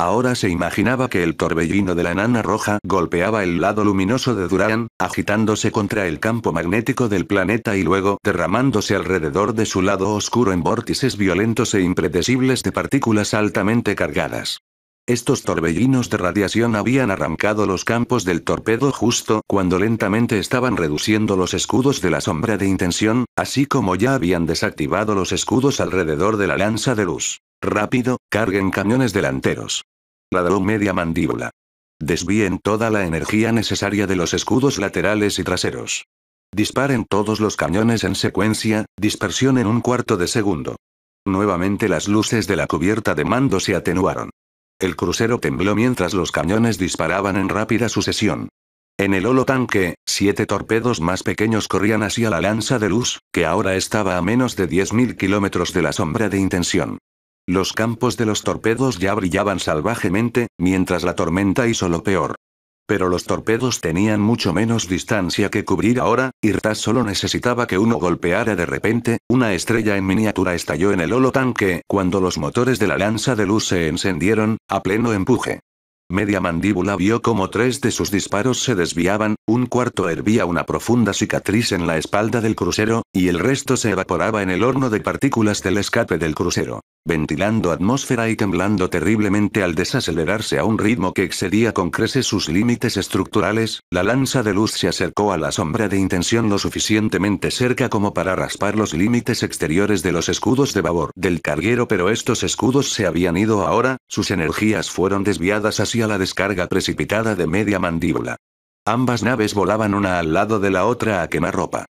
Ahora se imaginaba que el torbellino de la nana roja golpeaba el lado luminoso de Durán, agitándose contra el campo magnético del planeta y luego derramándose alrededor de su lado oscuro en vórtices violentos e impredecibles de partículas altamente cargadas. Estos torbellinos de radiación habían arrancado los campos del torpedo justo cuando lentamente estaban reduciendo los escudos de la sombra de intención, así como ya habían desactivado los escudos alrededor de la lanza de luz. Rápido, carguen cañones delanteros. Ladró media mandíbula. Desvíen toda la energía necesaria de los escudos laterales y traseros. Disparen todos los cañones en secuencia, dispersión en un cuarto de segundo. Nuevamente las luces de la cubierta de mando se atenuaron. El crucero tembló mientras los cañones disparaban en rápida sucesión. En el holo tanque, siete torpedos más pequeños corrían hacia la lanza de luz, que ahora estaba a menos de 10.000 kilómetros de la sombra de intención. Los campos de los torpedos ya brillaban salvajemente, mientras la tormenta hizo lo peor. Pero los torpedos tenían mucho menos distancia que cubrir ahora, y solo necesitaba que uno golpeara de repente, una estrella en miniatura estalló en el holo tanque cuando los motores de la lanza de luz se encendieron, a pleno empuje. Media mandíbula vio como tres de sus disparos se desviaban, un cuarto hervía una profunda cicatriz en la espalda del crucero, y el resto se evaporaba en el horno de partículas del escape del crucero ventilando atmósfera y temblando terriblemente al desacelerarse a un ritmo que excedía con creces sus límites estructurales, la lanza de luz se acercó a la sombra de intención lo suficientemente cerca como para raspar los límites exteriores de los escudos de babor del carguero pero estos escudos se habían ido ahora, sus energías fueron desviadas hacia la descarga precipitada de media mandíbula. Ambas naves volaban una al lado de la otra a quemar ropa.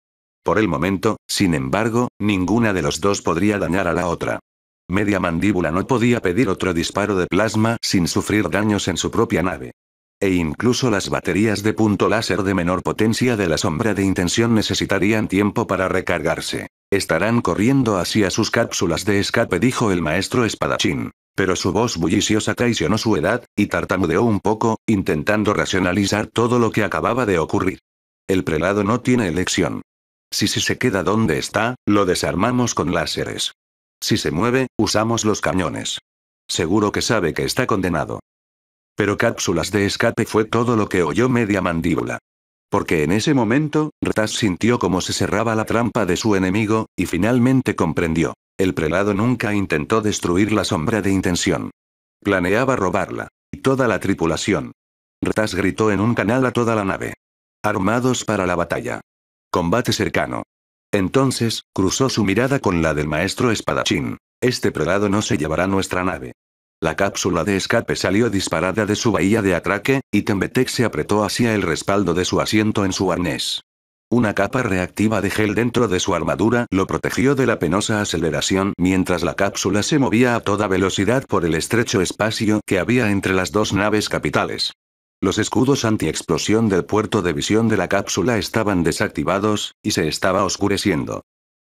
Por el momento, sin embargo, ninguna de los dos podría dañar a la otra. Media mandíbula no podía pedir otro disparo de plasma sin sufrir daños en su propia nave. E incluso las baterías de punto láser de menor potencia de la sombra de intención necesitarían tiempo para recargarse. Estarán corriendo hacia sus cápsulas de escape, dijo el maestro espadachín. Pero su voz bulliciosa traicionó su edad, y tartamudeó un poco, intentando racionalizar todo lo que acababa de ocurrir. El prelado no tiene elección. Si, si se queda donde está, lo desarmamos con láseres. Si se mueve, usamos los cañones. Seguro que sabe que está condenado. Pero cápsulas de escape fue todo lo que oyó media mandíbula. Porque en ese momento, Rtas sintió como se cerraba la trampa de su enemigo, y finalmente comprendió. El prelado nunca intentó destruir la sombra de intención. Planeaba robarla. Y toda la tripulación. Rtas gritó en un canal a toda la nave. Armados para la batalla. Combate cercano. Entonces, cruzó su mirada con la del maestro espadachín. Este prelado no se llevará nuestra nave. La cápsula de escape salió disparada de su bahía de atraque, y Tembetek se apretó hacia el respaldo de su asiento en su arnés. Una capa reactiva de gel dentro de su armadura lo protegió de la penosa aceleración mientras la cápsula se movía a toda velocidad por el estrecho espacio que había entre las dos naves capitales. Los escudos antiexplosión del puerto de visión de la cápsula estaban desactivados, y se estaba oscureciendo.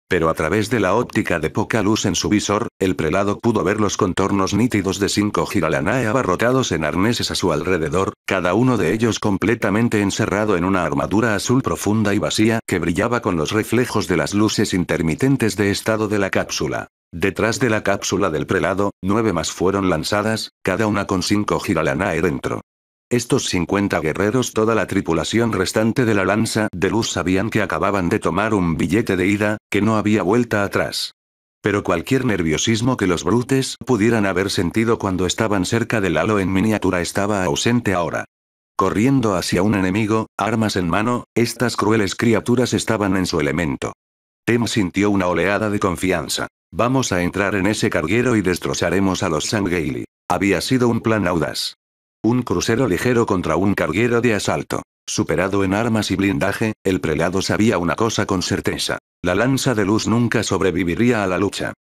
Pero a través de la óptica de poca luz en su visor, el prelado pudo ver los contornos nítidos de cinco giralanae abarrotados en arneses a su alrededor, cada uno de ellos completamente encerrado en una armadura azul profunda y vacía que brillaba con los reflejos de las luces intermitentes de estado de la cápsula. Detrás de la cápsula del prelado, nueve más fueron lanzadas, cada una con cinco giralanae dentro. Estos 50 guerreros, toda la tripulación restante de la lanza de luz sabían que acababan de tomar un billete de ida, que no había vuelta atrás. Pero cualquier nerviosismo que los brutes pudieran haber sentido cuando estaban cerca del halo en miniatura estaba ausente ahora. Corriendo hacia un enemigo, armas en mano, estas crueles criaturas estaban en su elemento. Tem sintió una oleada de confianza. Vamos a entrar en ese carguero y destrozaremos a los Sangeili. Había sido un plan audaz. Un crucero ligero contra un carguero de asalto. Superado en armas y blindaje, el prelado sabía una cosa con certeza. La lanza de luz nunca sobreviviría a la lucha.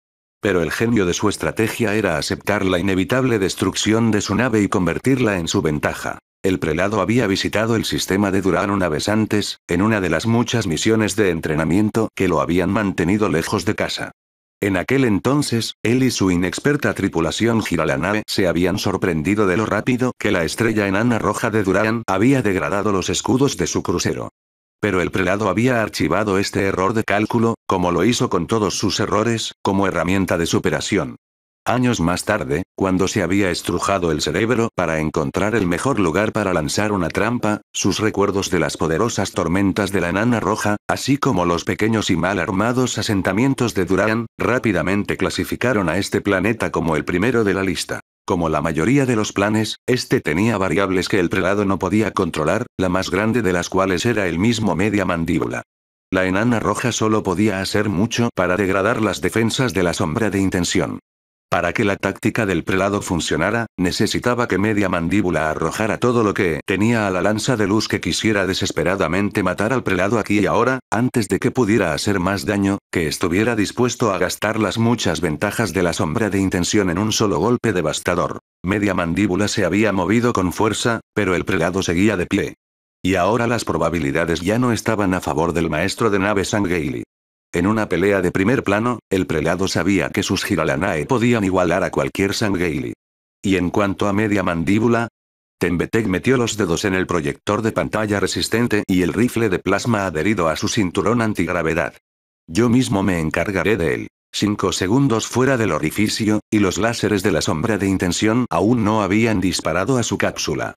Pero el genio de su estrategia era aceptar la inevitable destrucción de su nave y convertirla en su ventaja. El prelado había visitado el sistema de Durán una vez antes, en una de las muchas misiones de entrenamiento que lo habían mantenido lejos de casa. En aquel entonces, él y su inexperta tripulación gira la nave se habían sorprendido de lo rápido que la estrella enana roja de Durán había degradado los escudos de su crucero. Pero el prelado había archivado este error de cálculo, como lo hizo con todos sus errores, como herramienta de superación. Años más tarde, cuando se había estrujado el cerebro para encontrar el mejor lugar para lanzar una trampa, sus recuerdos de las poderosas tormentas de la enana roja, así como los pequeños y mal armados asentamientos de Durán, rápidamente clasificaron a este planeta como el primero de la lista. Como la mayoría de los planes, este tenía variables que el prelado no podía controlar, la más grande de las cuales era el mismo media mandíbula. La enana roja solo podía hacer mucho para degradar las defensas de la sombra de intención. Para que la táctica del prelado funcionara, necesitaba que media mandíbula arrojara todo lo que tenía a la lanza de luz que quisiera desesperadamente matar al prelado aquí y ahora, antes de que pudiera hacer más daño, que estuviera dispuesto a gastar las muchas ventajas de la sombra de intención en un solo golpe devastador. Media mandíbula se había movido con fuerza, pero el prelado seguía de pie. Y ahora las probabilidades ya no estaban a favor del maestro de nave Sangeili. En una pelea de primer plano, el prelado sabía que sus Giralanae podían igualar a cualquier Sangeili. Y en cuanto a media mandíbula, Tembetek metió los dedos en el proyector de pantalla resistente y el rifle de plasma adherido a su cinturón antigravedad. Yo mismo me encargaré de él. Cinco segundos fuera del orificio, y los láseres de la sombra de intención aún no habían disparado a su cápsula.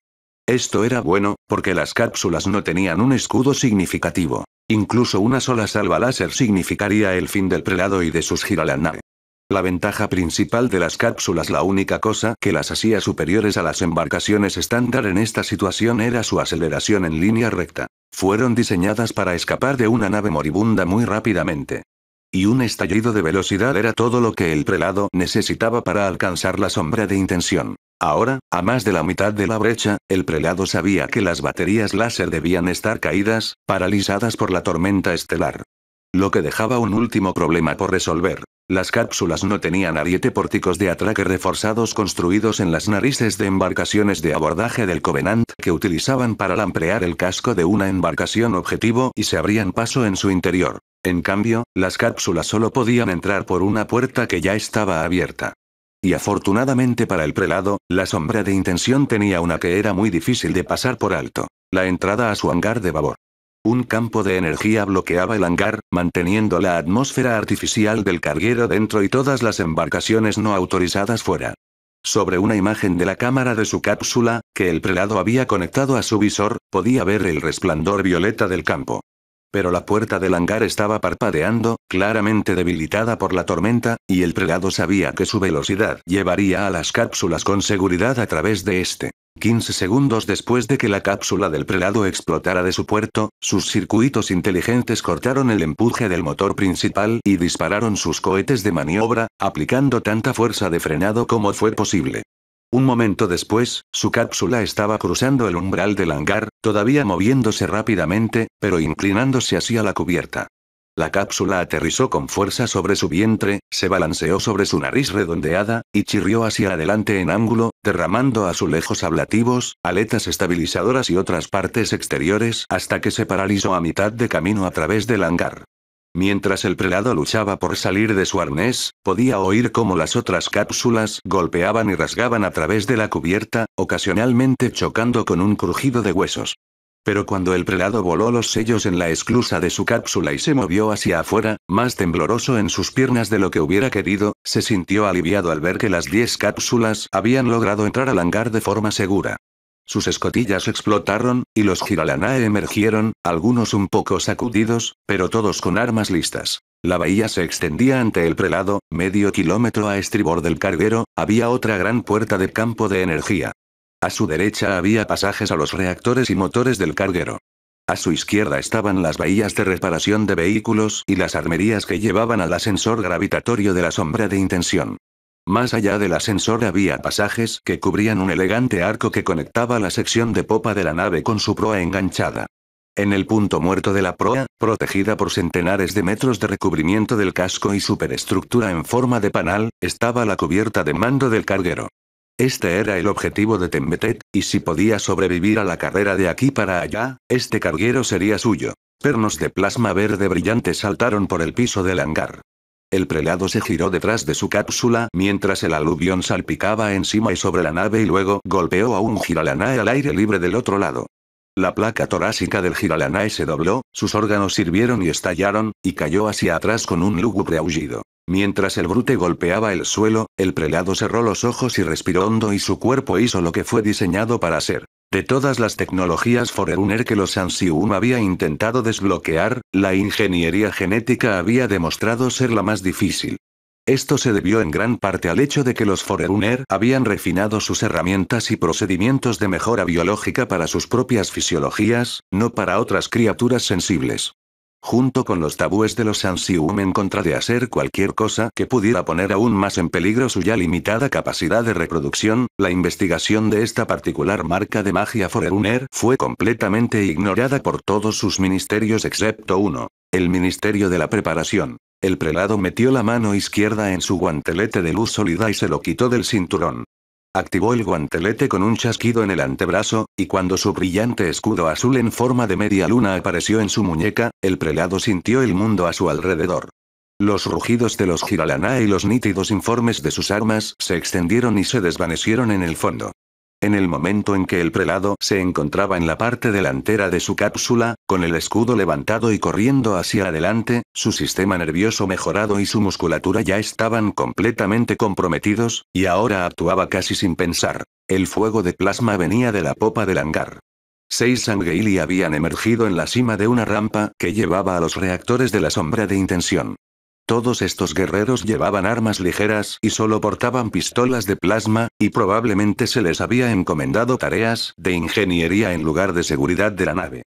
Esto era bueno, porque las cápsulas no tenían un escudo significativo. Incluso una sola salva láser significaría el fin del prelado y de sus nave. La ventaja principal de las cápsulas, la única cosa que las hacía superiores a las embarcaciones estándar en esta situación era su aceleración en línea recta. Fueron diseñadas para escapar de una nave moribunda muy rápidamente y un estallido de velocidad era todo lo que el prelado necesitaba para alcanzar la sombra de intención. Ahora, a más de la mitad de la brecha, el prelado sabía que las baterías láser debían estar caídas, paralizadas por la tormenta estelar. Lo que dejaba un último problema por resolver. Las cápsulas no tenían ariete pórticos de atraque reforzados construidos en las narices de embarcaciones de abordaje del Covenant que utilizaban para lamprear el casco de una embarcación objetivo y se abrían paso en su interior. En cambio, las cápsulas solo podían entrar por una puerta que ya estaba abierta. Y afortunadamente para el prelado, la sombra de intención tenía una que era muy difícil de pasar por alto, la entrada a su hangar de babor. Un campo de energía bloqueaba el hangar, manteniendo la atmósfera artificial del carguero dentro y todas las embarcaciones no autorizadas fuera. Sobre una imagen de la cámara de su cápsula, que el prelado había conectado a su visor, podía ver el resplandor violeta del campo. Pero la puerta del hangar estaba parpadeando, claramente debilitada por la tormenta, y el prelado sabía que su velocidad llevaría a las cápsulas con seguridad a través de este. 15 segundos después de que la cápsula del prelado explotara de su puerto, sus circuitos inteligentes cortaron el empuje del motor principal y dispararon sus cohetes de maniobra, aplicando tanta fuerza de frenado como fue posible. Un momento después, su cápsula estaba cruzando el umbral del hangar, todavía moviéndose rápidamente, pero inclinándose hacia la cubierta. La cápsula aterrizó con fuerza sobre su vientre, se balanceó sobre su nariz redondeada, y chirrió hacia adelante en ángulo, derramando a su lejos ablativos, aletas estabilizadoras y otras partes exteriores hasta que se paralizó a mitad de camino a través del hangar. Mientras el prelado luchaba por salir de su arnés, podía oír cómo las otras cápsulas golpeaban y rasgaban a través de la cubierta, ocasionalmente chocando con un crujido de huesos. Pero cuando el prelado voló los sellos en la esclusa de su cápsula y se movió hacia afuera, más tembloroso en sus piernas de lo que hubiera querido, se sintió aliviado al ver que las diez cápsulas habían logrado entrar al hangar de forma segura. Sus escotillas explotaron, y los Giralanae emergieron, algunos un poco sacudidos, pero todos con armas listas. La bahía se extendía ante el prelado, medio kilómetro a estribor del carguero, había otra gran puerta de campo de energía. A su derecha había pasajes a los reactores y motores del carguero. A su izquierda estaban las bahías de reparación de vehículos y las armerías que llevaban al ascensor gravitatorio de la sombra de intención. Más allá del ascensor había pasajes que cubrían un elegante arco que conectaba la sección de popa de la nave con su proa enganchada. En el punto muerto de la proa, protegida por centenares de metros de recubrimiento del casco y superestructura en forma de panal, estaba la cubierta de mando del carguero. Este era el objetivo de Tembetet, y si podía sobrevivir a la carrera de aquí para allá, este carguero sería suyo. Pernos de plasma verde brillante saltaron por el piso del hangar. El prelado se giró detrás de su cápsula mientras el aluvión salpicaba encima y sobre la nave y luego golpeó a un giralanae al aire libre del otro lado. La placa torácica del giralanae se dobló, sus órganos sirvieron y estallaron, y cayó hacia atrás con un lúgubre aullido. Mientras el brute golpeaba el suelo, el prelado cerró los ojos y respiró hondo y su cuerpo hizo lo que fue diseñado para hacer. De todas las tecnologías Forerunner que los Ansium había intentado desbloquear, la ingeniería genética había demostrado ser la más difícil. Esto se debió en gran parte al hecho de que los Forerunner habían refinado sus herramientas y procedimientos de mejora biológica para sus propias fisiologías, no para otras criaturas sensibles junto con los tabúes de los Sansium en contra de hacer cualquier cosa que pudiera poner aún más en peligro su ya limitada capacidad de reproducción, la investigación de esta particular marca de magia Forerunner fue completamente ignorada por todos sus ministerios excepto uno, el Ministerio de la Preparación. El prelado metió la mano izquierda en su guantelete de luz sólida y se lo quitó del cinturón. Activó el guantelete con un chasquido en el antebrazo, y cuando su brillante escudo azul en forma de media luna apareció en su muñeca, el prelado sintió el mundo a su alrededor. Los rugidos de los Jiralana y los nítidos informes de sus armas se extendieron y se desvanecieron en el fondo. En el momento en que el prelado se encontraba en la parte delantera de su cápsula, con el escudo levantado y corriendo hacia adelante, su sistema nervioso mejorado y su musculatura ya estaban completamente comprometidos, y ahora actuaba casi sin pensar. El fuego de plasma venía de la popa del hangar. Seis sangreili habían emergido en la cima de una rampa que llevaba a los reactores de la sombra de intención. Todos estos guerreros llevaban armas ligeras y solo portaban pistolas de plasma, y probablemente se les había encomendado tareas de ingeniería en lugar de seguridad de la nave.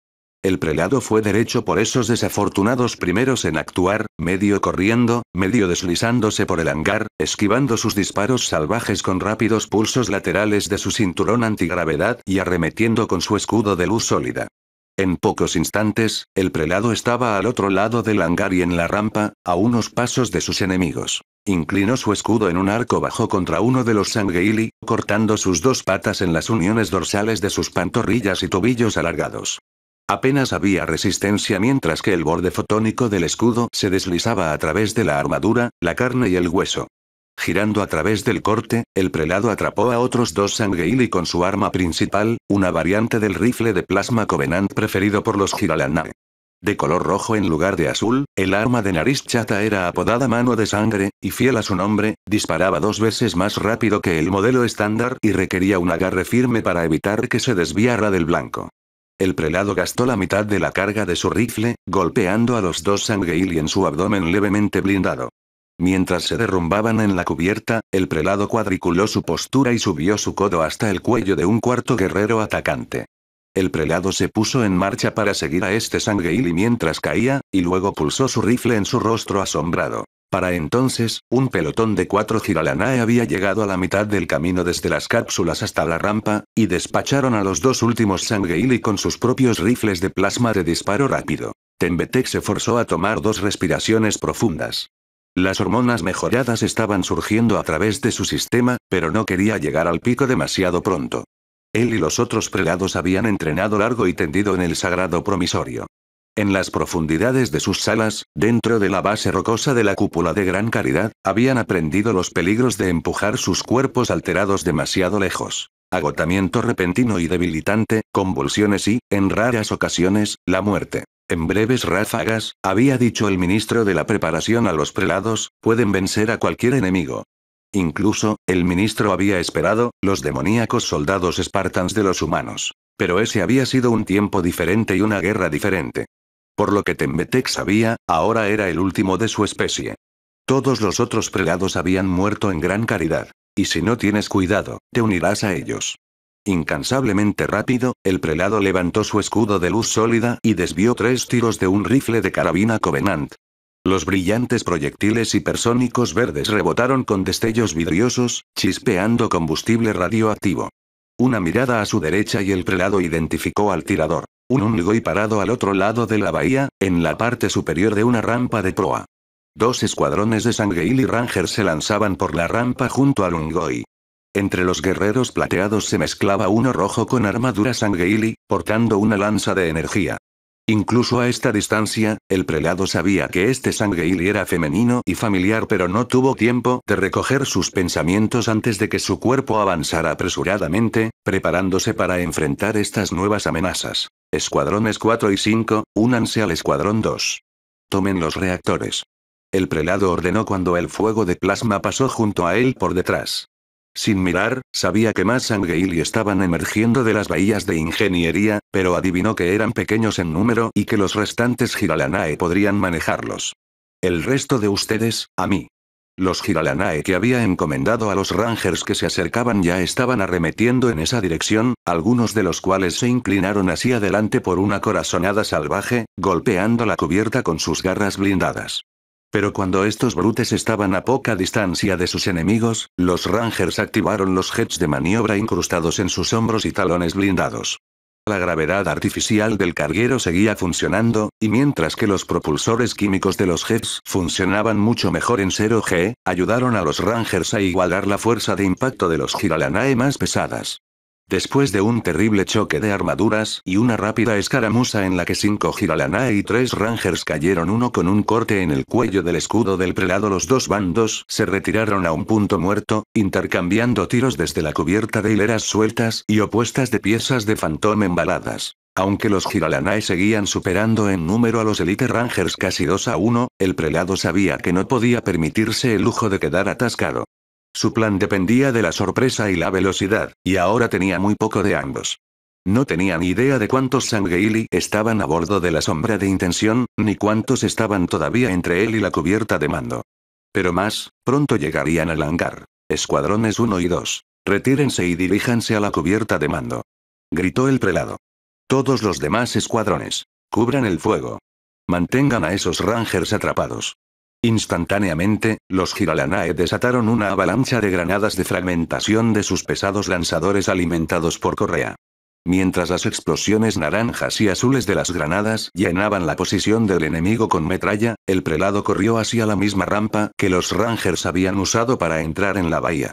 El prelado fue derecho por esos desafortunados primeros en actuar, medio corriendo, medio deslizándose por el hangar, esquivando sus disparos salvajes con rápidos pulsos laterales de su cinturón antigravedad y arremetiendo con su escudo de luz sólida. En pocos instantes, el prelado estaba al otro lado del hangar y en la rampa, a unos pasos de sus enemigos. Inclinó su escudo en un arco bajo contra uno de los Sangeili, cortando sus dos patas en las uniones dorsales de sus pantorrillas y tobillos alargados. Apenas había resistencia mientras que el borde fotónico del escudo se deslizaba a través de la armadura, la carne y el hueso. Girando a través del corte, el prelado atrapó a otros dos Sangheili con su arma principal, una variante del rifle de plasma Covenant preferido por los Giralanare. De color rojo en lugar de azul, el arma de nariz chata era apodada Mano de Sangre, y fiel a su nombre, disparaba dos veces más rápido que el modelo estándar y requería un agarre firme para evitar que se desviara del blanco. El prelado gastó la mitad de la carga de su rifle, golpeando a los dos Sangheili en su abdomen levemente blindado. Mientras se derrumbaban en la cubierta, el prelado cuadriculó su postura y subió su codo hasta el cuello de un cuarto guerrero atacante. El prelado se puso en marcha para seguir a este sangueili mientras caía, y luego pulsó su rifle en su rostro asombrado. Para entonces, un pelotón de cuatro Giralanae había llegado a la mitad del camino desde las cápsulas hasta la rampa, y despacharon a los dos últimos Sangheili con sus propios rifles de plasma de disparo rápido. Tembetek se forzó a tomar dos respiraciones profundas. Las hormonas mejoradas estaban surgiendo a través de su sistema, pero no quería llegar al pico demasiado pronto. Él y los otros prelados habían entrenado largo y tendido en el sagrado promisorio. En las profundidades de sus salas, dentro de la base rocosa de la cúpula de Gran Caridad, habían aprendido los peligros de empujar sus cuerpos alterados demasiado lejos. Agotamiento repentino y debilitante, convulsiones y, en raras ocasiones, la muerte. En breves ráfagas, había dicho el ministro de la preparación a los prelados, pueden vencer a cualquier enemigo. Incluso, el ministro había esperado, los demoníacos soldados espartans de los humanos. Pero ese había sido un tiempo diferente y una guerra diferente. Por lo que Tembetek sabía, ahora era el último de su especie. Todos los otros prelados habían muerto en gran caridad. Y si no tienes cuidado, te unirás a ellos. Incansablemente rápido, el prelado levantó su escudo de luz sólida y desvió tres tiros de un rifle de carabina Covenant. Los brillantes proyectiles hipersónicos verdes rebotaron con destellos vidriosos, chispeando combustible radioactivo. Una mirada a su derecha y el prelado identificó al tirador. Un Ungoy parado al otro lado de la bahía, en la parte superior de una rampa de proa. Dos escuadrones de Sangueil y Ranger se lanzaban por la rampa junto al Ungoy. Entre los guerreros plateados se mezclaba uno rojo con armadura sangueili, portando una lanza de energía. Incluso a esta distancia, el prelado sabía que este sangueili era femenino y familiar, pero no tuvo tiempo de recoger sus pensamientos antes de que su cuerpo avanzara apresuradamente, preparándose para enfrentar estas nuevas amenazas. Escuadrones 4 y 5, únanse al Escuadrón 2. Tomen los reactores. El prelado ordenó cuando el fuego de plasma pasó junto a él por detrás. Sin mirar, sabía que más Sangeili estaban emergiendo de las bahías de ingeniería, pero adivinó que eran pequeños en número y que los restantes Giralanae podrían manejarlos. El resto de ustedes, a mí. Los Giralanae que había encomendado a los Rangers que se acercaban ya estaban arremetiendo en esa dirección, algunos de los cuales se inclinaron hacia adelante por una corazonada salvaje, golpeando la cubierta con sus garras blindadas. Pero cuando estos brutes estaban a poca distancia de sus enemigos, los Rangers activaron los jets de maniobra incrustados en sus hombros y talones blindados. La gravedad artificial del carguero seguía funcionando, y mientras que los propulsores químicos de los jets funcionaban mucho mejor en 0G, ayudaron a los Rangers a igualar la fuerza de impacto de los giralanae más pesadas. Después de un terrible choque de armaduras y una rápida escaramuza en la que cinco Giralanae y tres Rangers cayeron uno con un corte en el cuello del escudo del prelado, los dos bandos se retiraron a un punto muerto, intercambiando tiros desde la cubierta de hileras sueltas y opuestas de piezas de phantom embaladas. Aunque los Giralanae seguían superando en número a los Elite Rangers casi 2 a 1, el prelado sabía que no podía permitirse el lujo de quedar atascado. Su plan dependía de la sorpresa y la velocidad, y ahora tenía muy poco de ambos. No tenía ni idea de cuántos Sangheili estaban a bordo de la sombra de intención, ni cuántos estaban todavía entre él y la cubierta de mando. Pero más, pronto llegarían al hangar. Escuadrones 1 y 2. Retírense y diríjanse a la cubierta de mando. Gritó el prelado. Todos los demás escuadrones. Cubran el fuego. Mantengan a esos rangers atrapados. Instantáneamente, los Giralanae desataron una avalancha de granadas de fragmentación de sus pesados lanzadores alimentados por correa. Mientras las explosiones naranjas y azules de las granadas llenaban la posición del enemigo con metralla, el prelado corrió hacia la misma rampa que los rangers habían usado para entrar en la bahía.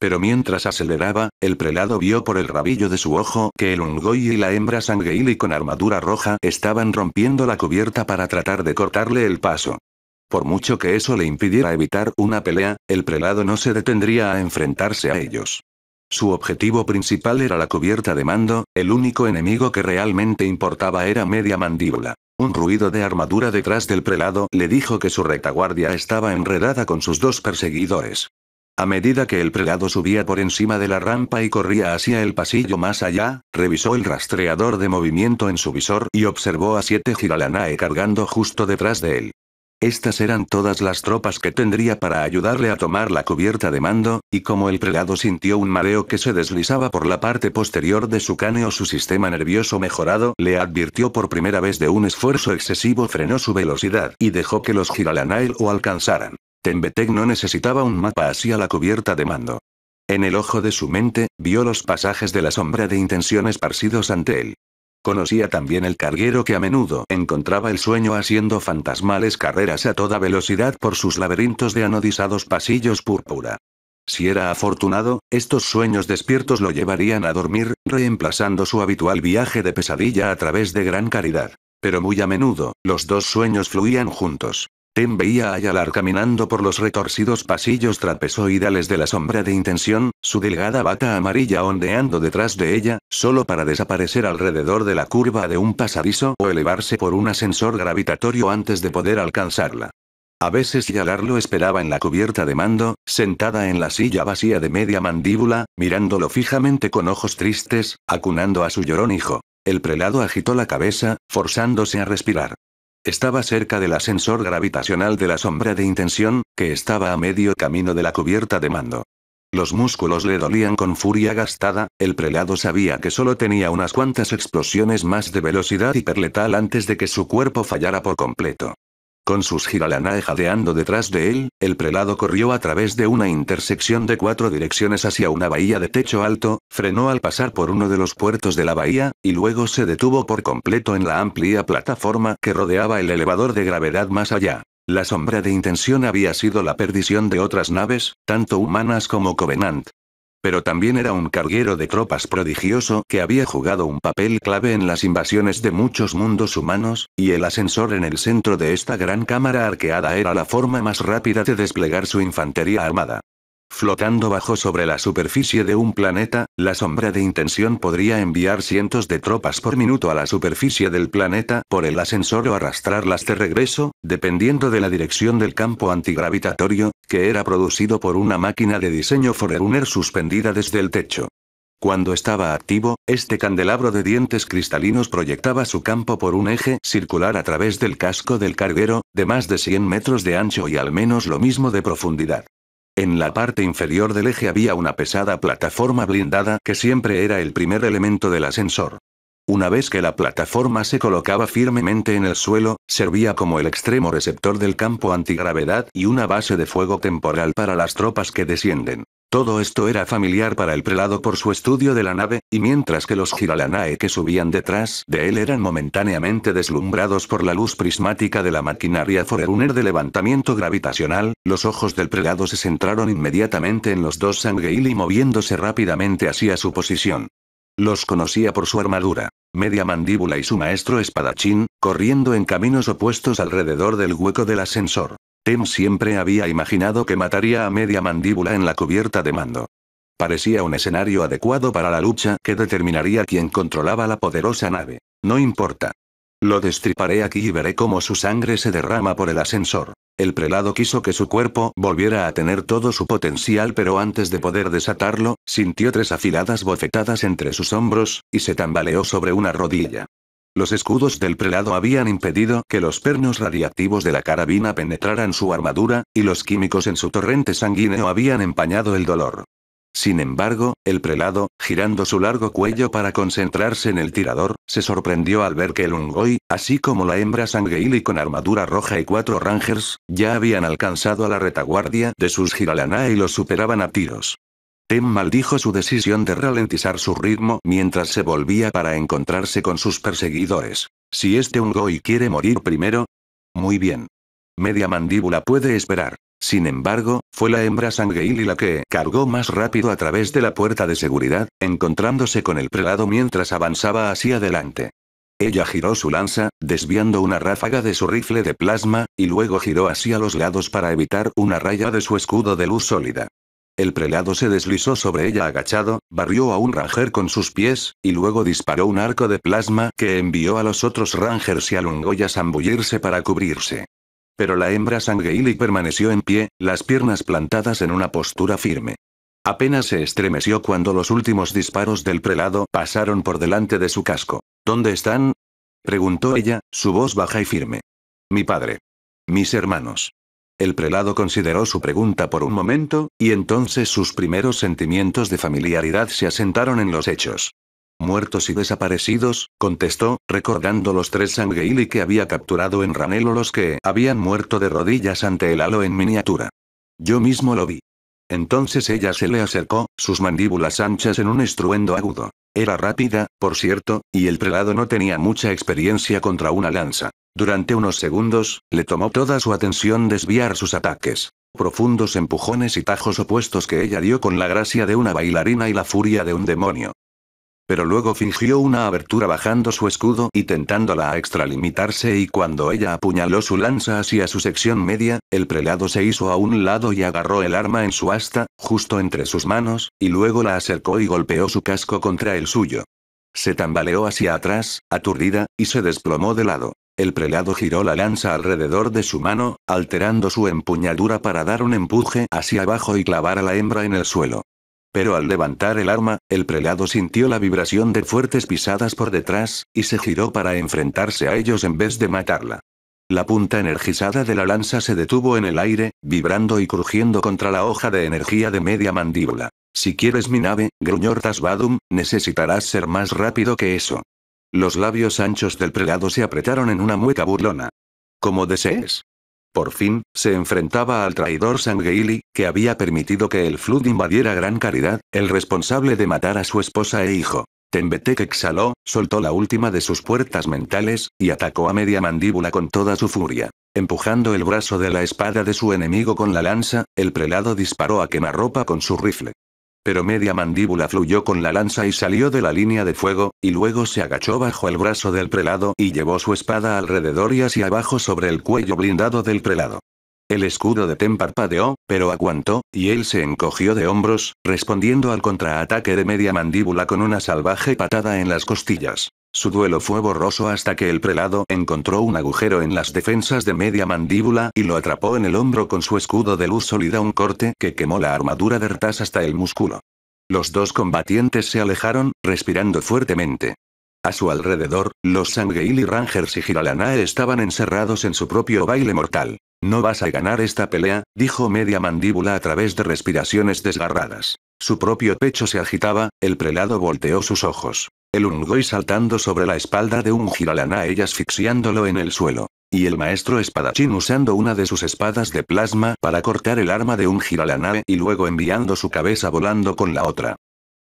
Pero mientras aceleraba, el prelado vio por el rabillo de su ojo que el Ungoy y la hembra Sangeili con armadura roja estaban rompiendo la cubierta para tratar de cortarle el paso. Por mucho que eso le impidiera evitar una pelea, el prelado no se detendría a enfrentarse a ellos. Su objetivo principal era la cubierta de mando, el único enemigo que realmente importaba era media mandíbula. Un ruido de armadura detrás del prelado le dijo que su retaguardia estaba enredada con sus dos perseguidores. A medida que el prelado subía por encima de la rampa y corría hacia el pasillo más allá, revisó el rastreador de movimiento en su visor y observó a siete Giralanae cargando justo detrás de él. Estas eran todas las tropas que tendría para ayudarle a tomar la cubierta de mando, y como el prelado sintió un mareo que se deslizaba por la parte posterior de su o su sistema nervioso mejorado le advirtió por primera vez de un esfuerzo excesivo, frenó su velocidad y dejó que los Giralanail o alcanzaran. Tembetec no necesitaba un mapa hacia la cubierta de mando. En el ojo de su mente, vio los pasajes de la sombra de intenciones esparcidos ante él. Conocía también el carguero que a menudo encontraba el sueño haciendo fantasmales carreras a toda velocidad por sus laberintos de anodizados pasillos púrpura. Si era afortunado, estos sueños despiertos lo llevarían a dormir, reemplazando su habitual viaje de pesadilla a través de gran caridad. Pero muy a menudo, los dos sueños fluían juntos. Ten veía a Yalar caminando por los retorcidos pasillos trapezoidales de la sombra de intención, su delgada bata amarilla ondeando detrás de ella, solo para desaparecer alrededor de la curva de un pasadizo o elevarse por un ascensor gravitatorio antes de poder alcanzarla. A veces Yalar lo esperaba en la cubierta de mando, sentada en la silla vacía de media mandíbula, mirándolo fijamente con ojos tristes, acunando a su llorón hijo. El prelado agitó la cabeza, forzándose a respirar. Estaba cerca del ascensor gravitacional de la sombra de intención, que estaba a medio camino de la cubierta de mando. Los músculos le dolían con furia gastada, el prelado sabía que solo tenía unas cuantas explosiones más de velocidad hiperletal antes de que su cuerpo fallara por completo. Con sus giralanae jadeando detrás de él, el prelado corrió a través de una intersección de cuatro direcciones hacia una bahía de techo alto, frenó al pasar por uno de los puertos de la bahía, y luego se detuvo por completo en la amplia plataforma que rodeaba el elevador de gravedad más allá. La sombra de intención había sido la perdición de otras naves, tanto humanas como Covenant, pero también era un carguero de tropas prodigioso que había jugado un papel clave en las invasiones de muchos mundos humanos, y el ascensor en el centro de esta gran cámara arqueada era la forma más rápida de desplegar su infantería armada. Flotando bajo sobre la superficie de un planeta, la sombra de intención podría enviar cientos de tropas por minuto a la superficie del planeta por el ascensor o arrastrarlas de regreso, dependiendo de la dirección del campo antigravitatorio, que era producido por una máquina de diseño Forerunner suspendida desde el techo. Cuando estaba activo, este candelabro de dientes cristalinos proyectaba su campo por un eje circular a través del casco del carguero, de más de 100 metros de ancho y al menos lo mismo de profundidad. En la parte inferior del eje había una pesada plataforma blindada que siempre era el primer elemento del ascensor. Una vez que la plataforma se colocaba firmemente en el suelo, servía como el extremo receptor del campo antigravedad y una base de fuego temporal para las tropas que descienden. Todo esto era familiar para el prelado por su estudio de la nave, y mientras que los Giralanae que subían detrás de él eran momentáneamente deslumbrados por la luz prismática de la maquinaria Forerunner de levantamiento gravitacional, los ojos del prelado se centraron inmediatamente en los dos Sangheili moviéndose rápidamente hacia su posición. Los conocía por su armadura, media mandíbula y su maestro espadachín, corriendo en caminos opuestos alrededor del hueco del ascensor. Tem siempre había imaginado que mataría a media mandíbula en la cubierta de mando. Parecía un escenario adecuado para la lucha que determinaría quién controlaba la poderosa nave. No importa. Lo destriparé aquí y veré cómo su sangre se derrama por el ascensor. El prelado quiso que su cuerpo volviera a tener todo su potencial pero antes de poder desatarlo, sintió tres afiladas bofetadas entre sus hombros, y se tambaleó sobre una rodilla. Los escudos del prelado habían impedido que los pernos radiactivos de la carabina penetraran su armadura, y los químicos en su torrente sanguíneo habían empañado el dolor. Sin embargo, el prelado, girando su largo cuello para concentrarse en el tirador, se sorprendió al ver que el ungoi, así como la hembra Sangeili con armadura roja y cuatro Rangers, ya habían alcanzado a la retaguardia de sus Giralanae y los superaban a tiros. Tem maldijo su decisión de ralentizar su ritmo mientras se volvía para encontrarse con sus perseguidores. Si este y quiere morir primero. Muy bien. Media mandíbula puede esperar. Sin embargo, fue la hembra Sangeili la que cargó más rápido a través de la puerta de seguridad, encontrándose con el prelado mientras avanzaba hacia adelante. Ella giró su lanza, desviando una ráfaga de su rifle de plasma, y luego giró hacia los lados para evitar una raya de su escudo de luz sólida. El prelado se deslizó sobre ella agachado, barrió a un ranger con sus pies, y luego disparó un arco de plasma que envió a los otros rangers y a Lungoy a zambullirse para cubrirse. Pero la hembra sangueili permaneció en pie, las piernas plantadas en una postura firme. Apenas se estremeció cuando los últimos disparos del prelado pasaron por delante de su casco. ¿Dónde están? preguntó ella, su voz baja y firme. Mi padre. Mis hermanos. El prelado consideró su pregunta por un momento, y entonces sus primeros sentimientos de familiaridad se asentaron en los hechos. Muertos y desaparecidos, contestó, recordando los tres sangueili que había capturado en Ranelo los que habían muerto de rodillas ante el halo en miniatura. Yo mismo lo vi. Entonces ella se le acercó, sus mandíbulas anchas en un estruendo agudo. Era rápida, por cierto, y el prelado no tenía mucha experiencia contra una lanza. Durante unos segundos, le tomó toda su atención desviar sus ataques. Profundos empujones y tajos opuestos que ella dio con la gracia de una bailarina y la furia de un demonio. Pero luego fingió una abertura bajando su escudo y tentándola a extralimitarse y cuando ella apuñaló su lanza hacia su sección media, el prelado se hizo a un lado y agarró el arma en su asta, justo entre sus manos, y luego la acercó y golpeó su casco contra el suyo. Se tambaleó hacia atrás, aturdida, y se desplomó de lado. El prelado giró la lanza alrededor de su mano, alterando su empuñadura para dar un empuje hacia abajo y clavar a la hembra en el suelo. Pero al levantar el arma, el prelado sintió la vibración de fuertes pisadas por detrás, y se giró para enfrentarse a ellos en vez de matarla. La punta energizada de la lanza se detuvo en el aire, vibrando y crujiendo contra la hoja de energía de media mandíbula. Si quieres mi nave, gruñó badum, necesitarás ser más rápido que eso. Los labios anchos del prelado se apretaron en una mueca burlona. Como desees. Por fin, se enfrentaba al traidor Sangheili, que había permitido que el Flood invadiera Gran Caridad, el responsable de matar a su esposa e hijo. Tembetek exhaló, soltó la última de sus puertas mentales, y atacó a media mandíbula con toda su furia. Empujando el brazo de la espada de su enemigo con la lanza, el prelado disparó a quemarropa con su rifle. Pero media mandíbula fluyó con la lanza y salió de la línea de fuego, y luego se agachó bajo el brazo del prelado y llevó su espada alrededor y hacia abajo sobre el cuello blindado del prelado. El escudo de Tem parpadeó, pero aguantó, y él se encogió de hombros, respondiendo al contraataque de media mandíbula con una salvaje patada en las costillas. Su duelo fue borroso hasta que el prelado encontró un agujero en las defensas de media mandíbula y lo atrapó en el hombro con su escudo de luz sólida un corte que quemó la armadura de Ertas hasta el músculo. Los dos combatientes se alejaron, respirando fuertemente. A su alrededor, los Sangeil Rangers y Giralana estaban encerrados en su propio baile mortal. No vas a ganar esta pelea, dijo media mandíbula a través de respiraciones desgarradas. Su propio pecho se agitaba, el prelado volteó sus ojos. El Ungoy saltando sobre la espalda de un giralana y asfixiándolo en el suelo. Y el maestro espadachín usando una de sus espadas de plasma para cortar el arma de un giralana y luego enviando su cabeza volando con la otra.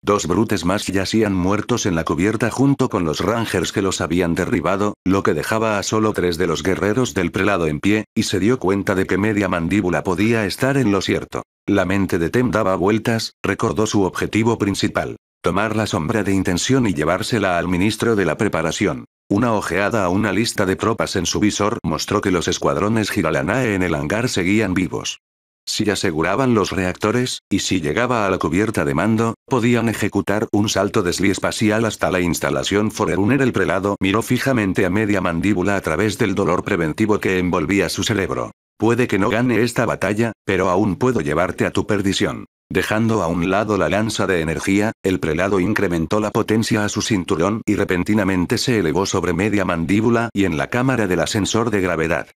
Dos brutes más yacían muertos en la cubierta junto con los rangers que los habían derribado, lo que dejaba a solo tres de los guerreros del prelado en pie, y se dio cuenta de que media mandíbula podía estar en lo cierto. La mente de Tem daba vueltas, recordó su objetivo principal. Tomar la sombra de intención y llevársela al ministro de la preparación. Una ojeada a una lista de tropas en su visor mostró que los escuadrones Giralanae en el hangar seguían vivos. Si aseguraban los reactores, y si llegaba a la cubierta de mando, podían ejecutar un salto espacial hasta la instalación Forerunner. El prelado miró fijamente a media mandíbula a través del dolor preventivo que envolvía su cerebro. Puede que no gane esta batalla, pero aún puedo llevarte a tu perdición. Dejando a un lado la lanza de energía, el prelado incrementó la potencia a su cinturón y repentinamente se elevó sobre media mandíbula y en la cámara del ascensor de gravedad.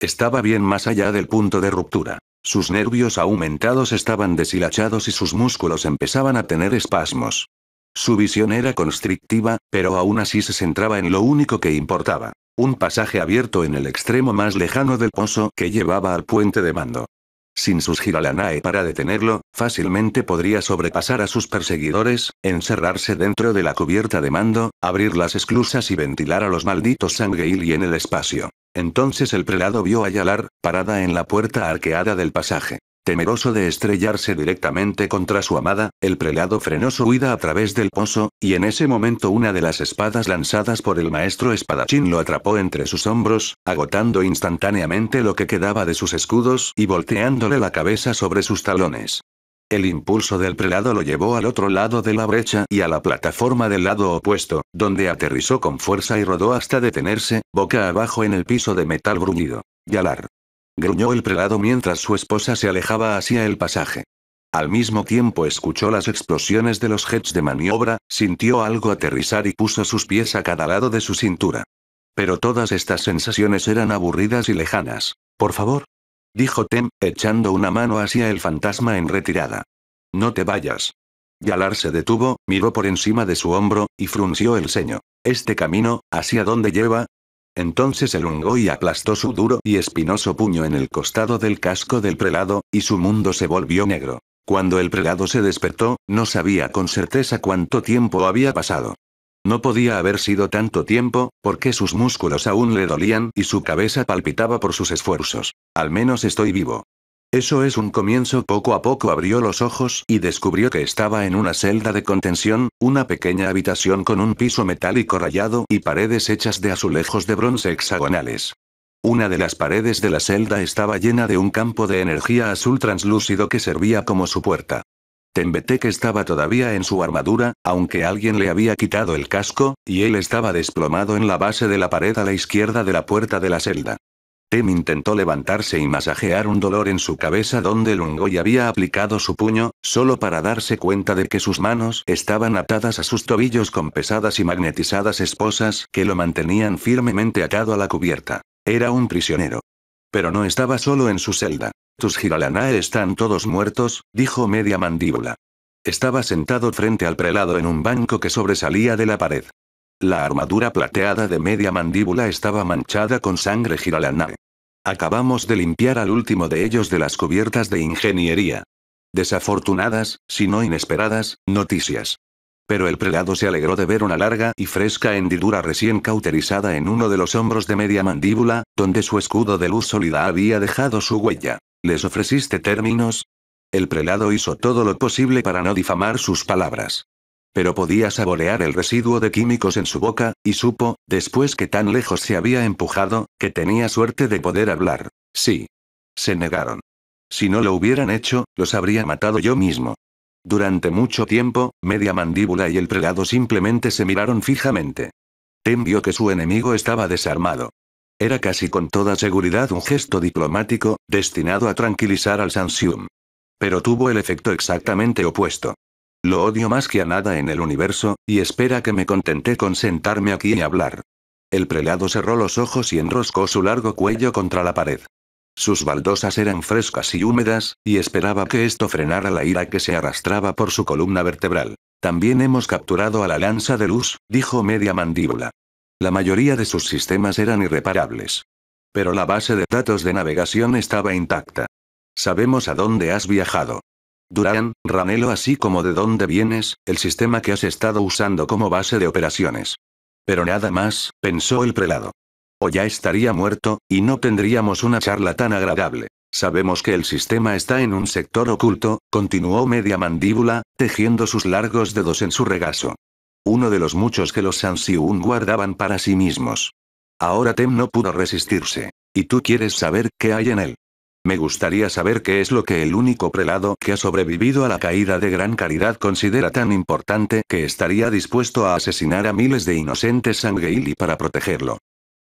Estaba bien más allá del punto de ruptura. Sus nervios aumentados estaban deshilachados y sus músculos empezaban a tener espasmos. Su visión era constrictiva, pero aún así se centraba en lo único que importaba. Un pasaje abierto en el extremo más lejano del pozo que llevaba al puente de mando. Sin sus Giralanae para detenerlo, fácilmente podría sobrepasar a sus perseguidores, encerrarse dentro de la cubierta de mando, abrir las esclusas y ventilar a los malditos Sangeil y en el espacio. Entonces el prelado vio a Yalar, parada en la puerta arqueada del pasaje. Temeroso de estrellarse directamente contra su amada, el prelado frenó su huida a través del pozo, y en ese momento una de las espadas lanzadas por el maestro espadachín lo atrapó entre sus hombros, agotando instantáneamente lo que quedaba de sus escudos y volteándole la cabeza sobre sus talones. El impulso del prelado lo llevó al otro lado de la brecha y a la plataforma del lado opuesto, donde aterrizó con fuerza y rodó hasta detenerse, boca abajo en el piso de metal bruñido. Yalar gruñó el prelado mientras su esposa se alejaba hacia el pasaje. Al mismo tiempo escuchó las explosiones de los jets de maniobra, sintió algo aterrizar y puso sus pies a cada lado de su cintura. Pero todas estas sensaciones eran aburridas y lejanas. Por favor. Dijo Tem, echando una mano hacia el fantasma en retirada. No te vayas. Yalar se detuvo, miró por encima de su hombro, y frunció el ceño. ¿Este camino, hacia dónde lleva? Entonces el y aplastó su duro y espinoso puño en el costado del casco del prelado, y su mundo se volvió negro. Cuando el prelado se despertó, no sabía con certeza cuánto tiempo había pasado. No podía haber sido tanto tiempo, porque sus músculos aún le dolían y su cabeza palpitaba por sus esfuerzos. Al menos estoy vivo, eso es un comienzo. Poco a poco abrió los ojos y descubrió que estaba en una celda de contención, una pequeña habitación con un piso metálico rayado y paredes hechas de azulejos de bronce hexagonales. Una de las paredes de la celda estaba llena de un campo de energía azul translúcido que servía como su puerta. Tembetek estaba todavía en su armadura, aunque alguien le había quitado el casco, y él estaba desplomado en la base de la pared a la izquierda de la puerta de la celda. Tem intentó levantarse y masajear un dolor en su cabeza donde el Lungoy había aplicado su puño, solo para darse cuenta de que sus manos estaban atadas a sus tobillos con pesadas y magnetizadas esposas que lo mantenían firmemente atado a la cubierta. Era un prisionero. Pero no estaba solo en su celda. Tus Giralanae están todos muertos, dijo media mandíbula. Estaba sentado frente al prelado en un banco que sobresalía de la pared. La armadura plateada de media mandíbula estaba manchada con sangre giralana. Acabamos de limpiar al último de ellos de las cubiertas de ingeniería. Desafortunadas, si no inesperadas, noticias. Pero el prelado se alegró de ver una larga y fresca hendidura recién cauterizada en uno de los hombros de media mandíbula, donde su escudo de luz sólida había dejado su huella. ¿Les ofreciste términos? El prelado hizo todo lo posible para no difamar sus palabras pero podía saborear el residuo de químicos en su boca, y supo, después que tan lejos se había empujado, que tenía suerte de poder hablar. Sí. Se negaron. Si no lo hubieran hecho, los habría matado yo mismo. Durante mucho tiempo, media mandíbula y el prelado simplemente se miraron fijamente. Tem vio que su enemigo estaba desarmado. Era casi con toda seguridad un gesto diplomático, destinado a tranquilizar al Sansium. Pero tuvo el efecto exactamente opuesto. Lo odio más que a nada en el universo, y espera que me contenté con sentarme aquí y hablar. El prelado cerró los ojos y enroscó su largo cuello contra la pared. Sus baldosas eran frescas y húmedas, y esperaba que esto frenara la ira que se arrastraba por su columna vertebral. También hemos capturado a la lanza de luz, dijo media mandíbula. La mayoría de sus sistemas eran irreparables. Pero la base de datos de navegación estaba intacta. Sabemos a dónde has viajado. Durán, Ranelo así como de dónde vienes, el sistema que has estado usando como base de operaciones. Pero nada más, pensó el prelado. O ya estaría muerto, y no tendríamos una charla tan agradable. Sabemos que el sistema está en un sector oculto, continuó media mandíbula, tejiendo sus largos dedos en su regazo. Uno de los muchos que los un guardaban para sí mismos. Ahora Tem no pudo resistirse. ¿Y tú quieres saber qué hay en él? Me gustaría saber qué es lo que el único prelado que ha sobrevivido a la caída de Gran Caridad considera tan importante que estaría dispuesto a asesinar a miles de inocentes Sangeili para protegerlo.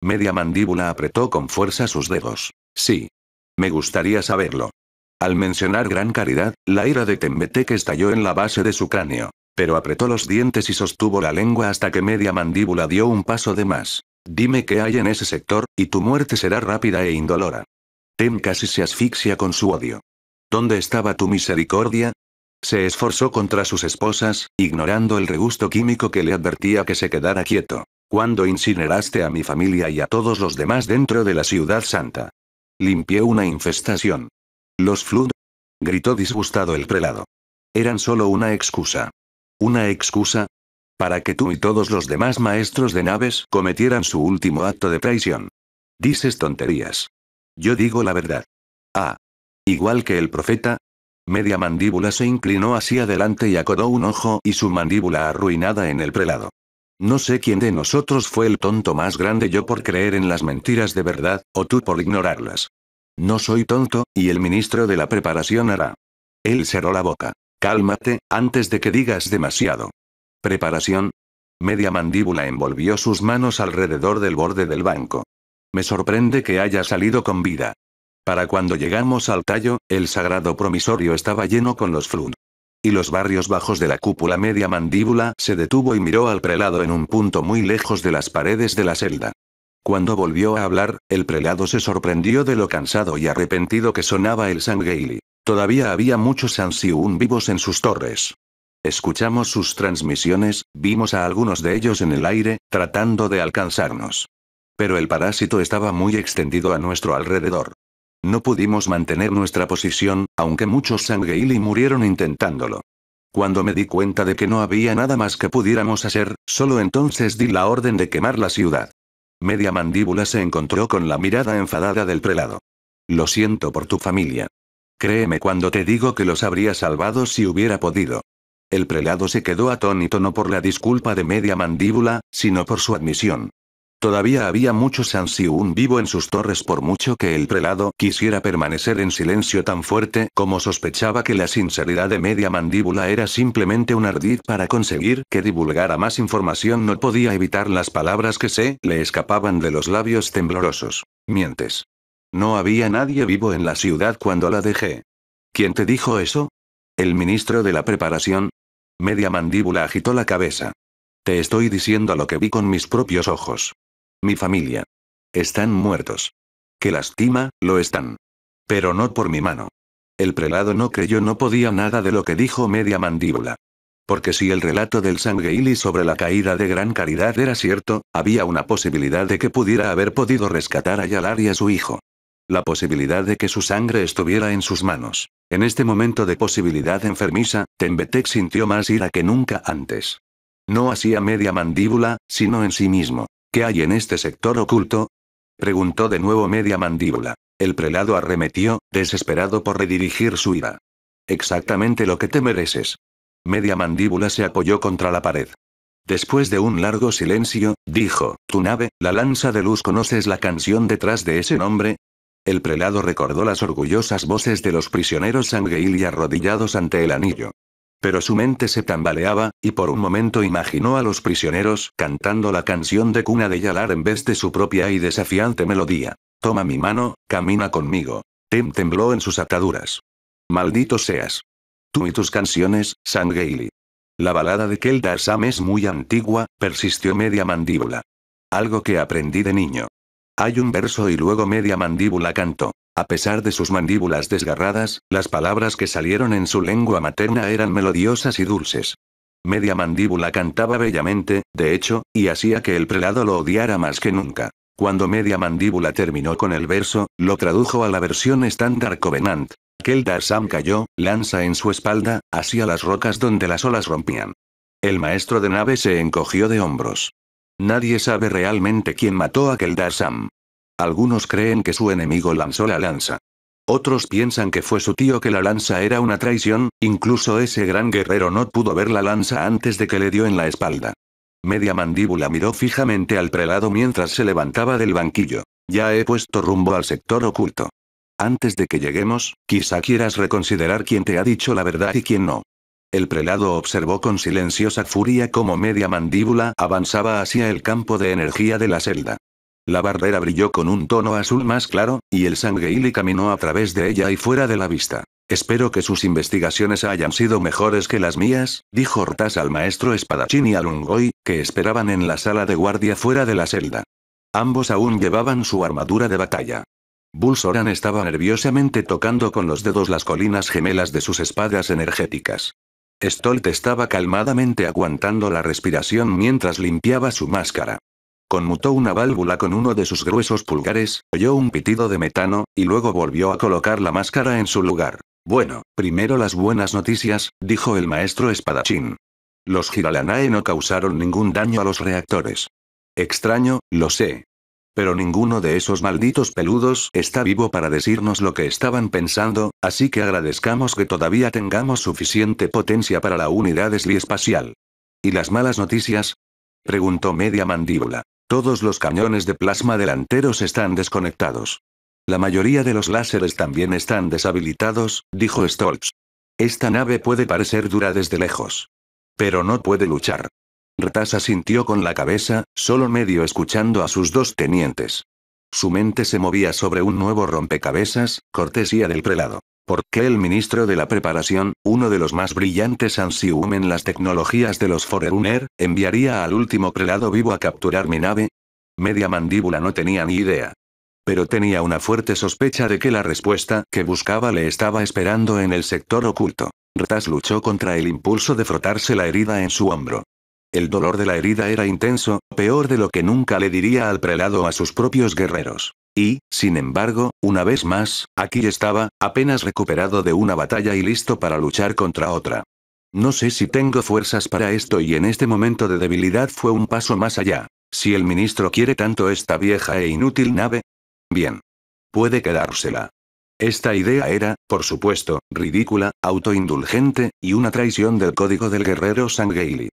Media mandíbula apretó con fuerza sus dedos. Sí. Me gustaría saberlo. Al mencionar Gran Caridad, la ira de Tembetec estalló en la base de su cráneo. Pero apretó los dientes y sostuvo la lengua hasta que media mandíbula dio un paso de más. Dime qué hay en ese sector, y tu muerte será rápida e indolora. Tem casi se asfixia con su odio. ¿Dónde estaba tu misericordia? Se esforzó contra sus esposas, ignorando el regusto químico que le advertía que se quedara quieto. Cuando incineraste a mi familia y a todos los demás dentro de la ciudad santa. Limpié una infestación. Los Flood. Gritó disgustado el prelado. Eran solo una excusa. ¿Una excusa? Para que tú y todos los demás maestros de naves cometieran su último acto de traición. Dices tonterías. Yo digo la verdad. Ah. Igual que el profeta. Media mandíbula se inclinó hacia adelante y acodó un ojo y su mandíbula arruinada en el prelado. No sé quién de nosotros fue el tonto más grande yo por creer en las mentiras de verdad, o tú por ignorarlas. No soy tonto, y el ministro de la preparación hará. Él cerró la boca. Cálmate, antes de que digas demasiado. Preparación. Media mandíbula envolvió sus manos alrededor del borde del banco. Me sorprende que haya salido con vida. Para cuando llegamos al tallo, el sagrado promisorio estaba lleno con los flun. Y los barrios bajos de la cúpula media mandíbula se detuvo y miró al prelado en un punto muy lejos de las paredes de la celda. Cuando volvió a hablar, el prelado se sorprendió de lo cansado y arrepentido que sonaba el Sangeili. Todavía había muchos Sansiun vivos en sus torres. Escuchamos sus transmisiones, vimos a algunos de ellos en el aire, tratando de alcanzarnos. Pero el parásito estaba muy extendido a nuestro alrededor. No pudimos mantener nuestra posición, aunque muchos y murieron intentándolo. Cuando me di cuenta de que no había nada más que pudiéramos hacer, solo entonces di la orden de quemar la ciudad. Media mandíbula se encontró con la mirada enfadada del prelado. Lo siento por tu familia. Créeme cuando te digo que los habría salvado si hubiera podido. El prelado se quedó atónito no por la disculpa de media mandíbula, sino por su admisión. Todavía había mucho Sansiun vivo en sus torres por mucho que el prelado quisiera permanecer en silencio tan fuerte como sospechaba que la sinceridad de media mandíbula era simplemente un ardid para conseguir que divulgara más información no podía evitar las palabras que se le escapaban de los labios temblorosos. Mientes. No había nadie vivo en la ciudad cuando la dejé. ¿Quién te dijo eso? ¿El ministro de la preparación? Media mandíbula agitó la cabeza. Te estoy diciendo lo que vi con mis propios ojos. Mi familia. Están muertos. Qué lastima, lo están. Pero no por mi mano. El prelado no creyó no podía nada de lo que dijo media mandíbula. Porque si el relato del Sangueili sobre la caída de Gran Caridad era cierto, había una posibilidad de que pudiera haber podido rescatar a Yalari y a su hijo. La posibilidad de que su sangre estuviera en sus manos. En este momento de posibilidad enfermiza, Tembetek sintió más ira que nunca antes. No hacía media mandíbula, sino en sí mismo. ¿Qué hay en este sector oculto? preguntó de nuevo media mandíbula. El prelado arremetió, desesperado por redirigir su ira. Exactamente lo que te mereces. Media mandíbula se apoyó contra la pared. Después de un largo silencio, dijo, Tu nave, la lanza de luz, ¿conoces la canción detrás de ese nombre? El prelado recordó las orgullosas voces de los prisioneros sangueil y arrodillados ante el anillo. Pero su mente se tambaleaba, y por un momento imaginó a los prisioneros cantando la canción de cuna de Yalar en vez de su propia y desafiante melodía. Toma mi mano, camina conmigo. Tem tembló en sus ataduras. Maldito seas. Tú y tus canciones, Sangeili. La balada de Kelda Sam es muy antigua, persistió media mandíbula. Algo que aprendí de niño. Hay un verso y luego media mandíbula cantó. A pesar de sus mandíbulas desgarradas, las palabras que salieron en su lengua materna eran melodiosas y dulces. Media mandíbula cantaba bellamente, de hecho, y hacía que el prelado lo odiara más que nunca. Cuando media mandíbula terminó con el verso, lo tradujo a la versión estándar Covenant. Keldar Sam cayó, lanza en su espalda, hacia las rocas donde las olas rompían. El maestro de nave se encogió de hombros. Nadie sabe realmente quién mató a Keldar Sam. Algunos creen que su enemigo lanzó la lanza. Otros piensan que fue su tío que la lanza era una traición, incluso ese gran guerrero no pudo ver la lanza antes de que le dio en la espalda. Media mandíbula miró fijamente al prelado mientras se levantaba del banquillo. Ya he puesto rumbo al sector oculto. Antes de que lleguemos, quizá quieras reconsiderar quién te ha dicho la verdad y quién no. El prelado observó con silenciosa furia cómo media mandíbula avanzaba hacia el campo de energía de la celda. La barrera brilló con un tono azul más claro, y el Sangueili caminó a través de ella y fuera de la vista. Espero que sus investigaciones hayan sido mejores que las mías, dijo Hortas al maestro espadachín y a Lungoy, que esperaban en la sala de guardia fuera de la celda. Ambos aún llevaban su armadura de batalla. Bulsoran estaba nerviosamente tocando con los dedos las colinas gemelas de sus espadas energéticas. Stolt estaba calmadamente aguantando la respiración mientras limpiaba su máscara conmutó una válvula con uno de sus gruesos pulgares, oyó un pitido de metano, y luego volvió a colocar la máscara en su lugar. Bueno, primero las buenas noticias, dijo el maestro espadachín. Los Giralanae no causaron ningún daño a los reactores. Extraño, lo sé. Pero ninguno de esos malditos peludos está vivo para decirnos lo que estaban pensando, así que agradezcamos que todavía tengamos suficiente potencia para la unidad espacial. ¿Y las malas noticias? preguntó media mandíbula. Todos los cañones de plasma delanteros están desconectados. La mayoría de los láseres también están deshabilitados, dijo Stoltz. Esta nave puede parecer dura desde lejos. Pero no puede luchar. Retasa sintió con la cabeza, solo medio escuchando a sus dos tenientes. Su mente se movía sobre un nuevo rompecabezas, cortesía del prelado. ¿Por qué el ministro de la preparación, uno de los más brillantes Ansium en las tecnologías de los Forerunner, enviaría al último prelado vivo a capturar mi nave? Media mandíbula no tenía ni idea. Pero tenía una fuerte sospecha de que la respuesta que buscaba le estaba esperando en el sector oculto. Rtas luchó contra el impulso de frotarse la herida en su hombro. El dolor de la herida era intenso, peor de lo que nunca le diría al prelado a sus propios guerreros. Y, sin embargo, una vez más, aquí estaba, apenas recuperado de una batalla y listo para luchar contra otra. No sé si tengo fuerzas para esto y en este momento de debilidad fue un paso más allá. Si el ministro quiere tanto esta vieja e inútil nave. Bien. Puede quedársela. Esta idea era, por supuesto, ridícula, autoindulgente, y una traición del código del guerrero Sangeili.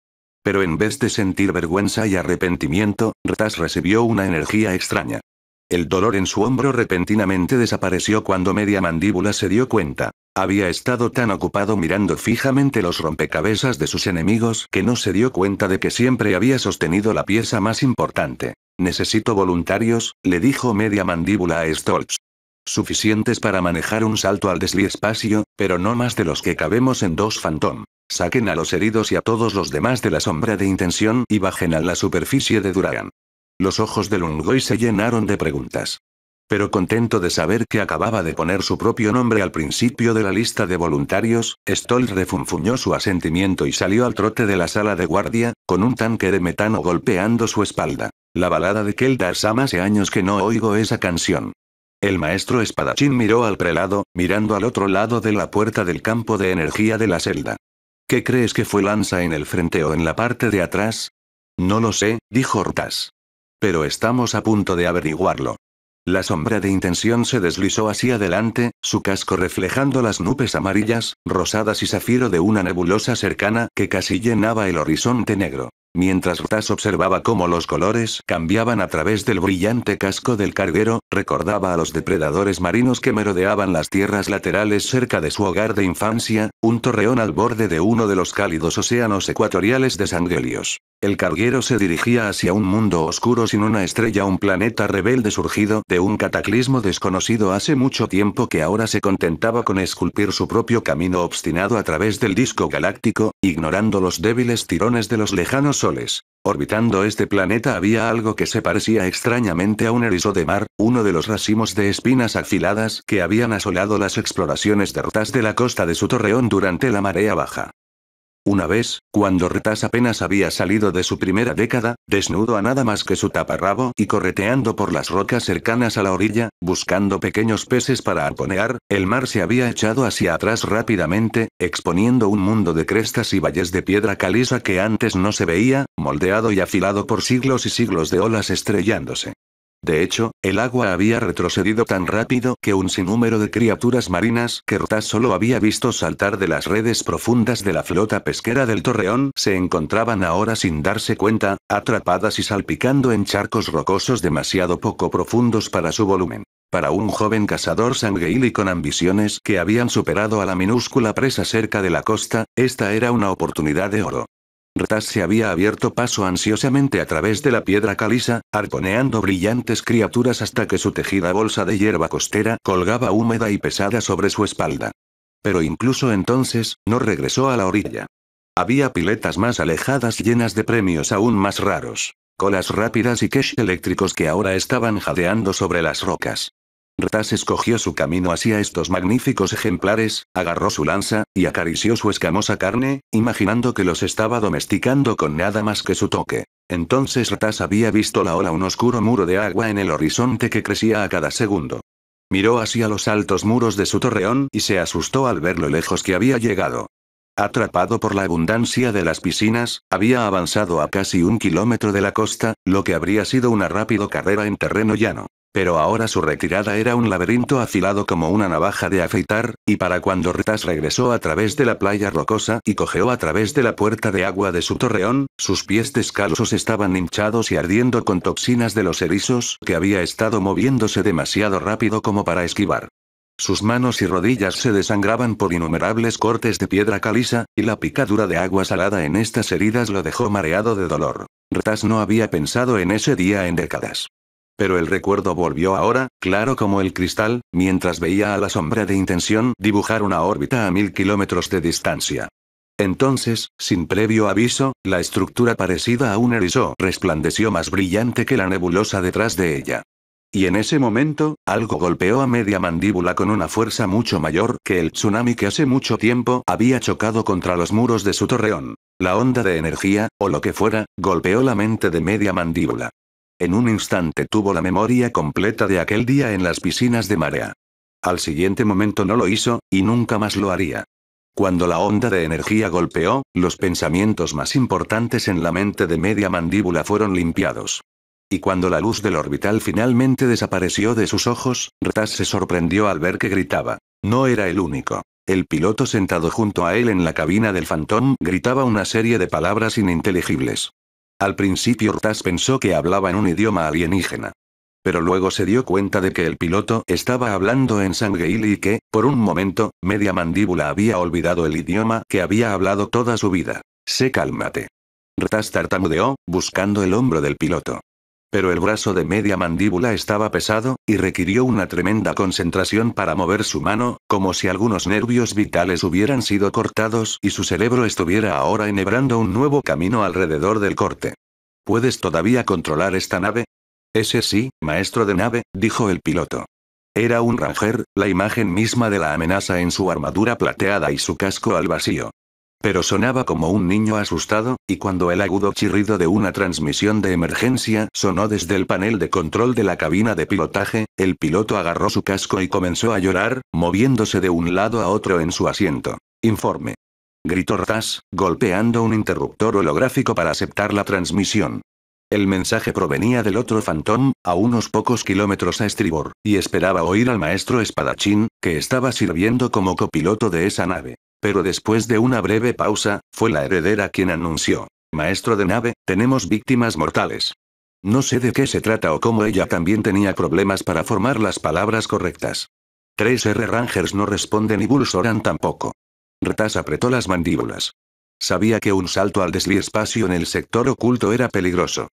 Pero en vez de sentir vergüenza y arrepentimiento, Retas recibió una energía extraña. El dolor en su hombro repentinamente desapareció cuando media mandíbula se dio cuenta. Había estado tan ocupado mirando fijamente los rompecabezas de sus enemigos que no se dio cuenta de que siempre había sostenido la pieza más importante. Necesito voluntarios, le dijo media mandíbula a Stoltz. Suficientes para manejar un salto al espacio, pero no más de los que cabemos en dos Phantom. Saquen a los heridos y a todos los demás de la sombra de intención y bajen a la superficie de Duragan. Los ojos de Lungoy se llenaron de preguntas. Pero contento de saber que acababa de poner su propio nombre al principio de la lista de voluntarios, Stoll refunfuñó su asentimiento y salió al trote de la sala de guardia, con un tanque de metano golpeando su espalda. La balada de Sam hace años que no oigo esa canción. El maestro espadachín miró al prelado, mirando al otro lado de la puerta del campo de energía de la celda. ¿Qué crees que fue Lanza en el frente o en la parte de atrás? No lo sé, dijo Hortas pero estamos a punto de averiguarlo. La sombra de intención se deslizó hacia adelante, su casco reflejando las nubes amarillas, rosadas y zafiro de una nebulosa cercana que casi llenaba el horizonte negro. Mientras Rutas observaba cómo los colores cambiaban a través del brillante casco del carguero, recordaba a los depredadores marinos que merodeaban las tierras laterales cerca de su hogar de infancia, un torreón al borde de uno de los cálidos océanos ecuatoriales de Sangelios. El carguero se dirigía hacia un mundo oscuro sin una estrella, un planeta rebelde surgido de un cataclismo desconocido hace mucho tiempo que ahora se contentaba con esculpir su propio camino obstinado a través del disco galáctico, ignorando los débiles tirones de los lejanos soles. Orbitando este planeta había algo que se parecía extrañamente a un erizo de mar, uno de los racimos de espinas afiladas que habían asolado las exploraciones de rutas de la costa de su torreón durante la marea baja. Una vez, cuando Retas apenas había salido de su primera década, desnudo a nada más que su taparrabo y correteando por las rocas cercanas a la orilla, buscando pequeños peces para arponear, el mar se había echado hacia atrás rápidamente, exponiendo un mundo de crestas y valles de piedra caliza que antes no se veía, moldeado y afilado por siglos y siglos de olas estrellándose. De hecho, el agua había retrocedido tan rápido que un sinnúmero de criaturas marinas que Ruta solo había visto saltar de las redes profundas de la flota pesquera del Torreón se encontraban ahora sin darse cuenta, atrapadas y salpicando en charcos rocosos demasiado poco profundos para su volumen. Para un joven cazador sangueil y con ambiciones que habían superado a la minúscula presa cerca de la costa, esta era una oportunidad de oro. Retas se había abierto paso ansiosamente a través de la piedra caliza, arponeando brillantes criaturas hasta que su tejida bolsa de hierba costera colgaba húmeda y pesada sobre su espalda. Pero incluso entonces, no regresó a la orilla. Había piletas más alejadas llenas de premios aún más raros, colas rápidas y cash eléctricos que ahora estaban jadeando sobre las rocas. Rtas escogió su camino hacia estos magníficos ejemplares, agarró su lanza, y acarició su escamosa carne, imaginando que los estaba domesticando con nada más que su toque. Entonces Rtas había visto la ola un oscuro muro de agua en el horizonte que crecía a cada segundo. Miró hacia los altos muros de su torreón y se asustó al ver lo lejos que había llegado. Atrapado por la abundancia de las piscinas, había avanzado a casi un kilómetro de la costa, lo que habría sido una rápida carrera en terreno llano. Pero ahora su retirada era un laberinto afilado como una navaja de afeitar, y para cuando Ritas regresó a través de la playa rocosa y cojeó a través de la puerta de agua de su torreón, sus pies descalzos estaban hinchados y ardiendo con toxinas de los erizos que había estado moviéndose demasiado rápido como para esquivar. Sus manos y rodillas se desangraban por innumerables cortes de piedra caliza, y la picadura de agua salada en estas heridas lo dejó mareado de dolor. Ritas no había pensado en ese día en décadas. Pero el recuerdo volvió ahora, claro como el cristal, mientras veía a la sombra de intención dibujar una órbita a mil kilómetros de distancia. Entonces, sin previo aviso, la estructura parecida a un erizo resplandeció más brillante que la nebulosa detrás de ella. Y en ese momento, algo golpeó a media mandíbula con una fuerza mucho mayor que el tsunami que hace mucho tiempo había chocado contra los muros de su torreón. La onda de energía, o lo que fuera, golpeó la mente de media mandíbula. En un instante tuvo la memoria completa de aquel día en las piscinas de marea. Al siguiente momento no lo hizo, y nunca más lo haría. Cuando la onda de energía golpeó, los pensamientos más importantes en la mente de media mandíbula fueron limpiados. Y cuando la luz del orbital finalmente desapareció de sus ojos, Retas se sorprendió al ver que gritaba. No era el único. El piloto sentado junto a él en la cabina del Fantón gritaba una serie de palabras ininteligibles. Al principio Rtas pensó que hablaba en un idioma alienígena. Pero luego se dio cuenta de que el piloto estaba hablando en sangre y que, por un momento, media mandíbula había olvidado el idioma que había hablado toda su vida. Sé cálmate. Rtas tartamudeó, buscando el hombro del piloto. Pero el brazo de media mandíbula estaba pesado, y requirió una tremenda concentración para mover su mano, como si algunos nervios vitales hubieran sido cortados y su cerebro estuviera ahora enhebrando un nuevo camino alrededor del corte. ¿Puedes todavía controlar esta nave? Ese sí, maestro de nave, dijo el piloto. Era un Ranger, la imagen misma de la amenaza en su armadura plateada y su casco al vacío. Pero sonaba como un niño asustado, y cuando el agudo chirrido de una transmisión de emergencia sonó desde el panel de control de la cabina de pilotaje, el piloto agarró su casco y comenzó a llorar, moviéndose de un lado a otro en su asiento. Informe. Gritó Raz, golpeando un interruptor holográfico para aceptar la transmisión. El mensaje provenía del otro Phantom, a unos pocos kilómetros a estribor, y esperaba oír al maestro espadachín, que estaba sirviendo como copiloto de esa nave. Pero después de una breve pausa, fue la heredera quien anunció. Maestro de nave, tenemos víctimas mortales. No sé de qué se trata o cómo ella también tenía problemas para formar las palabras correctas. 3 R Rangers no responden y Bulsoran tampoco. Retas apretó las mandíbulas. Sabía que un salto al desliespacio en el sector oculto era peligroso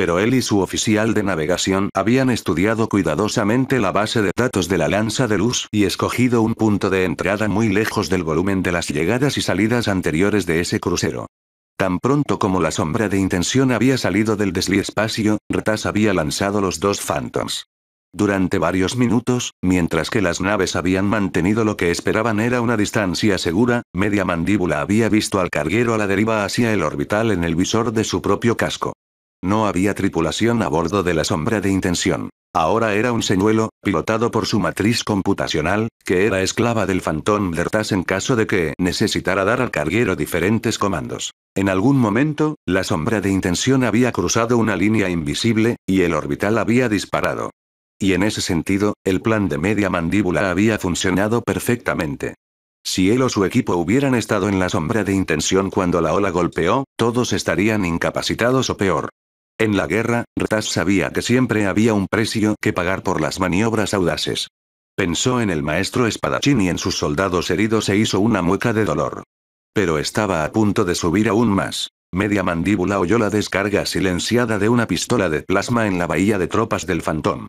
pero él y su oficial de navegación habían estudiado cuidadosamente la base de datos de la lanza de luz y escogido un punto de entrada muy lejos del volumen de las llegadas y salidas anteriores de ese crucero. Tan pronto como la sombra de intención había salido del desliespacio, Retas había lanzado los dos Phantoms. Durante varios minutos, mientras que las naves habían mantenido lo que esperaban era una distancia segura, media mandíbula había visto al carguero a la deriva hacia el orbital en el visor de su propio casco. No había tripulación a bordo de la sombra de intención. Ahora era un señuelo, pilotado por su matriz computacional, que era esclava del Phantom Bertas en caso de que necesitara dar al carguero diferentes comandos. En algún momento, la sombra de intención había cruzado una línea invisible, y el orbital había disparado. Y en ese sentido, el plan de media mandíbula había funcionado perfectamente. Si él o su equipo hubieran estado en la sombra de intención cuando la ola golpeó, todos estarían incapacitados o peor. En la guerra, Rtas sabía que siempre había un precio que pagar por las maniobras audaces. Pensó en el maestro espadachín y en sus soldados heridos e hizo una mueca de dolor. Pero estaba a punto de subir aún más. Media mandíbula oyó la descarga silenciada de una pistola de plasma en la bahía de tropas del Fantón.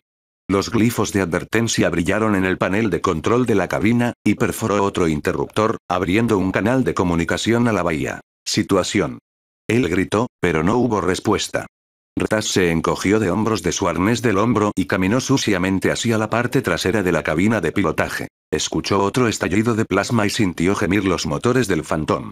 Los glifos de advertencia brillaron en el panel de control de la cabina, y perforó otro interruptor, abriendo un canal de comunicación a la bahía. Situación. Él gritó, pero no hubo respuesta. Retas se encogió de hombros de su arnés del hombro y caminó suciamente hacia la parte trasera de la cabina de pilotaje. Escuchó otro estallido de plasma y sintió gemir los motores del Phantom.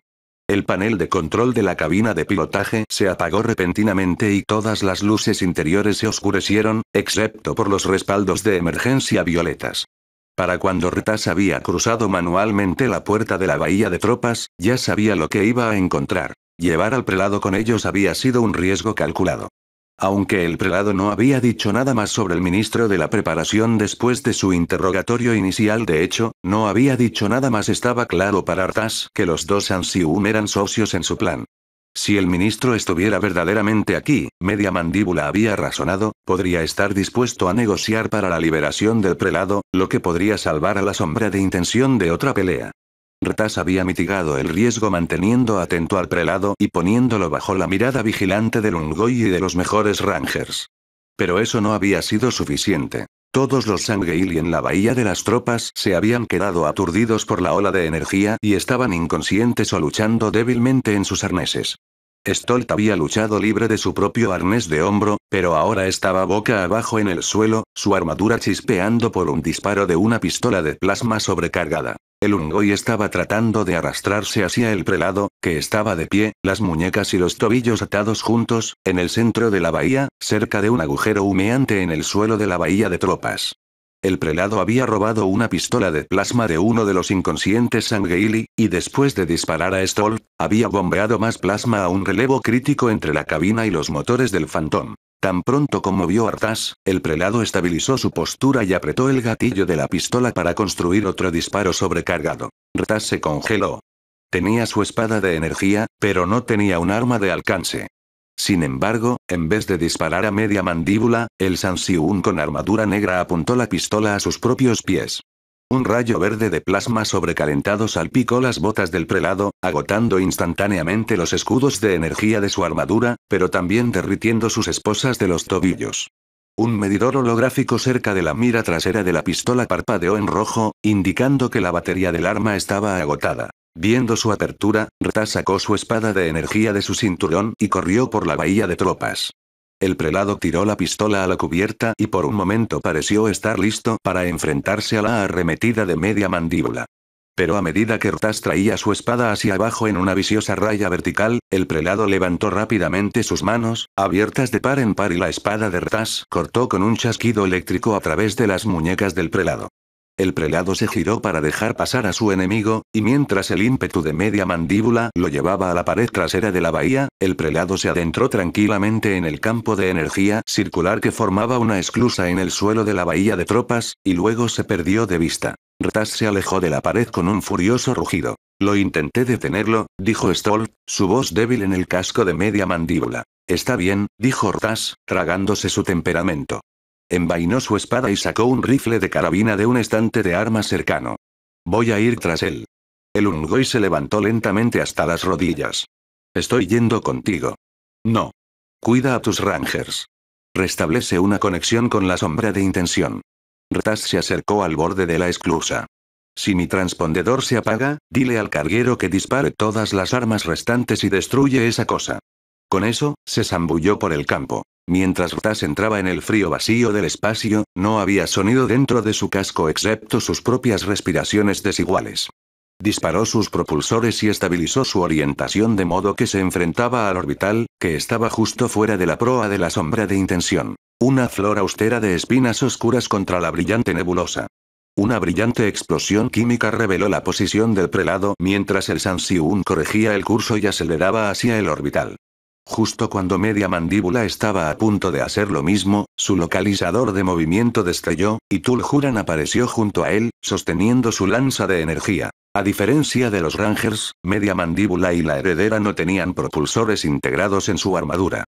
El panel de control de la cabina de pilotaje se apagó repentinamente y todas las luces interiores se oscurecieron, excepto por los respaldos de emergencia violetas. Para cuando Retas había cruzado manualmente la puerta de la bahía de tropas, ya sabía lo que iba a encontrar. Llevar al prelado con ellos había sido un riesgo calculado. Aunque el prelado no había dicho nada más sobre el ministro de la preparación después de su interrogatorio inicial, de hecho, no había dicho nada más, estaba claro para Artas que los dos Ansium eran socios en su plan. Si el ministro estuviera verdaderamente aquí, media mandíbula había razonado, podría estar dispuesto a negociar para la liberación del prelado, lo que podría salvar a la sombra de intención de otra pelea. Retas había mitigado el riesgo manteniendo atento al prelado y poniéndolo bajo la mirada vigilante del Lungoy y de los mejores rangers. Pero eso no había sido suficiente. Todos los Sangeili en la bahía de las tropas se habían quedado aturdidos por la ola de energía y estaban inconscientes o luchando débilmente en sus arneses. Stolt había luchado libre de su propio arnés de hombro, pero ahora estaba boca abajo en el suelo, su armadura chispeando por un disparo de una pistola de plasma sobrecargada. El Ungoy estaba tratando de arrastrarse hacia el prelado, que estaba de pie, las muñecas y los tobillos atados juntos, en el centro de la bahía, cerca de un agujero humeante en el suelo de la bahía de tropas. El prelado había robado una pistola de plasma de uno de los inconscientes Sangeili, y después de disparar a Stoll, había bombeado más plasma a un relevo crítico entre la cabina y los motores del Phantom. Tan pronto como vio a Artas, el prelado estabilizó su postura y apretó el gatillo de la pistola para construir otro disparo sobrecargado. Artas se congeló. Tenía su espada de energía, pero no tenía un arma de alcance. Sin embargo, en vez de disparar a media mandíbula, el Sansiun con armadura negra apuntó la pistola a sus propios pies. Un rayo verde de plasma sobrecalentado salpicó las botas del prelado, agotando instantáneamente los escudos de energía de su armadura, pero también derritiendo sus esposas de los tobillos. Un medidor holográfico cerca de la mira trasera de la pistola parpadeó en rojo, indicando que la batería del arma estaba agotada. Viendo su apertura, Rta sacó su espada de energía de su cinturón y corrió por la bahía de tropas. El prelado tiró la pistola a la cubierta y por un momento pareció estar listo para enfrentarse a la arremetida de media mandíbula. Pero a medida que Rtas traía su espada hacia abajo en una viciosa raya vertical, el prelado levantó rápidamente sus manos, abiertas de par en par y la espada de Rtas cortó con un chasquido eléctrico a través de las muñecas del prelado. El prelado se giró para dejar pasar a su enemigo, y mientras el ímpetu de media mandíbula lo llevaba a la pared trasera de la bahía, el prelado se adentró tranquilamente en el campo de energía circular que formaba una esclusa en el suelo de la bahía de tropas, y luego se perdió de vista. Rtas se alejó de la pared con un furioso rugido. Lo intenté detenerlo, dijo Stoll, su voz débil en el casco de media mandíbula. Está bien, dijo Rtas, tragándose su temperamento. Envainó su espada y sacó un rifle de carabina de un estante de armas cercano. Voy a ir tras él. El y se levantó lentamente hasta las rodillas. Estoy yendo contigo. No. Cuida a tus rangers. Restablece una conexión con la sombra de intención. Retas se acercó al borde de la esclusa. Si mi transpondedor se apaga, dile al carguero que dispare todas las armas restantes y destruye esa cosa. Con eso, se zambulló por el campo. Mientras Rutas entraba en el frío vacío del espacio, no había sonido dentro de su casco excepto sus propias respiraciones desiguales. Disparó sus propulsores y estabilizó su orientación de modo que se enfrentaba al orbital, que estaba justo fuera de la proa de la sombra de intención. Una flor austera de espinas oscuras contra la brillante nebulosa. Una brillante explosión química reveló la posición del prelado mientras el Sansiun corregía el curso y aceleraba hacia el orbital. Justo cuando media mandíbula estaba a punto de hacer lo mismo, su localizador de movimiento destrelló, y Tul Juran apareció junto a él, sosteniendo su lanza de energía. A diferencia de los Rangers, media mandíbula y la heredera no tenían propulsores integrados en su armadura.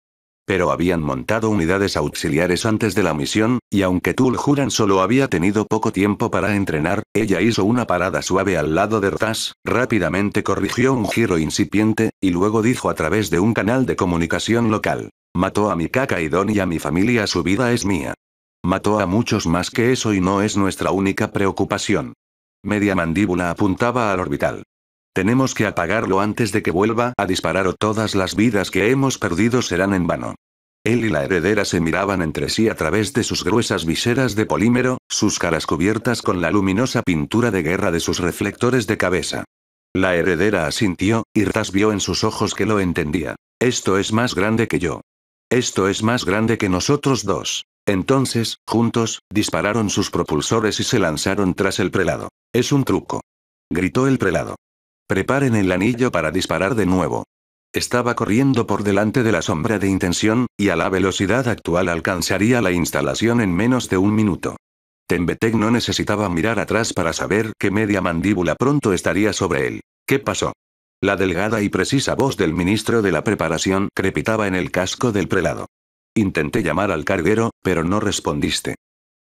Pero habían montado unidades auxiliares antes de la misión, y aunque Tul Juran solo había tenido poco tiempo para entrenar, ella hizo una parada suave al lado de Rtas, rápidamente corrigió un giro incipiente, y luego dijo a través de un canal de comunicación local. Mató a mi caca y Don y a mi familia su vida es mía. Mató a muchos más que eso y no es nuestra única preocupación. Media mandíbula apuntaba al orbital. Tenemos que apagarlo antes de que vuelva a disparar o todas las vidas que hemos perdido serán en vano. Él y la heredera se miraban entre sí a través de sus gruesas viseras de polímero, sus caras cubiertas con la luminosa pintura de guerra de sus reflectores de cabeza. La heredera asintió, y Ras vio en sus ojos que lo entendía. Esto es más grande que yo. Esto es más grande que nosotros dos. Entonces, juntos, dispararon sus propulsores y se lanzaron tras el prelado. Es un truco. Gritó el prelado. Preparen el anillo para disparar de nuevo. Estaba corriendo por delante de la sombra de intención, y a la velocidad actual alcanzaría la instalación en menos de un minuto. Tembetec no necesitaba mirar atrás para saber qué media mandíbula pronto estaría sobre él. ¿Qué pasó? La delgada y precisa voz del ministro de la preparación crepitaba en el casco del prelado. Intenté llamar al carguero, pero no respondiste.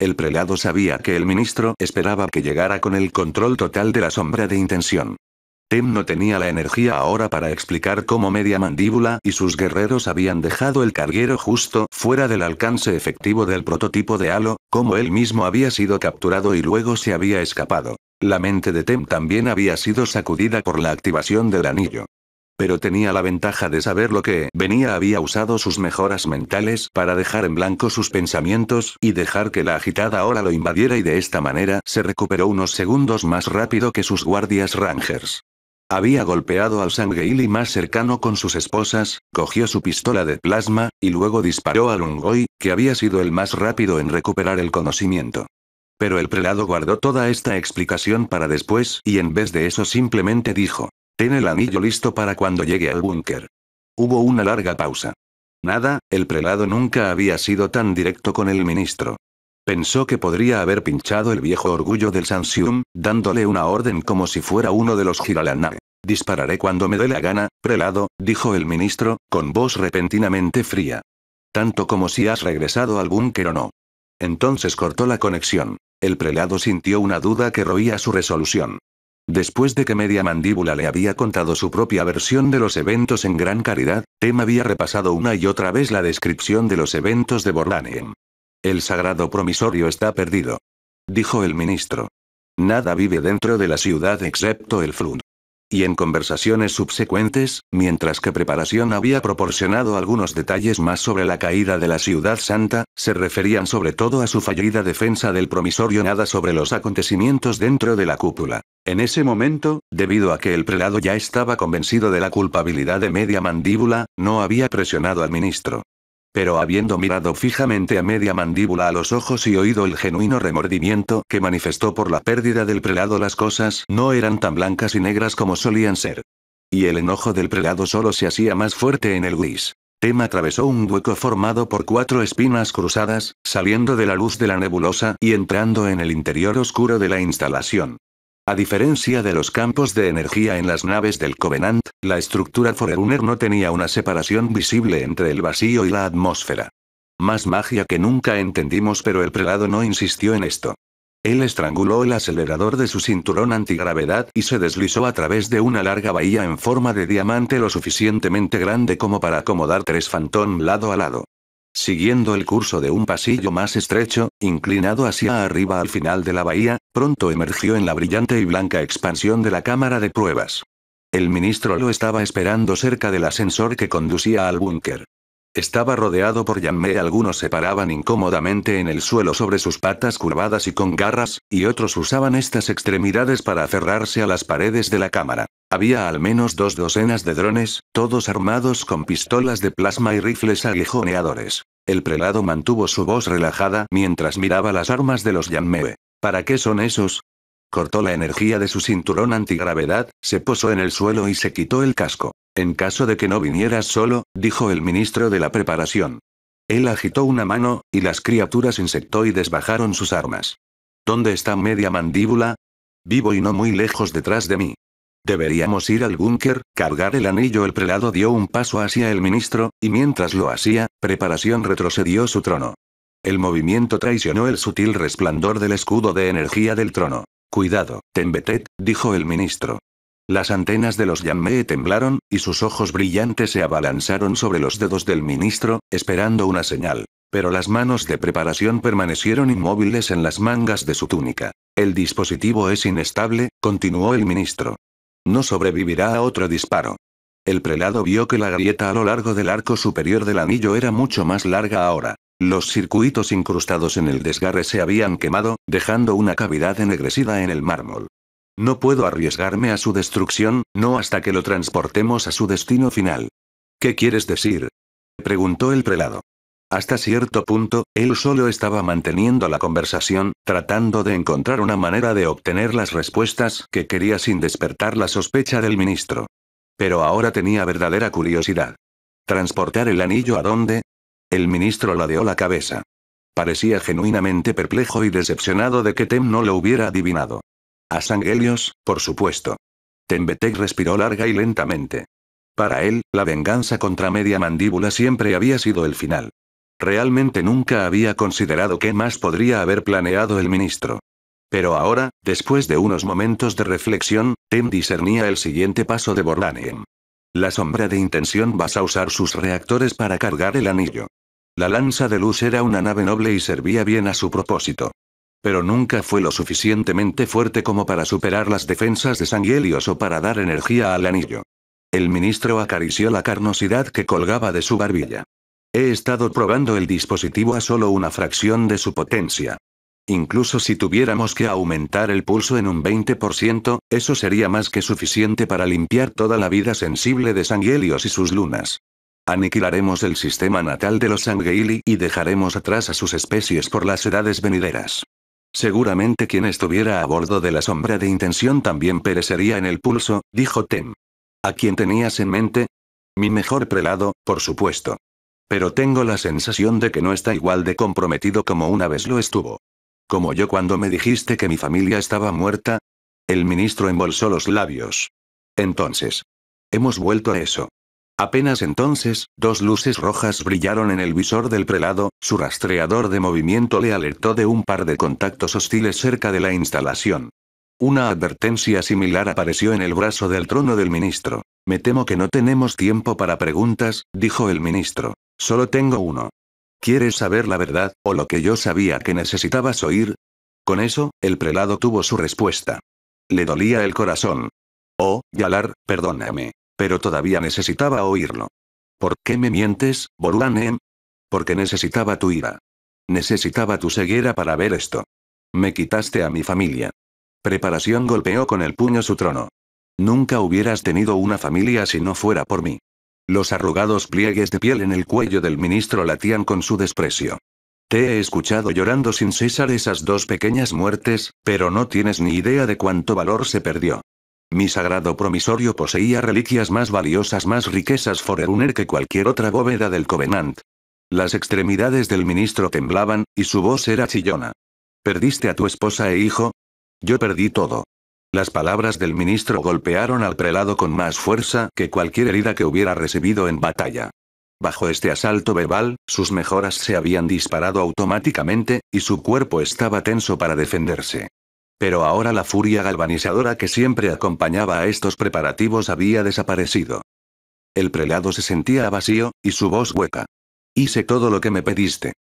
El prelado sabía que el ministro esperaba que llegara con el control total de la sombra de intención. Tem no tenía la energía ahora para explicar cómo media mandíbula y sus guerreros habían dejado el carguero justo fuera del alcance efectivo del prototipo de Halo, cómo él mismo había sido capturado y luego se había escapado. La mente de Tem también había sido sacudida por la activación del anillo. Pero tenía la ventaja de saber lo que venía había usado sus mejoras mentales para dejar en blanco sus pensamientos y dejar que la agitada hora lo invadiera y de esta manera se recuperó unos segundos más rápido que sus guardias rangers. Había golpeado al Sangeili más cercano con sus esposas, cogió su pistola de plasma, y luego disparó al Lungoy, que había sido el más rápido en recuperar el conocimiento. Pero el prelado guardó toda esta explicación para después y en vez de eso simplemente dijo, ten el anillo listo para cuando llegue al búnker. Hubo una larga pausa. Nada, el prelado nunca había sido tan directo con el ministro. Pensó que podría haber pinchado el viejo orgullo del Sansium, dándole una orden como si fuera uno de los Jiralanae. Dispararé cuando me dé la gana, prelado, dijo el ministro, con voz repentinamente fría. Tanto como si has regresado al búnker o no. Entonces cortó la conexión. El prelado sintió una duda que roía su resolución. Después de que Media Mandíbula le había contado su propia versión de los eventos en Gran Caridad, Tem había repasado una y otra vez la descripción de los eventos de Borlánien. El sagrado promisorio está perdido. Dijo el ministro. Nada vive dentro de la ciudad excepto el Frun. Y en conversaciones subsecuentes, mientras que preparación había proporcionado algunos detalles más sobre la caída de la ciudad santa, se referían sobre todo a su fallida defensa del promisorio nada sobre los acontecimientos dentro de la cúpula. En ese momento, debido a que el prelado ya estaba convencido de la culpabilidad de media mandíbula, no había presionado al ministro. Pero habiendo mirado fijamente a media mandíbula a los ojos y oído el genuino remordimiento que manifestó por la pérdida del prelado, las cosas no eran tan blancas y negras como solían ser. Y el enojo del prelado solo se hacía más fuerte en el gris. Tema atravesó un hueco formado por cuatro espinas cruzadas, saliendo de la luz de la nebulosa y entrando en el interior oscuro de la instalación. A diferencia de los campos de energía en las naves del Covenant, la estructura Forerunner no tenía una separación visible entre el vacío y la atmósfera. Más magia que nunca entendimos pero el prelado no insistió en esto. Él estranguló el acelerador de su cinturón antigravedad y se deslizó a través de una larga bahía en forma de diamante lo suficientemente grande como para acomodar tres fantón lado a lado. Siguiendo el curso de un pasillo más estrecho, inclinado hacia arriba al final de la bahía, pronto emergió en la brillante y blanca expansión de la cámara de pruebas. El ministro lo estaba esperando cerca del ascensor que conducía al búnker. Estaba rodeado por Yanme. algunos se paraban incómodamente en el suelo sobre sus patas curvadas y con garras, y otros usaban estas extremidades para aferrarse a las paredes de la cámara. Había al menos dos docenas de drones, todos armados con pistolas de plasma y rifles aguijoneadores. El prelado mantuvo su voz relajada mientras miraba las armas de los Yanmewe. ¿Para qué son esos? Cortó la energía de su cinturón antigravedad, se posó en el suelo y se quitó el casco. En caso de que no vinieras solo, dijo el ministro de la preparación. Él agitó una mano, y las criaturas insectoides bajaron sus armas. ¿Dónde está media mandíbula? Vivo y no muy lejos detrás de mí. Deberíamos ir al búnker, cargar el anillo. El prelado dio un paso hacia el ministro, y mientras lo hacía, preparación retrocedió su trono. El movimiento traicionó el sutil resplandor del escudo de energía del trono. Cuidado, Tembetet, dijo el ministro. Las antenas de los Yanmee temblaron, y sus ojos brillantes se abalanzaron sobre los dedos del ministro, esperando una señal. Pero las manos de preparación permanecieron inmóviles en las mangas de su túnica. El dispositivo es inestable, continuó el ministro. No sobrevivirá a otro disparo. El prelado vio que la grieta a lo largo del arco superior del anillo era mucho más larga ahora. Los circuitos incrustados en el desgarre se habían quemado, dejando una cavidad ennegrecida en el mármol. No puedo arriesgarme a su destrucción, no hasta que lo transportemos a su destino final. ¿Qué quieres decir? preguntó el prelado. Hasta cierto punto, él solo estaba manteniendo la conversación, tratando de encontrar una manera de obtener las respuestas que quería sin despertar la sospecha del ministro. Pero ahora tenía verdadera curiosidad. ¿Transportar el anillo a dónde? El ministro ladeó la cabeza. Parecía genuinamente perplejo y decepcionado de que Tem no lo hubiera adivinado. A Sangelios, por supuesto. Tembetek respiró larga y lentamente. Para él, la venganza contra media mandíbula siempre había sido el final. Realmente nunca había considerado qué más podría haber planeado el ministro. Pero ahora, después de unos momentos de reflexión, Tem discernía el siguiente paso de Borlanien. La sombra de intención vas a usar sus reactores para cargar el anillo. La lanza de luz era una nave noble y servía bien a su propósito. Pero nunca fue lo suficientemente fuerte como para superar las defensas de Sanghelios o para dar energía al anillo. El ministro acarició la carnosidad que colgaba de su barbilla. He estado probando el dispositivo a solo una fracción de su potencia. Incluso si tuviéramos que aumentar el pulso en un 20%, eso sería más que suficiente para limpiar toda la vida sensible de Sangelios y sus lunas. Aniquilaremos el sistema natal de los Sangeili y dejaremos atrás a sus especies por las edades venideras. Seguramente quien estuviera a bordo de la sombra de intención también perecería en el pulso, dijo Tem. ¿A quién tenías en mente? Mi mejor prelado, por supuesto. Pero tengo la sensación de que no está igual de comprometido como una vez lo estuvo. Como yo cuando me dijiste que mi familia estaba muerta. El ministro embolsó los labios. Entonces. Hemos vuelto a eso. Apenas entonces, dos luces rojas brillaron en el visor del prelado, su rastreador de movimiento le alertó de un par de contactos hostiles cerca de la instalación. Una advertencia similar apareció en el brazo del trono del ministro. Me temo que no tenemos tiempo para preguntas, dijo el ministro. Solo tengo uno. ¿Quieres saber la verdad, o lo que yo sabía que necesitabas oír? Con eso, el prelado tuvo su respuesta. Le dolía el corazón. Oh, Yalar, perdóname. Pero todavía necesitaba oírlo. ¿Por qué me mientes, Boruanem? Porque necesitaba tu ira. Necesitaba tu ceguera para ver esto. Me quitaste a mi familia. Preparación golpeó con el puño su trono. Nunca hubieras tenido una familia si no fuera por mí. Los arrugados pliegues de piel en el cuello del ministro latían con su desprecio. Te he escuchado llorando sin cesar esas dos pequeñas muertes, pero no tienes ni idea de cuánto valor se perdió. Mi sagrado promisorio poseía reliquias más valiosas, más riquezas foreruner que cualquier otra bóveda del Covenant. Las extremidades del ministro temblaban, y su voz era chillona. ¿Perdiste a tu esposa e hijo? Yo perdí todo. Las palabras del ministro golpearon al prelado con más fuerza que cualquier herida que hubiera recibido en batalla. Bajo este asalto verbal, sus mejoras se habían disparado automáticamente, y su cuerpo estaba tenso para defenderse. Pero ahora la furia galvanizadora que siempre acompañaba a estos preparativos había desaparecido. El prelado se sentía vacío, y su voz hueca. Hice todo lo que me pediste.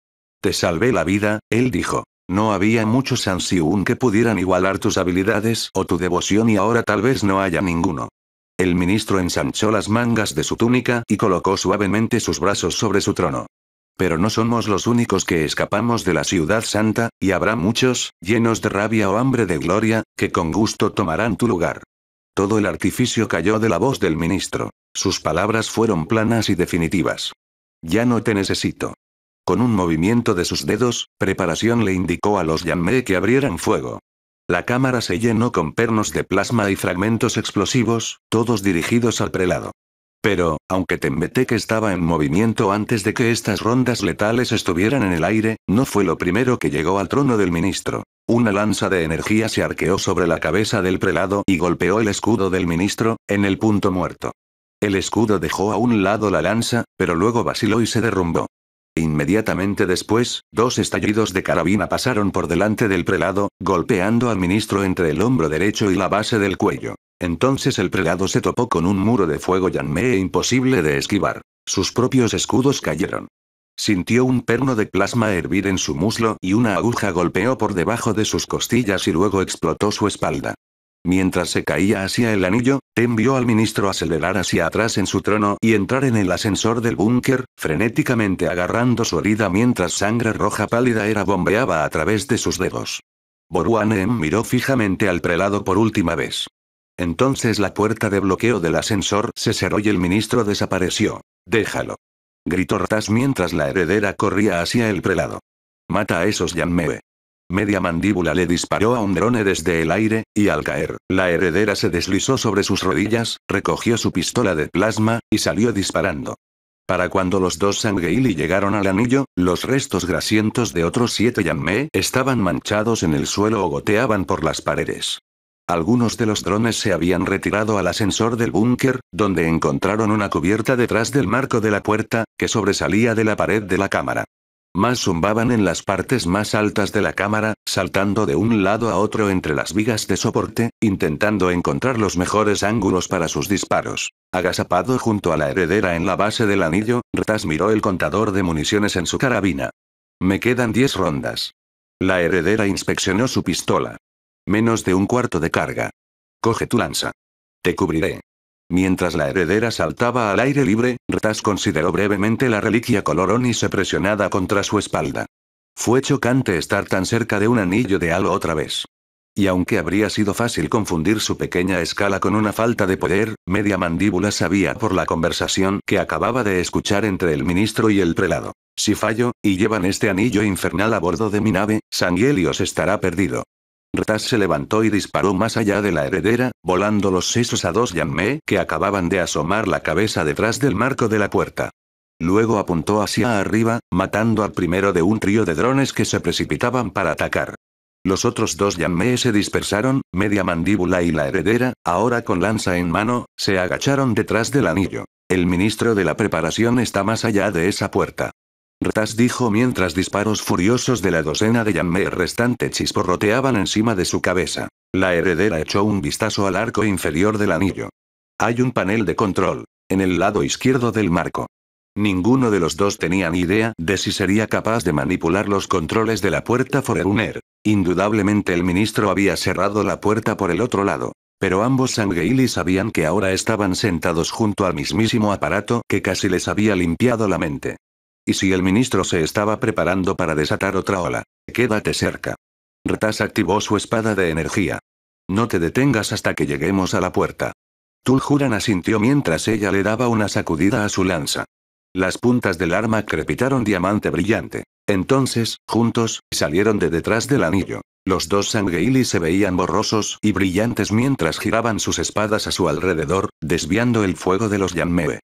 Te salvé la vida, él dijo. No había muchos Sansiun que pudieran igualar tus habilidades o tu devoción y ahora tal vez no haya ninguno. El ministro ensanchó las mangas de su túnica y colocó suavemente sus brazos sobre su trono. Pero no somos los únicos que escapamos de la ciudad santa, y habrá muchos, llenos de rabia o hambre de gloria, que con gusto tomarán tu lugar. Todo el artificio cayó de la voz del ministro. Sus palabras fueron planas y definitivas. Ya no te necesito. Con un movimiento de sus dedos, preparación le indicó a los Yanme que abrieran fuego. La cámara se llenó con pernos de plasma y fragmentos explosivos, todos dirigidos al prelado. Pero, aunque que estaba en movimiento antes de que estas rondas letales estuvieran en el aire, no fue lo primero que llegó al trono del ministro. Una lanza de energía se arqueó sobre la cabeza del prelado y golpeó el escudo del ministro, en el punto muerto. El escudo dejó a un lado la lanza, pero luego vaciló y se derrumbó. Inmediatamente después, dos estallidos de carabina pasaron por delante del prelado, golpeando al ministro entre el hombro derecho y la base del cuello. Entonces el prelado se topó con un muro de fuego e imposible de esquivar. Sus propios escudos cayeron. Sintió un perno de plasma hervir en su muslo y una aguja golpeó por debajo de sus costillas y luego explotó su espalda. Mientras se caía hacia el anillo, Tem vio al ministro acelerar hacia atrás en su trono y entrar en el ascensor del búnker, frenéticamente agarrando su herida mientras sangre roja pálida era bombeaba a través de sus dedos. Boruanem miró fijamente al prelado por última vez. Entonces la puerta de bloqueo del ascensor se cerró y el ministro desapareció. Déjalo. Gritó Ratas mientras la heredera corría hacia el prelado. Mata a esos Yanmewe. Media mandíbula le disparó a un drone desde el aire, y al caer, la heredera se deslizó sobre sus rodillas, recogió su pistola de plasma, y salió disparando. Para cuando los dos Sangheili llegaron al anillo, los restos grasientos de otros siete Yanme estaban manchados en el suelo o goteaban por las paredes. Algunos de los drones se habían retirado al ascensor del búnker, donde encontraron una cubierta detrás del marco de la puerta, que sobresalía de la pared de la cámara. Más zumbaban en las partes más altas de la cámara, saltando de un lado a otro entre las vigas de soporte, intentando encontrar los mejores ángulos para sus disparos. Agazapado junto a la heredera en la base del anillo, Rtas miró el contador de municiones en su carabina. Me quedan 10 rondas. La heredera inspeccionó su pistola. Menos de un cuarto de carga. Coge tu lanza. Te cubriré. Mientras la heredera saltaba al aire libre, Retas consideró brevemente la reliquia colorón y se presionada contra su espalda. Fue chocante estar tan cerca de un anillo de halo otra vez. Y aunque habría sido fácil confundir su pequeña escala con una falta de poder, media mandíbula sabía por la conversación que acababa de escuchar entre el ministro y el prelado. Si fallo, y llevan este anillo infernal a bordo de mi nave, Sanguelios estará perdido. Rtas se levantó y disparó más allá de la heredera, volando los sesos a dos Yanme, que acababan de asomar la cabeza detrás del marco de la puerta. Luego apuntó hacia arriba, matando al primero de un trío de drones que se precipitaban para atacar. Los otros dos Yanme se dispersaron, media mandíbula y la heredera, ahora con lanza en mano, se agacharon detrás del anillo. El ministro de la preparación está más allá de esa puerta. Retas dijo mientras disparos furiosos de la docena de Yanmei restante chisporroteaban encima de su cabeza. La heredera echó un vistazo al arco inferior del anillo. Hay un panel de control, en el lado izquierdo del marco. Ninguno de los dos tenía ni idea de si sería capaz de manipular los controles de la puerta Forerunner. Indudablemente el ministro había cerrado la puerta por el otro lado. Pero ambos Sangeili sabían que ahora estaban sentados junto al mismísimo aparato que casi les había limpiado la mente. Y si el ministro se estaba preparando para desatar otra ola. Quédate cerca. Ratas activó su espada de energía. No te detengas hasta que lleguemos a la puerta. Tuljuran asintió mientras ella le daba una sacudida a su lanza. Las puntas del arma crepitaron diamante brillante. Entonces, juntos, salieron de detrás del anillo. Los dos Sangeili se veían borrosos y brillantes mientras giraban sus espadas a su alrededor, desviando el fuego de los Yanmebe.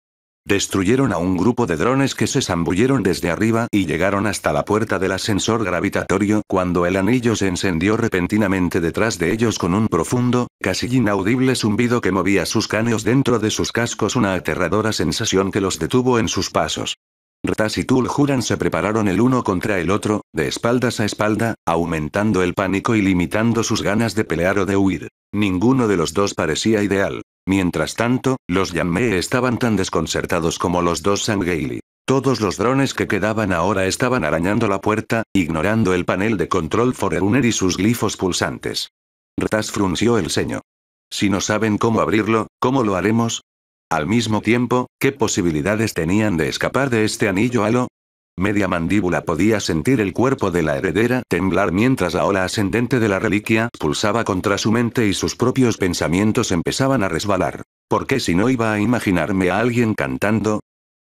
Destruyeron a un grupo de drones que se zambulleron desde arriba y llegaron hasta la puerta del ascensor gravitatorio cuando el anillo se encendió repentinamente detrás de ellos con un profundo, casi inaudible zumbido que movía sus cáneos dentro de sus cascos una aterradora sensación que los detuvo en sus pasos. Retas y Tul Juran se prepararon el uno contra el otro, de espaldas a espalda, aumentando el pánico y limitando sus ganas de pelear o de huir. Ninguno de los dos parecía ideal. Mientras tanto, los Yanmei estaban tan desconcertados como los dos Sangeili. Todos los drones que quedaban ahora estaban arañando la puerta, ignorando el panel de control Forerunner y sus glifos pulsantes. Retas frunció el ceño. Si no saben cómo abrirlo, ¿cómo lo haremos? Al mismo tiempo, ¿qué posibilidades tenían de escapar de este anillo halo? Media mandíbula podía sentir el cuerpo de la heredera temblar mientras la ola ascendente de la reliquia pulsaba contra su mente y sus propios pensamientos empezaban a resbalar. ¿Por qué si no iba a imaginarme a alguien cantando?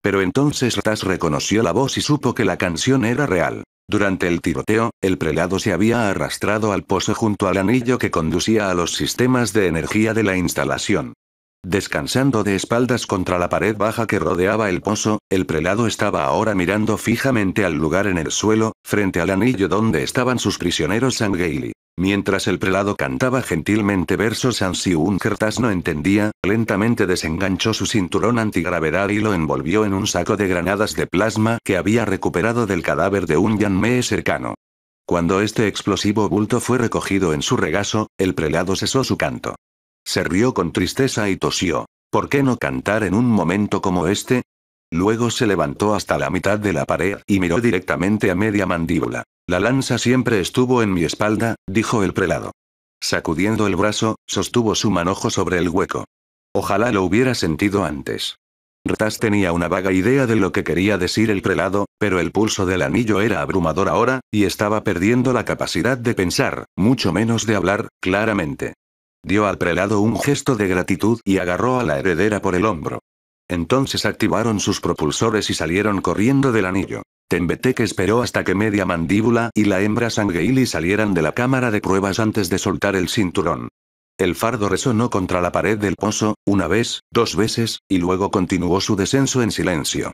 Pero entonces Raz reconoció la voz y supo que la canción era real. Durante el tiroteo, el prelado se había arrastrado al pozo junto al anillo que conducía a los sistemas de energía de la instalación. Descansando de espaldas contra la pared baja que rodeaba el pozo, el prelado estaba ahora mirando fijamente al lugar en el suelo, frente al anillo donde estaban sus prisioneros Sangeili. Mientras el prelado cantaba gentilmente versos San un Kertas no entendía, lentamente desenganchó su cinturón antigravedad y lo envolvió en un saco de granadas de plasma que había recuperado del cadáver de un Yanmee cercano. Cuando este explosivo bulto fue recogido en su regazo, el prelado cesó su canto. Se rió con tristeza y tosió. ¿Por qué no cantar en un momento como este? Luego se levantó hasta la mitad de la pared y miró directamente a media mandíbula. La lanza siempre estuvo en mi espalda, dijo el prelado. Sacudiendo el brazo, sostuvo su manojo sobre el hueco. Ojalá lo hubiera sentido antes. Retas tenía una vaga idea de lo que quería decir el prelado, pero el pulso del anillo era abrumador ahora, y estaba perdiendo la capacidad de pensar, mucho menos de hablar, claramente. Dio al prelado un gesto de gratitud y agarró a la heredera por el hombro. Entonces activaron sus propulsores y salieron corriendo del anillo. Tembeteque esperó hasta que media mandíbula y la hembra Sangueili salieran de la cámara de pruebas antes de soltar el cinturón. El fardo resonó contra la pared del pozo, una vez, dos veces, y luego continuó su descenso en silencio.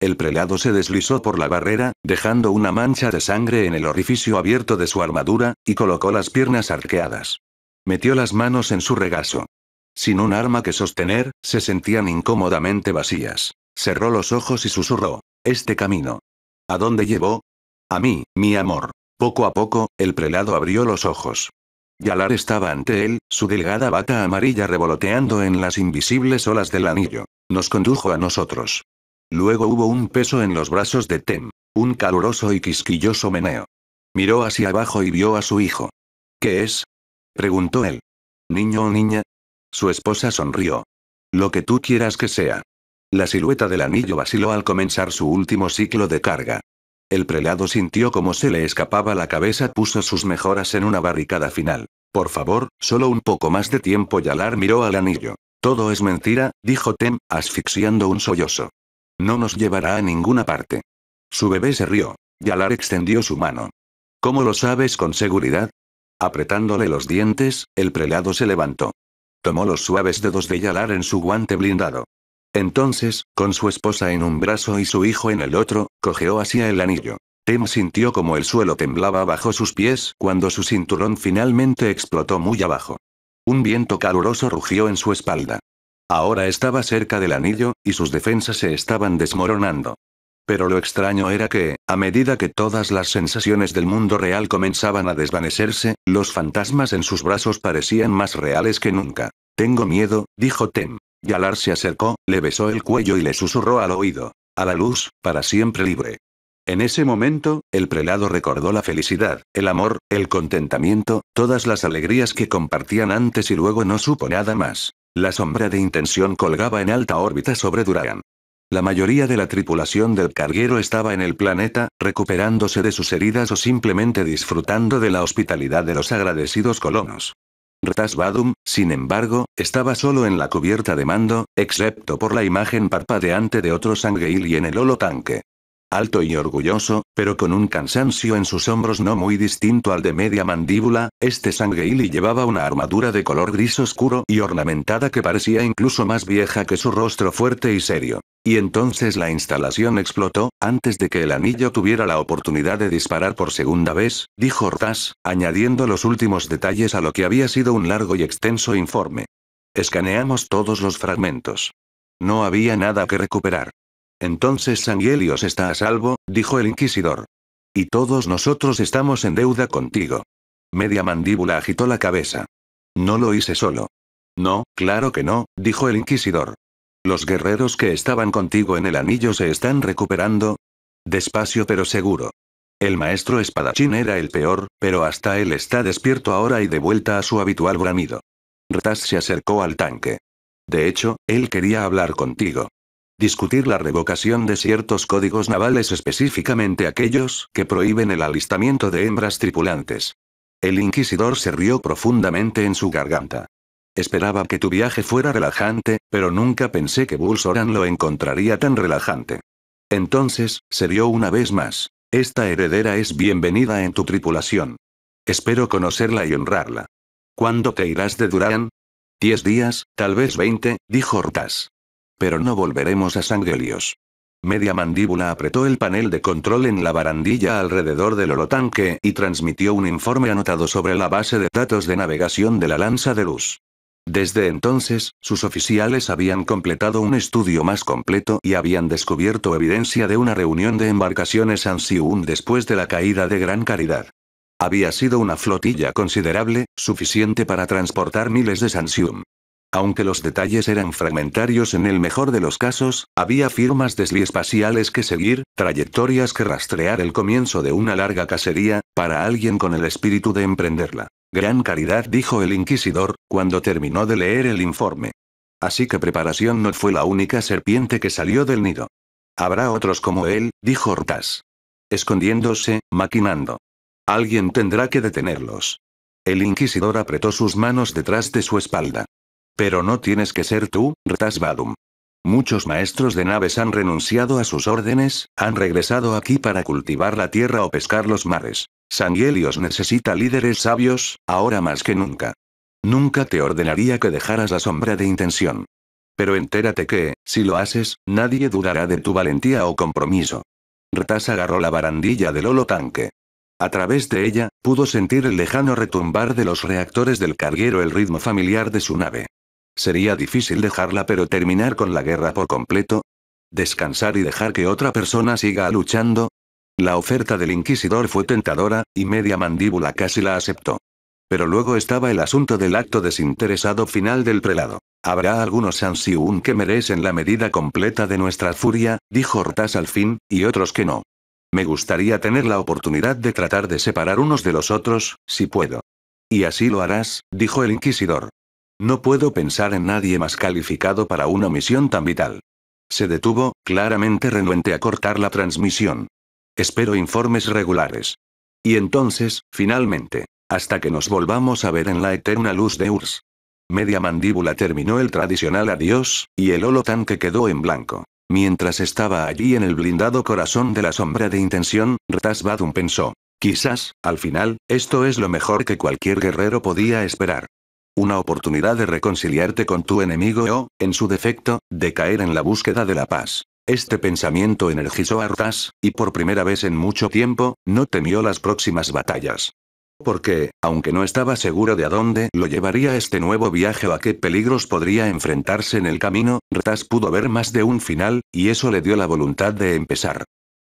El prelado se deslizó por la barrera, dejando una mancha de sangre en el orificio abierto de su armadura, y colocó las piernas arqueadas. Metió las manos en su regazo. Sin un arma que sostener, se sentían incómodamente vacías. Cerró los ojos y susurró. Este camino. ¿A dónde llevó? A mí, mi amor. Poco a poco, el prelado abrió los ojos. Yalar estaba ante él, su delgada bata amarilla revoloteando en las invisibles olas del anillo. Nos condujo a nosotros. Luego hubo un peso en los brazos de Tem, un caluroso y quisquilloso meneo. Miró hacia abajo y vio a su hijo. ¿Qué es? Preguntó él. ¿Niño o niña? Su esposa sonrió. Lo que tú quieras que sea. La silueta del anillo vaciló al comenzar su último ciclo de carga. El prelado sintió como se le escapaba la cabeza, puso sus mejoras en una barricada final. Por favor, solo un poco más de tiempo. Yalar miró al anillo. Todo es mentira, dijo Tem, asfixiando un sollozo. No nos llevará a ninguna parte. Su bebé se rió. Yalar extendió su mano. ¿Cómo lo sabes con seguridad? Apretándole los dientes, el prelado se levantó. Tomó los suaves dedos de Yalar en su guante blindado. Entonces, con su esposa en un brazo y su hijo en el otro, cojeó hacia el anillo. Tem sintió como el suelo temblaba bajo sus pies cuando su cinturón finalmente explotó muy abajo. Un viento caluroso rugió en su espalda. Ahora estaba cerca del anillo, y sus defensas se estaban desmoronando. Pero lo extraño era que, a medida que todas las sensaciones del mundo real comenzaban a desvanecerse, los fantasmas en sus brazos parecían más reales que nunca. Tengo miedo, dijo Tem. Yalar se acercó, le besó el cuello y le susurró al oído. A la luz, para siempre libre. En ese momento, el prelado recordó la felicidad, el amor, el contentamiento, todas las alegrías que compartían antes y luego no supo nada más. La sombra de intención colgaba en alta órbita sobre Durán. La mayoría de la tripulación del carguero estaba en el planeta, recuperándose de sus heridas o simplemente disfrutando de la hospitalidad de los agradecidos colonos. Retas sin embargo, estaba solo en la cubierta de mando, excepto por la imagen parpadeante de otro sangueil y en el holo tanque alto y orgulloso, pero con un cansancio en sus hombros no muy distinto al de media mandíbula, este sangueili llevaba una armadura de color gris oscuro y ornamentada que parecía incluso más vieja que su rostro fuerte y serio. Y entonces la instalación explotó, antes de que el anillo tuviera la oportunidad de disparar por segunda vez, dijo Ortaz, añadiendo los últimos detalles a lo que había sido un largo y extenso informe. Escaneamos todos los fragmentos. No había nada que recuperar. Entonces Sanguelios está a salvo, dijo el inquisidor. Y todos nosotros estamos en deuda contigo. Media mandíbula agitó la cabeza. No lo hice solo. No, claro que no, dijo el inquisidor. Los guerreros que estaban contigo en el anillo se están recuperando. Despacio pero seguro. El maestro espadachín era el peor, pero hasta él está despierto ahora y de vuelta a su habitual bramido. Rtas se acercó al tanque. De hecho, él quería hablar contigo discutir la revocación de ciertos códigos navales específicamente aquellos que prohíben el alistamiento de hembras tripulantes. El inquisidor se rió profundamente en su garganta. Esperaba que tu viaje fuera relajante, pero nunca pensé que Bulsoran lo encontraría tan relajante. Entonces, se dio una vez más. Esta heredera es bienvenida en tu tripulación. Espero conocerla y honrarla. ¿Cuándo te irás de Durán? Diez días, tal vez veinte, dijo Hortas. Pero no volveremos a sangrelios Media mandíbula apretó el panel de control en la barandilla alrededor del holotanque y transmitió un informe anotado sobre la base de datos de navegación de la lanza de luz. Desde entonces, sus oficiales habían completado un estudio más completo y habían descubierto evidencia de una reunión de embarcaciones ansium después de la caída de Gran Caridad. Había sido una flotilla considerable, suficiente para transportar miles de Sansium. Aunque los detalles eran fragmentarios en el mejor de los casos, había firmas desliespaciales que seguir, trayectorias que rastrear el comienzo de una larga cacería, para alguien con el espíritu de emprenderla. Gran caridad dijo el inquisidor, cuando terminó de leer el informe. Así que preparación no fue la única serpiente que salió del nido. Habrá otros como él, dijo Hortas. Escondiéndose, maquinando. Alguien tendrá que detenerlos. El inquisidor apretó sus manos detrás de su espalda. Pero no tienes que ser tú, Badum. Muchos maestros de naves han renunciado a sus órdenes, han regresado aquí para cultivar la tierra o pescar los mares. Sanguelios necesita líderes sabios, ahora más que nunca. Nunca te ordenaría que dejaras la sombra de intención. Pero entérate que, si lo haces, nadie dudará de tu valentía o compromiso. Retas agarró la barandilla del holo tanque. A través de ella, pudo sentir el lejano retumbar de los reactores del carguero el ritmo familiar de su nave. Sería difícil dejarla pero terminar con la guerra por completo. Descansar y dejar que otra persona siga luchando. La oferta del inquisidor fue tentadora, y media mandíbula casi la aceptó. Pero luego estaba el asunto del acto desinteresado final del prelado. Habrá algunos un que merecen la medida completa de nuestra furia, dijo Hortas al fin, y otros que no. Me gustaría tener la oportunidad de tratar de separar unos de los otros, si puedo. Y así lo harás, dijo el inquisidor. No puedo pensar en nadie más calificado para una misión tan vital. Se detuvo, claramente renuente a cortar la transmisión. Espero informes regulares. Y entonces, finalmente, hasta que nos volvamos a ver en la eterna luz de Urs. Media mandíbula terminó el tradicional adiós, y el holotan que quedó en blanco. Mientras estaba allí en el blindado corazón de la sombra de intención, Rtas Badum pensó. Quizás, al final, esto es lo mejor que cualquier guerrero podía esperar. Una oportunidad de reconciliarte con tu enemigo o, en su defecto, de caer en la búsqueda de la paz. Este pensamiento energizó a Artas, y por primera vez en mucho tiempo, no temió las próximas batallas. Porque, aunque no estaba seguro de a dónde lo llevaría este nuevo viaje o a qué peligros podría enfrentarse en el camino, Rtas pudo ver más de un final, y eso le dio la voluntad de empezar.